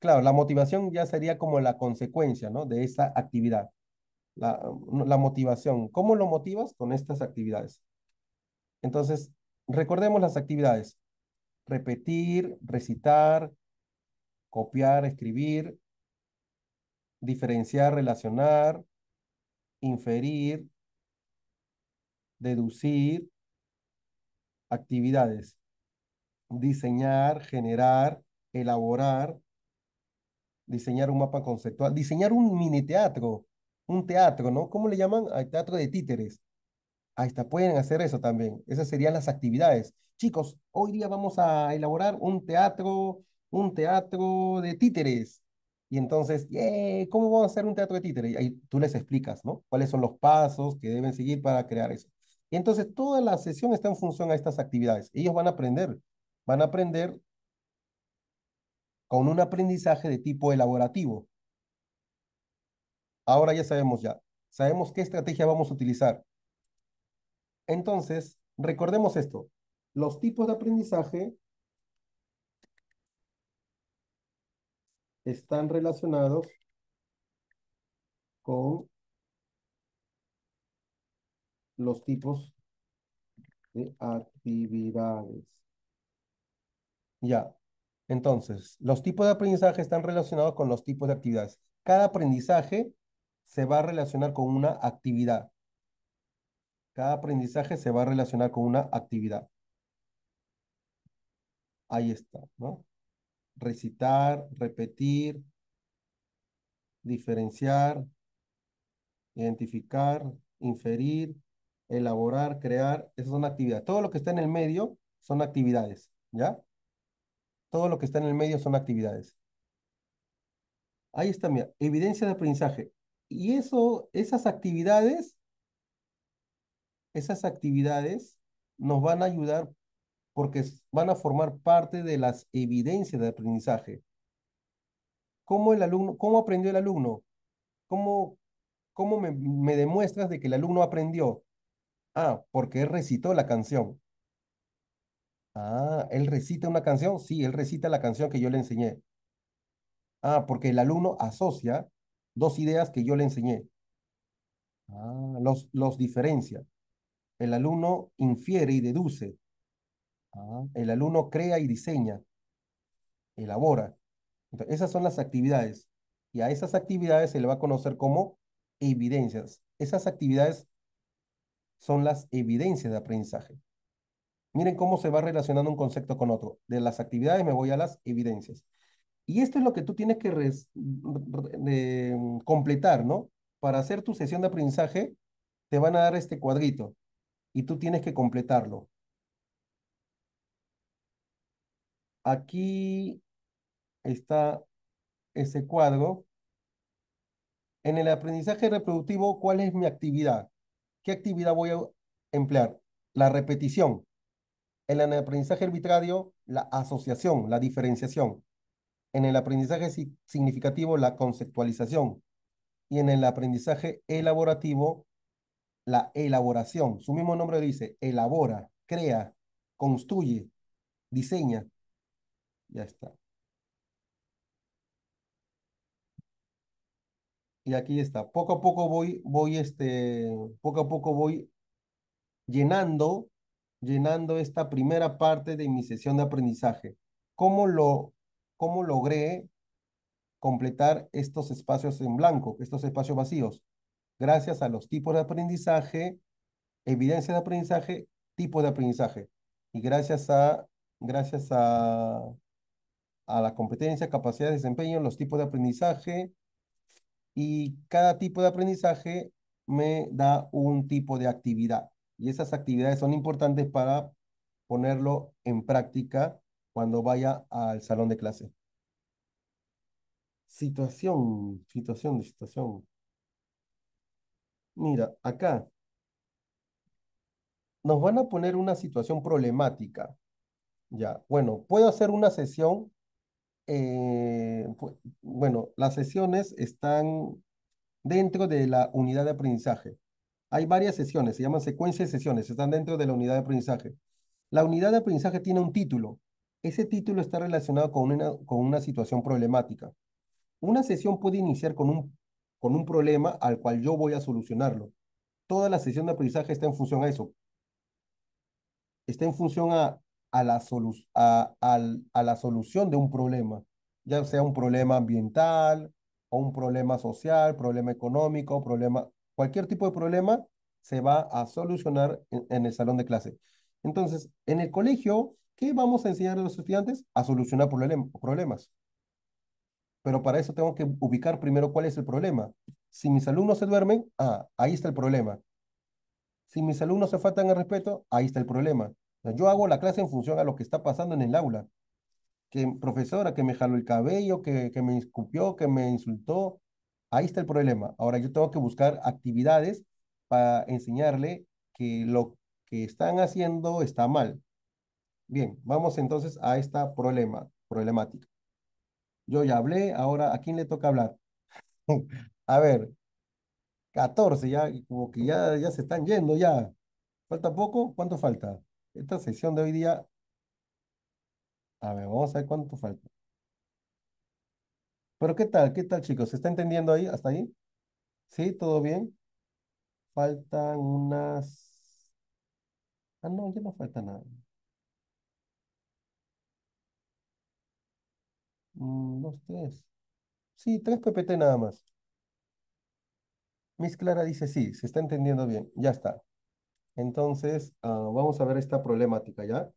claro, la motivación ya sería como la consecuencia, ¿no? De esa actividad. la mm, motivación. ¿Cómo lo motivas? Con estas actividades. Entonces, recordemos las actividades. Repetir, recitar, copiar, escribir, diferenciar, relacionar, inferir, deducir, actividades, diseñar, generar, elaborar, diseñar un mapa conceptual, diseñar un mini teatro, un teatro, ¿no? ¿Cómo le llaman? teatro de títeres. Ahí está, pueden hacer eso también. Esas serían las actividades. Chicos, hoy día vamos a elaborar un teatro, un teatro de títeres. Y entonces, ¿cómo vamos a hacer un teatro de títeres? Y ahí tú les explicas, ¿no? ¿Cuáles son los pasos que deben seguir para crear eso? Y entonces toda la sesión está en función a estas actividades. Ellos van a aprender, van a aprender con un aprendizaje de tipo elaborativo. Ahora ya sabemos ya, sabemos qué estrategia vamos a utilizar. Entonces, recordemos esto, los tipos de aprendizaje están relacionados con los tipos de actividades. Ya, entonces, los tipos de aprendizaje están relacionados con los tipos de actividades. Cada aprendizaje se va a relacionar con una actividad. Cada aprendizaje se va a relacionar con una actividad. Ahí está, ¿no? recitar, repetir, diferenciar, identificar, inferir, elaborar, crear. Esas son actividades. Todo lo que está en el medio son actividades, ¿ya? Todo lo que está en el medio son actividades. Ahí está, mira, evidencia de aprendizaje. Y eso, esas actividades, esas actividades nos van a ayudar porque van a formar parte de las evidencias de aprendizaje. ¿Cómo, el alumno, cómo aprendió el alumno? ¿Cómo, cómo me, demuestras de que el alumno aprendió? Ah, porque él recitó la canción. Ah, él recita una canción. Sí, él recita la canción que yo le enseñé. Ah, porque el alumno asocia dos ideas que yo le enseñé. Ah, los, los diferencia. El alumno infiere y deduce. El alumno crea y diseña, elabora. esas son las actividades. Y a esas actividades se le va a conocer como evidencias. Esas actividades son las evidencias de aprendizaje. Miren cómo se va relacionando un concepto con otro. De las actividades me voy a las evidencias. Y esto es lo que tú tienes que eh, completar, ¿no? Para hacer tu sesión de aprendizaje, te van a dar este cuadrito y tú tienes que completarlo. Aquí está ese cuadro. En el aprendizaje reproductivo, ¿cuál es mi actividad? ¿Qué actividad voy a emplear? La repetición. En el aprendizaje arbitrario, la asociación, la diferenciación. En el aprendizaje significativo, la conceptualización. Y en el aprendizaje elaborativo, la elaboración. Su mismo nombre dice, elabora, crea, construye, diseña. Ya está. Y aquí está. Poco a poco voy, voy este, poco a poco voy llenando, llenando esta primera parte de mi sesión de aprendizaje. ¿Cómo lo, cómo logré completar estos espacios en blanco, estos espacios vacíos? Gracias a los tipos de aprendizaje, evidencia de aprendizaje, tipo de aprendizaje. Y gracias a, gracias a, a la competencia, capacidad de desempeño, los tipos de aprendizaje y cada tipo de aprendizaje me da un tipo de actividad. Y esas actividades son importantes para ponerlo en práctica cuando vaya al salón de clase. Situación, situación de situación. Mira, acá nos van a poner una situación problemática. Ya, bueno, puedo hacer una sesión eh, bueno, las sesiones están dentro de la unidad de aprendizaje. Hay varias sesiones, se llaman secuencias de sesiones, están dentro de la unidad de aprendizaje. La unidad de aprendizaje tiene un título. Ese título está relacionado con una, con una situación problemática. Una sesión puede iniciar con un, con un problema al cual yo voy a solucionarlo. Toda la sesión de aprendizaje está en función a eso. Está en función a a la, a, la solución de un problema, ya sea un problema ambiental o un problema social, problema económico, problema, cualquier tipo de problema se va a solucionar en, el salón de clase. Entonces, en el colegio, ¿qué vamos a enseñar a los estudiantes? A solucionar problemas. Pero para eso tengo que ubicar primero cuál es el problema. Si mis alumnos se duermen, ah, ahí está el problema. Si mis alumnos se faltan al respeto, ahí está el problema. Yo hago la clase en función a lo que está pasando en el aula. Que profesora que me jaló el cabello, que, que me escupió, que me insultó. Ahí está el problema. Ahora yo tengo que buscar actividades para enseñarle que lo que están haciendo está mal. Bien, vamos entonces a esta problema, problemática. Yo ya hablé, ahora ¿a quién le toca hablar? (laughs) a ver, 14, ya como que ya, ya se están yendo, ya. ¿Falta poco? ¿Cuánto falta? Esta sesión de hoy día, a ver, vamos a ver cuánto falta. Pero ¿qué tal? ¿Qué tal, chicos? ¿Se está entendiendo ahí? ¿Hasta ahí? ¿Sí? ¿Todo bien? Faltan unas... Ah, no, ya no falta nada. Mm, dos, tres. Sí, tres PPT nada más. Miss Clara dice sí, se está entendiendo bien. Ya está. Entonces, ah, vamos a ver esta problemática, ¿ya?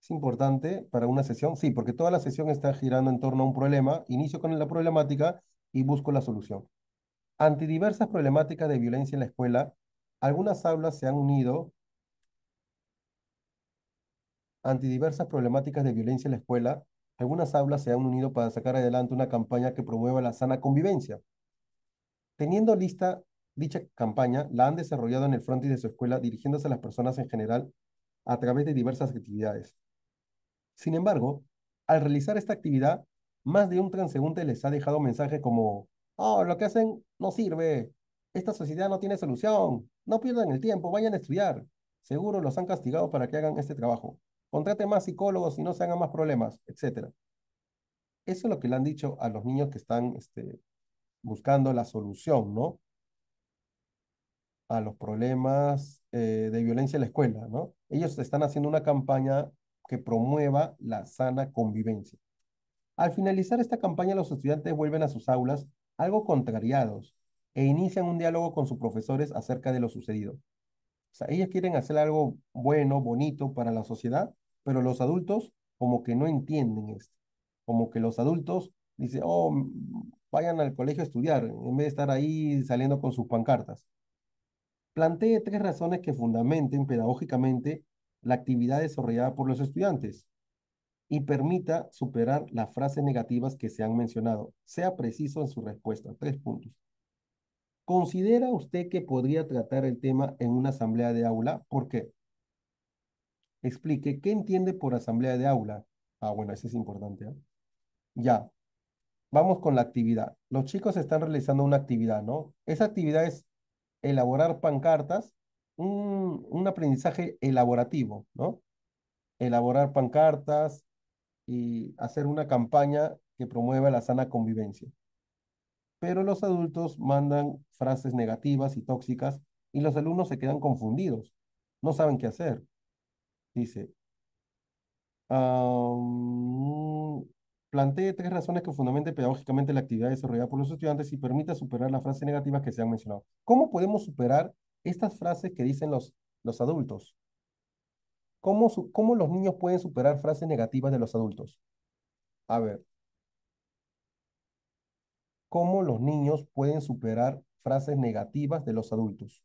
Es importante para una sesión, sí, porque toda la sesión está girando en torno a un problema. Inicio con la problemática y busco la solución. Ante diversas problemáticas de violencia en la escuela, algunas aulas se han unido ante diversas problemáticas de violencia en la escuela, algunas aulas se han unido para sacar adelante una campaña que promueva la sana convivencia. Teniendo lista Dicha campaña la han desarrollado en el frontis de su escuela dirigiéndose a las personas en general a través de diversas actividades. Sin embargo, al realizar esta actividad, más de un transeúnte les ha dejado mensajes como, oh, lo que hacen no sirve, esta sociedad no tiene solución, no pierdan el tiempo, vayan a estudiar, seguro los han castigado para que hagan este trabajo, contrate más psicólogos y no se hagan más problemas, etc. Eso es lo que le han dicho a los niños que están este, buscando la solución, ¿no? a los problemas eh, de violencia en la escuela, ¿no? Ellos están haciendo una campaña que promueva la sana convivencia. Al finalizar esta campaña, los estudiantes vuelven a sus aulas algo contrariados e inician un diálogo con sus profesores acerca de lo sucedido. O sea, ellos quieren hacer algo bueno, bonito para la sociedad, pero los adultos como que no entienden esto. Como que los adultos dicen, oh, vayan al colegio a estudiar, en vez de estar ahí saliendo con sus pancartas. Plantee tres razones que fundamenten pedagógicamente la actividad desarrollada por los estudiantes y permita superar las frases negativas que se han mencionado. Sea preciso en su respuesta. Tres puntos. ¿Considera usted que podría tratar el tema en una asamblea de aula? ¿Por qué? Explique qué entiende por asamblea de aula. Ah, bueno, eso es importante. ¿eh? Ya. Vamos con la actividad. Los chicos están realizando una actividad, ¿no? Esa actividad es elaborar pancartas, un, aprendizaje elaborativo, ¿no? Elaborar pancartas y hacer una campaña que promueva la sana convivencia. Pero los adultos mandan frases negativas y tóxicas y los alumnos se quedan confundidos, no saben qué hacer. Dice, Plantee tres razones que fundamenten pedagógicamente la actividad desarrollada por los estudiantes y permita superar las frases negativas que se han mencionado. ¿Cómo podemos superar estas frases que dicen los, los adultos? ¿Cómo, los niños pueden superar frases negativas de los adultos? A ver. ¿Cómo los niños pueden superar frases negativas de los adultos?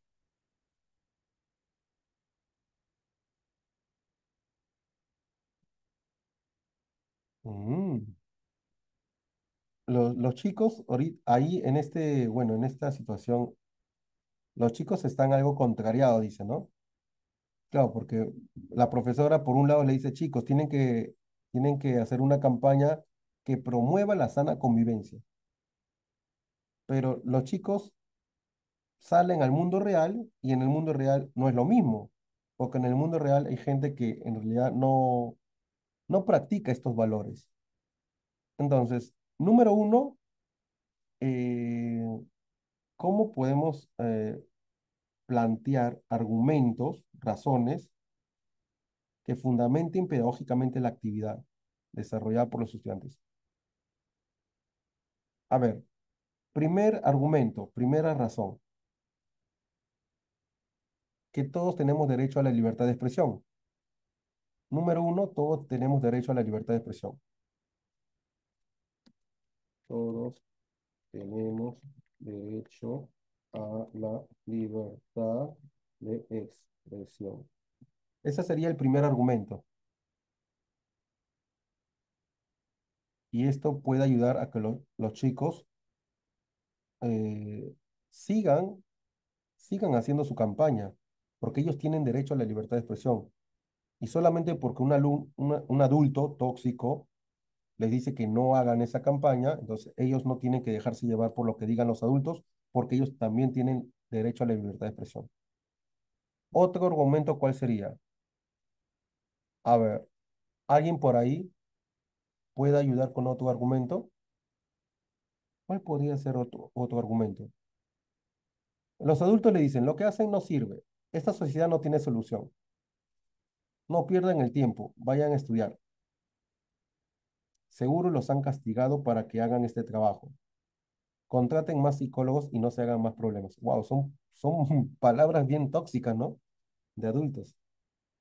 Mm los, chicos ahí en este, bueno, en esta situación, los chicos están algo contrariados, dice, ¿no? Claro, porque la profesora por un lado le dice, chicos, tienen que, tienen que hacer una campaña que promueva la sana convivencia. Pero los chicos salen al mundo real y en el mundo real no es lo mismo, porque en el mundo real hay gente que en realidad no, no practica estos valores. Entonces, Número uno, eh, ¿cómo podemos eh, plantear argumentos, razones que fundamenten pedagógicamente la actividad desarrollada por los estudiantes? A ver, primer argumento, primera razón, que todos tenemos derecho a la libertad de expresión. Número uno, todos tenemos derecho a la libertad de expresión todos tenemos derecho a la libertad de expresión. Ese sería el primer argumento. Y esto puede ayudar a que los chicos eh, sigan, sigan haciendo su campaña, porque ellos tienen derecho a la libertad de expresión. Y solamente porque un, un adulto tóxico les dice que no hagan esa campaña, entonces ellos no tienen que dejarse llevar por lo que digan los adultos, porque ellos también tienen derecho a la libertad de expresión. Otro argumento, ¿cuál sería? A ver, ¿alguien por ahí puede ayudar con otro argumento? ¿Cuál podría ser otro, otro argumento? Los adultos le dicen, lo que hacen no sirve, esta sociedad no tiene solución. No pierdan el tiempo, vayan a estudiar. Seguro los han castigado para que hagan este trabajo. Contraten más psicólogos y no se hagan más problemas. Wow, son, son (laughs) palabras bien tóxicas, ¿no? De adultos.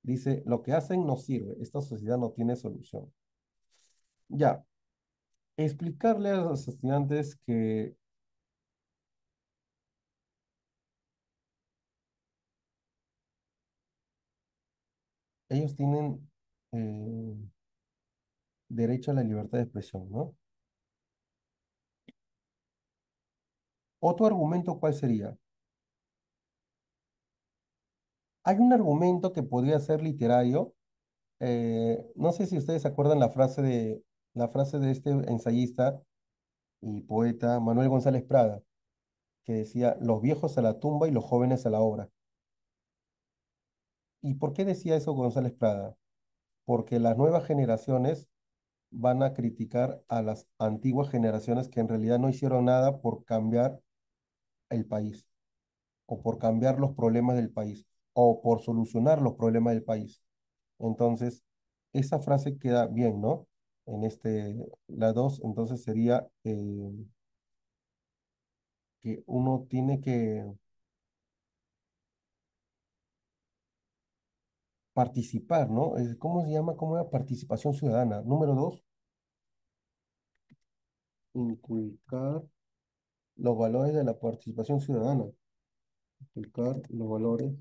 Dice, lo que hacen no sirve. Esta sociedad no tiene solución. Ya. Explicarle a los estudiantes que ellos tienen eh, derecho a la libertad de expresión, ¿no? Otro argumento, ¿cuál sería? Hay un argumento que podría ser literario. Eh, no sé si ustedes acuerdan la frase de, la frase de este ensayista y poeta Manuel González Prada, que decía, los viejos a la tumba y los jóvenes a la obra. ¿Y por qué decía eso González Prada? Porque las nuevas generaciones van a criticar a las antiguas generaciones que en realidad no hicieron nada por cambiar el país o por cambiar los problemas del país o por solucionar los problemas del país. Entonces, esa frase queda bien, ¿no? En este, la dos, entonces sería eh, que uno tiene que participar, ¿no? ¿Cómo se llama? ¿Cómo era? Participación ciudadana. Número dos, inculcar los valores de la participación ciudadana. Inculcar los valores.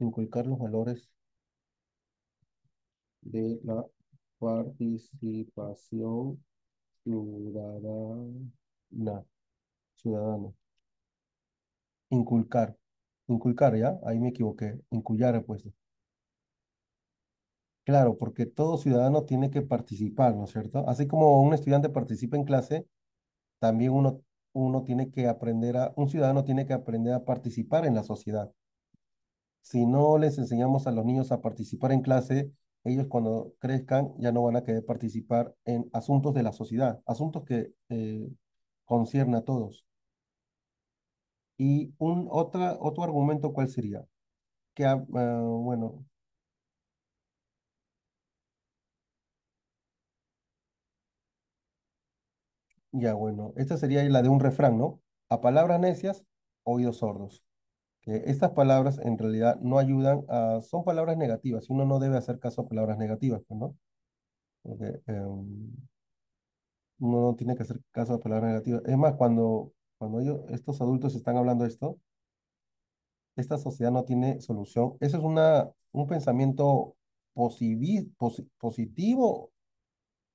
Inculcar los valores de la participación ciudadana. Ciudadana. Inculcar inculcar, ¿ya? Ahí me equivoqué, inculcar he puesto. Claro, porque todo ciudadano tiene que participar, ¿no es cierto? Así como un estudiante participa en clase, también uno, uno tiene que aprender a, un ciudadano tiene que aprender a participar en la sociedad. Si no les enseñamos a los niños a participar en clase, ellos cuando crezcan ya no van a querer participar en asuntos de la sociedad, asuntos que eh, concierne a todos. Y un, otra, otro argumento, ¿cuál sería? Que, ah, bueno, Ya, bueno, esta sería la de un refrán, ¿no? A palabras necias, oídos sordos. Que estas palabras en realidad no ayudan a, son palabras negativas, y uno no debe hacer caso a palabras negativas, pues, ¿no? Em, uno no tiene que hacer caso a palabras negativas. Es más, cuando cuando estos adultos están hablando de esto, esta sociedad no tiene solución. Eso es una, un pensamiento positivo,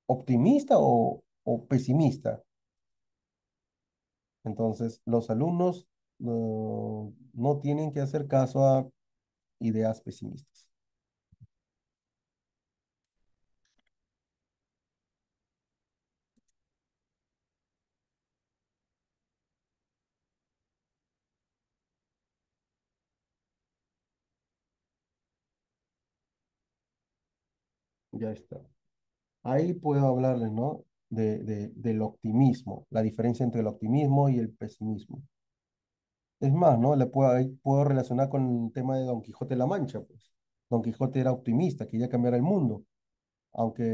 optimista o, pesimista. Entonces, los alumnos no tienen que hacer caso a ideas pesimistas. Ahí puedo hablarle, ¿no? De, del optimismo, la diferencia entre el optimismo y el pesimismo. Es más, ¿no? Le puedo, puedo relacionar con el tema de Don Quijote de la Mancha, pues. Don Quijote era optimista, quería cambiar el mundo, aunque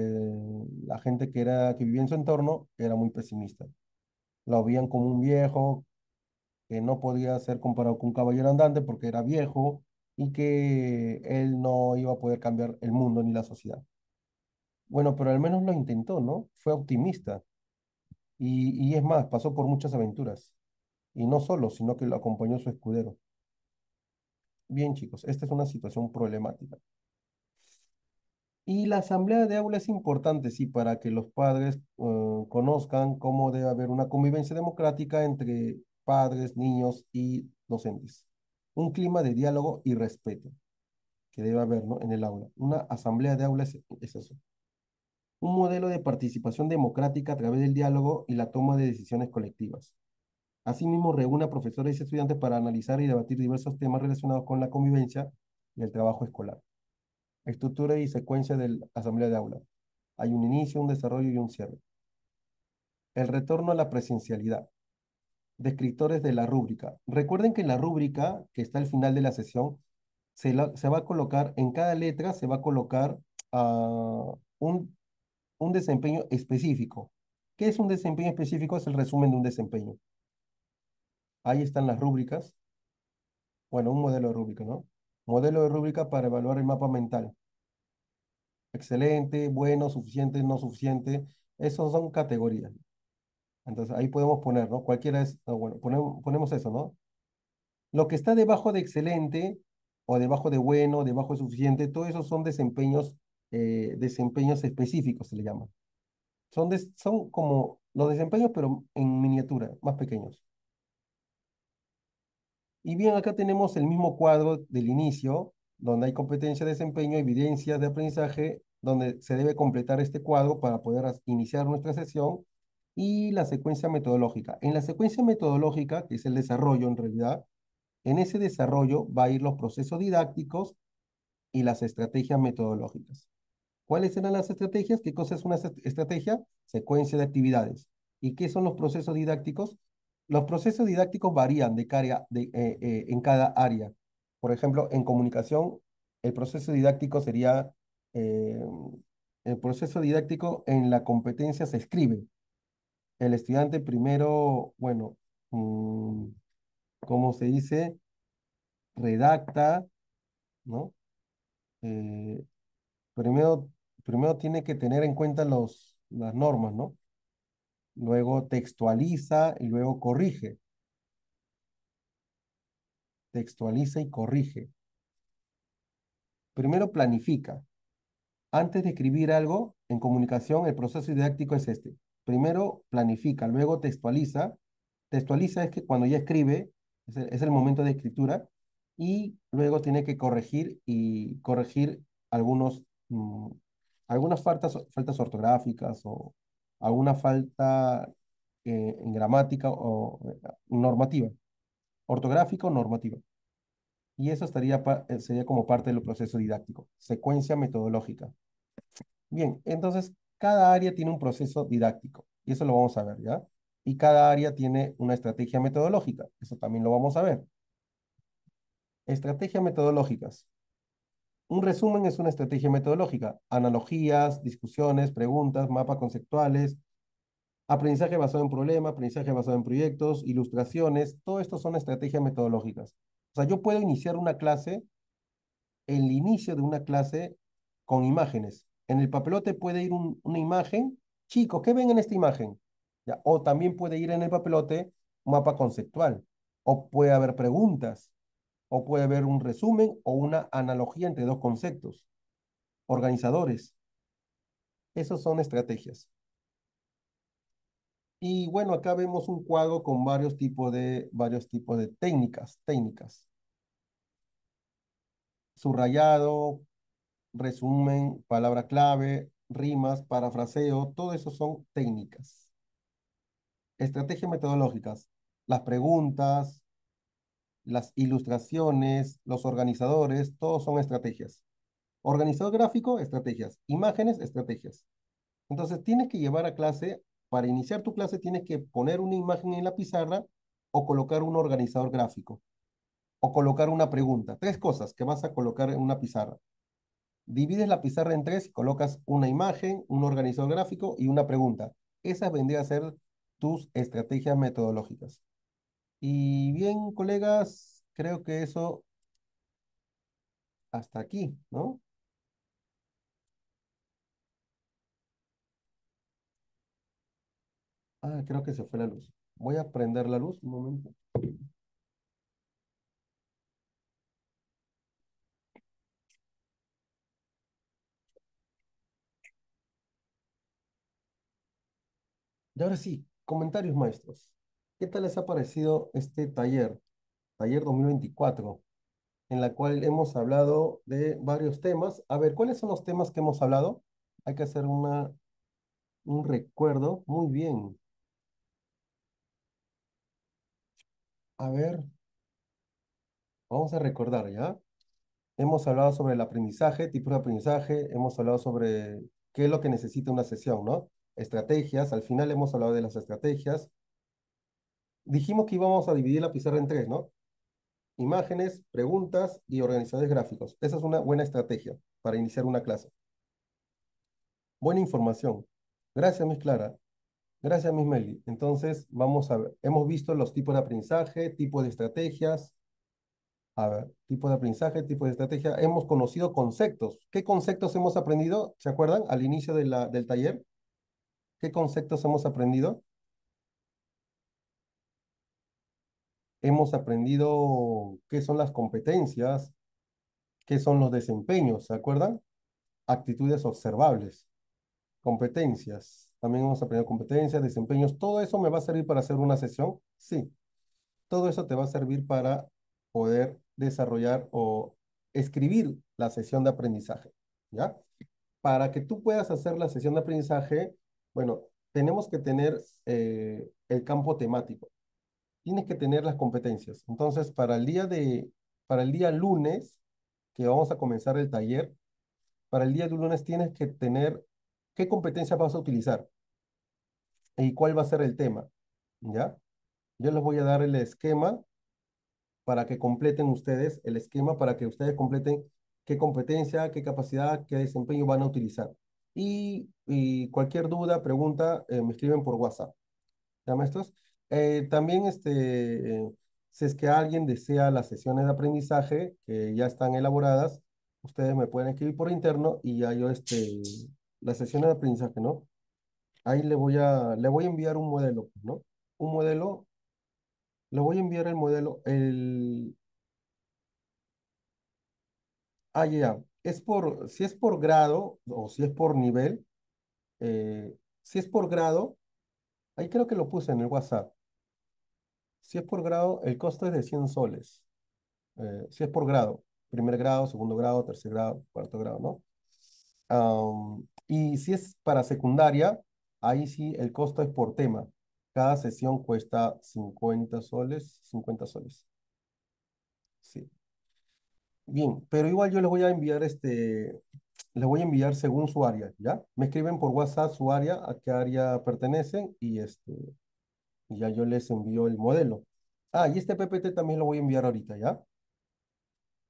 la gente que, era, que vivía en su entorno era muy pesimista. Lo veían como un viejo que no podía ser comparado con un caballero andante porque era viejo y que él no iba a poder cambiar el mundo ni la sociedad. Bueno, pero al menos lo intentó, ¿no? Fue optimista. Y, y es más, pasó por muchas aventuras. Y no solo, sino que lo acompañó su escudero. Bien, chicos, esta es una situación problemática. Y la asamblea de aula es importante, sí, para que los padres eh, conozcan cómo debe haber una convivencia democrática entre padres, niños y docentes. Un clima de diálogo y respeto que debe haber ¿no? en el aula. Una asamblea de aula es eso un modelo de participación democrática a través del diálogo y la toma de decisiones colectivas. Asimismo, reúne a profesores y estudiantes para analizar y debatir diversos temas relacionados con la convivencia y el trabajo escolar. Estructura y secuencia de la asamblea de aula. Hay un inicio, un desarrollo y un cierre. El retorno a la presencialidad. Descriptores de la rúbrica. Recuerden que la rúbrica, que está al final de la sesión, se, va a colocar, en cada letra se va a colocar ah, un un desempeño específico. ¿Qué es un desempeño específico? Es el resumen de un desempeño. Ahí están las rúbricas. Bueno, un modelo de rúbrica, ¿no? Modelo de rúbrica para evaluar el mapa mental. Excelente, bueno, suficiente, no suficiente. Esas son categorías. Entonces ahí podemos poner, ¿no? Cualquiera es, bueno, ponemos, eso, ¿no? Lo que está debajo de excelente o debajo de bueno, debajo de suficiente, todos esos son desempeños eh, desempeños específicos, se le llama. Son, son como los desempeños, pero en miniatura, más pequeños. Y bien, acá tenemos el mismo cuadro del inicio, donde hay competencia, desempeño, evidencia de aprendizaje, donde se debe completar este cuadro para poder iniciar nuestra sesión, y la secuencia metodológica. En la secuencia metodológica, que es el desarrollo en realidad, en ese desarrollo va a ir los procesos didácticos y las estrategias metodológicas. ¿Cuáles serán las estrategias? ¿Qué cosa es una estrategia? Secuencia de actividades. ¿Y qué son los procesos didácticos? Los procesos didácticos varían de de, eh, eh, en cada área. Por ejemplo, en comunicación, el proceso didáctico sería, eh, el proceso didáctico en la competencia se escribe. El estudiante primero, bueno, mm, ¿cómo se dice? Redacta, ¿no? primero primero tiene que tener en cuenta los, las normas, ¿no? Luego textualiza y luego corrige. Textualiza y corrige. Primero planifica. Antes de escribir algo en comunicación, el proceso didáctico es este. Primero planifica, luego textualiza. Textualiza es que cuando ya escribe, es el, momento de escritura, y luego tiene que corregir y corregir algunos mm, algunas faltas, faltas ortográficas o alguna falta eh, en gramática o eh, normativa, Ortográfico o normativa. Y eso estaría eh, sería como parte del proceso didáctico, secuencia metodológica. Bien, entonces cada área tiene un proceso didáctico y eso lo vamos a ver, ¿ya? Y cada área tiene una estrategia metodológica, eso también lo vamos a ver. Estrategias metodológicas. Un resumen es una estrategia metodológica. Analogías, discusiones, preguntas, mapas conceptuales, aprendizaje basado en problemas, aprendizaje basado en proyectos, ilustraciones, todo esto son estrategias metodológicas. O sea, yo puedo iniciar una clase, el inicio de una clase con imágenes. En el papelote puede ir una imagen, chicos, ¿qué ven en esta imagen? O también puede ir en el papelote un mapa conceptual, o puede haber preguntas, o puede haber un resumen o una analogía entre dos conceptos. Organizadores. Esas son estrategias. Y bueno, acá vemos un cuadro con varios tipos de, varios tipos de técnicas, técnicas. Subrayado, resumen, palabra clave, rimas, parafraseo, todo eso son técnicas. Estrategias metodológicas. Las preguntas, las ilustraciones, los organizadores, todos son estrategias. Organizador gráfico, estrategias. Imágenes, estrategias. Entonces tienes que llevar a clase, para iniciar tu clase tienes que poner una imagen en la pizarra o colocar un organizador gráfico o colocar una pregunta. Tres cosas que vas a colocar en una pizarra. Divides la pizarra en tres, colocas una imagen, un organizador gráfico y una pregunta. Esas vendrían a ser tus estrategias metodológicas. Y bien, colegas, creo que eso hasta aquí, ¿no? Ah, creo que se fue la luz. Voy a prender la luz un momento. Y ahora sí, comentarios maestros. ¿Qué tal les ha parecido este taller, taller 2024, en la cual hemos hablado de varios temas? A ver, ¿cuáles son los temas que hemos hablado? Hay que hacer una, un recuerdo. Muy bien. A ver, vamos a recordar, ¿ya? Hemos hablado sobre el aprendizaje, tipo de aprendizaje, hemos hablado sobre qué es lo que necesita una sesión, ¿no? Estrategias, al final hemos hablado de las estrategias, dijimos que íbamos a dividir la pizarra en tres, ¿no? Imágenes, preguntas y organizadores gráficos. Esa es una buena estrategia para iniciar una clase. Buena información. Gracias, Miss Clara. Gracias, Miss Meli. Entonces, vamos a ver. Hemos visto los tipos de aprendizaje, tipos de estrategias. A ver, tipos de aprendizaje, tipo de estrategia. Hemos conocido conceptos. ¿Qué conceptos hemos aprendido? ¿Se acuerdan? Al inicio de la, del taller. ¿Qué conceptos hemos aprendido? hemos aprendido qué son las competencias, qué son los desempeños, ¿se acuerdan? Actitudes observables, competencias, también hemos aprendido competencias, desempeños, todo eso me va a servir para hacer una sesión, sí. Todo eso te va a servir para poder desarrollar o escribir la sesión de aprendizaje, ¿ya? Para que tú puedas hacer la sesión de aprendizaje, bueno, tenemos que tener eh, el campo temático tienes que tener las competencias. Entonces, para el día de, para el día lunes, que vamos a comenzar el taller, para el día de lunes tienes que tener qué competencias vas a utilizar y cuál va a ser el tema, ¿ya? Yo les voy a dar el esquema para que completen ustedes, el esquema para que ustedes completen qué competencia, qué capacidad, qué desempeño van a utilizar. Y, cualquier duda, pregunta, eh, me escriben por WhatsApp. ¿Ya, maestros? Eh, también, este, eh, si es que alguien desea las sesiones de aprendizaje que ya están elaboradas, ustedes me pueden escribir por interno y ya yo, este, las sesiones de aprendizaje, ¿no? Ahí le voy a, le voy a enviar un modelo, ¿no? Un modelo, le voy a enviar el modelo, el... Ah, ya, es por, si es por grado o si es por nivel, eh, si es por grado, ahí creo que lo puse en el WhatsApp. Si es por grado, el costo es de 100 soles. Eh, si es por grado, primer grado, segundo grado, tercer grado, cuarto grado, ¿no? y si es para secundaria, ahí sí el costo es por tema. Cada sesión cuesta 50 soles, 50 soles. Sí. Bien, pero igual yo les voy a enviar este, les voy a enviar según su área, ¿ya? Me escriben por WhatsApp su área, a qué área pertenecen y este, y ya yo les envío el modelo. Ah, y este PPT también lo voy a enviar ahorita, ¿ya?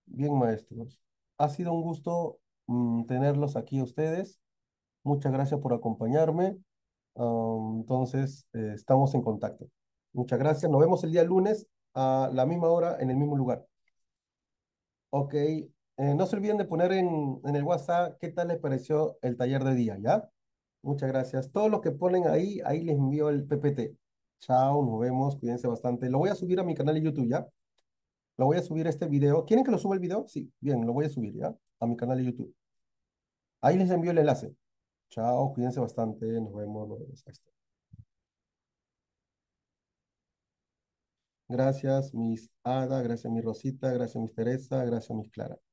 Bien, maestros. Ha sido un gusto mm, tenerlos aquí a ustedes. Muchas gracias por acompañarme. entonces, eh, estamos en contacto. Muchas gracias. Nos vemos el día lunes a la misma hora en el mismo lugar. Ok. Eh, no se olviden de poner en, en el WhatsApp qué tal les pareció el taller de día, ¿ya? Muchas gracias. Todos los que ponen ahí, ahí les envío el PPT. Chao, nos vemos, cuídense bastante. Lo voy a subir a mi canal de YouTube, ¿ya? Lo voy a subir a este video. ¿Quieren que lo suba el video? Sí, bien, lo voy a subir, ¿ya? A mi canal de YouTube. Ahí les envío el enlace. Chao, cuídense bastante, nos vemos, nos vemos. Gracias, mis Ada, gracias, mi Rosita, gracias, mis Teresa, gracias, mis Clara.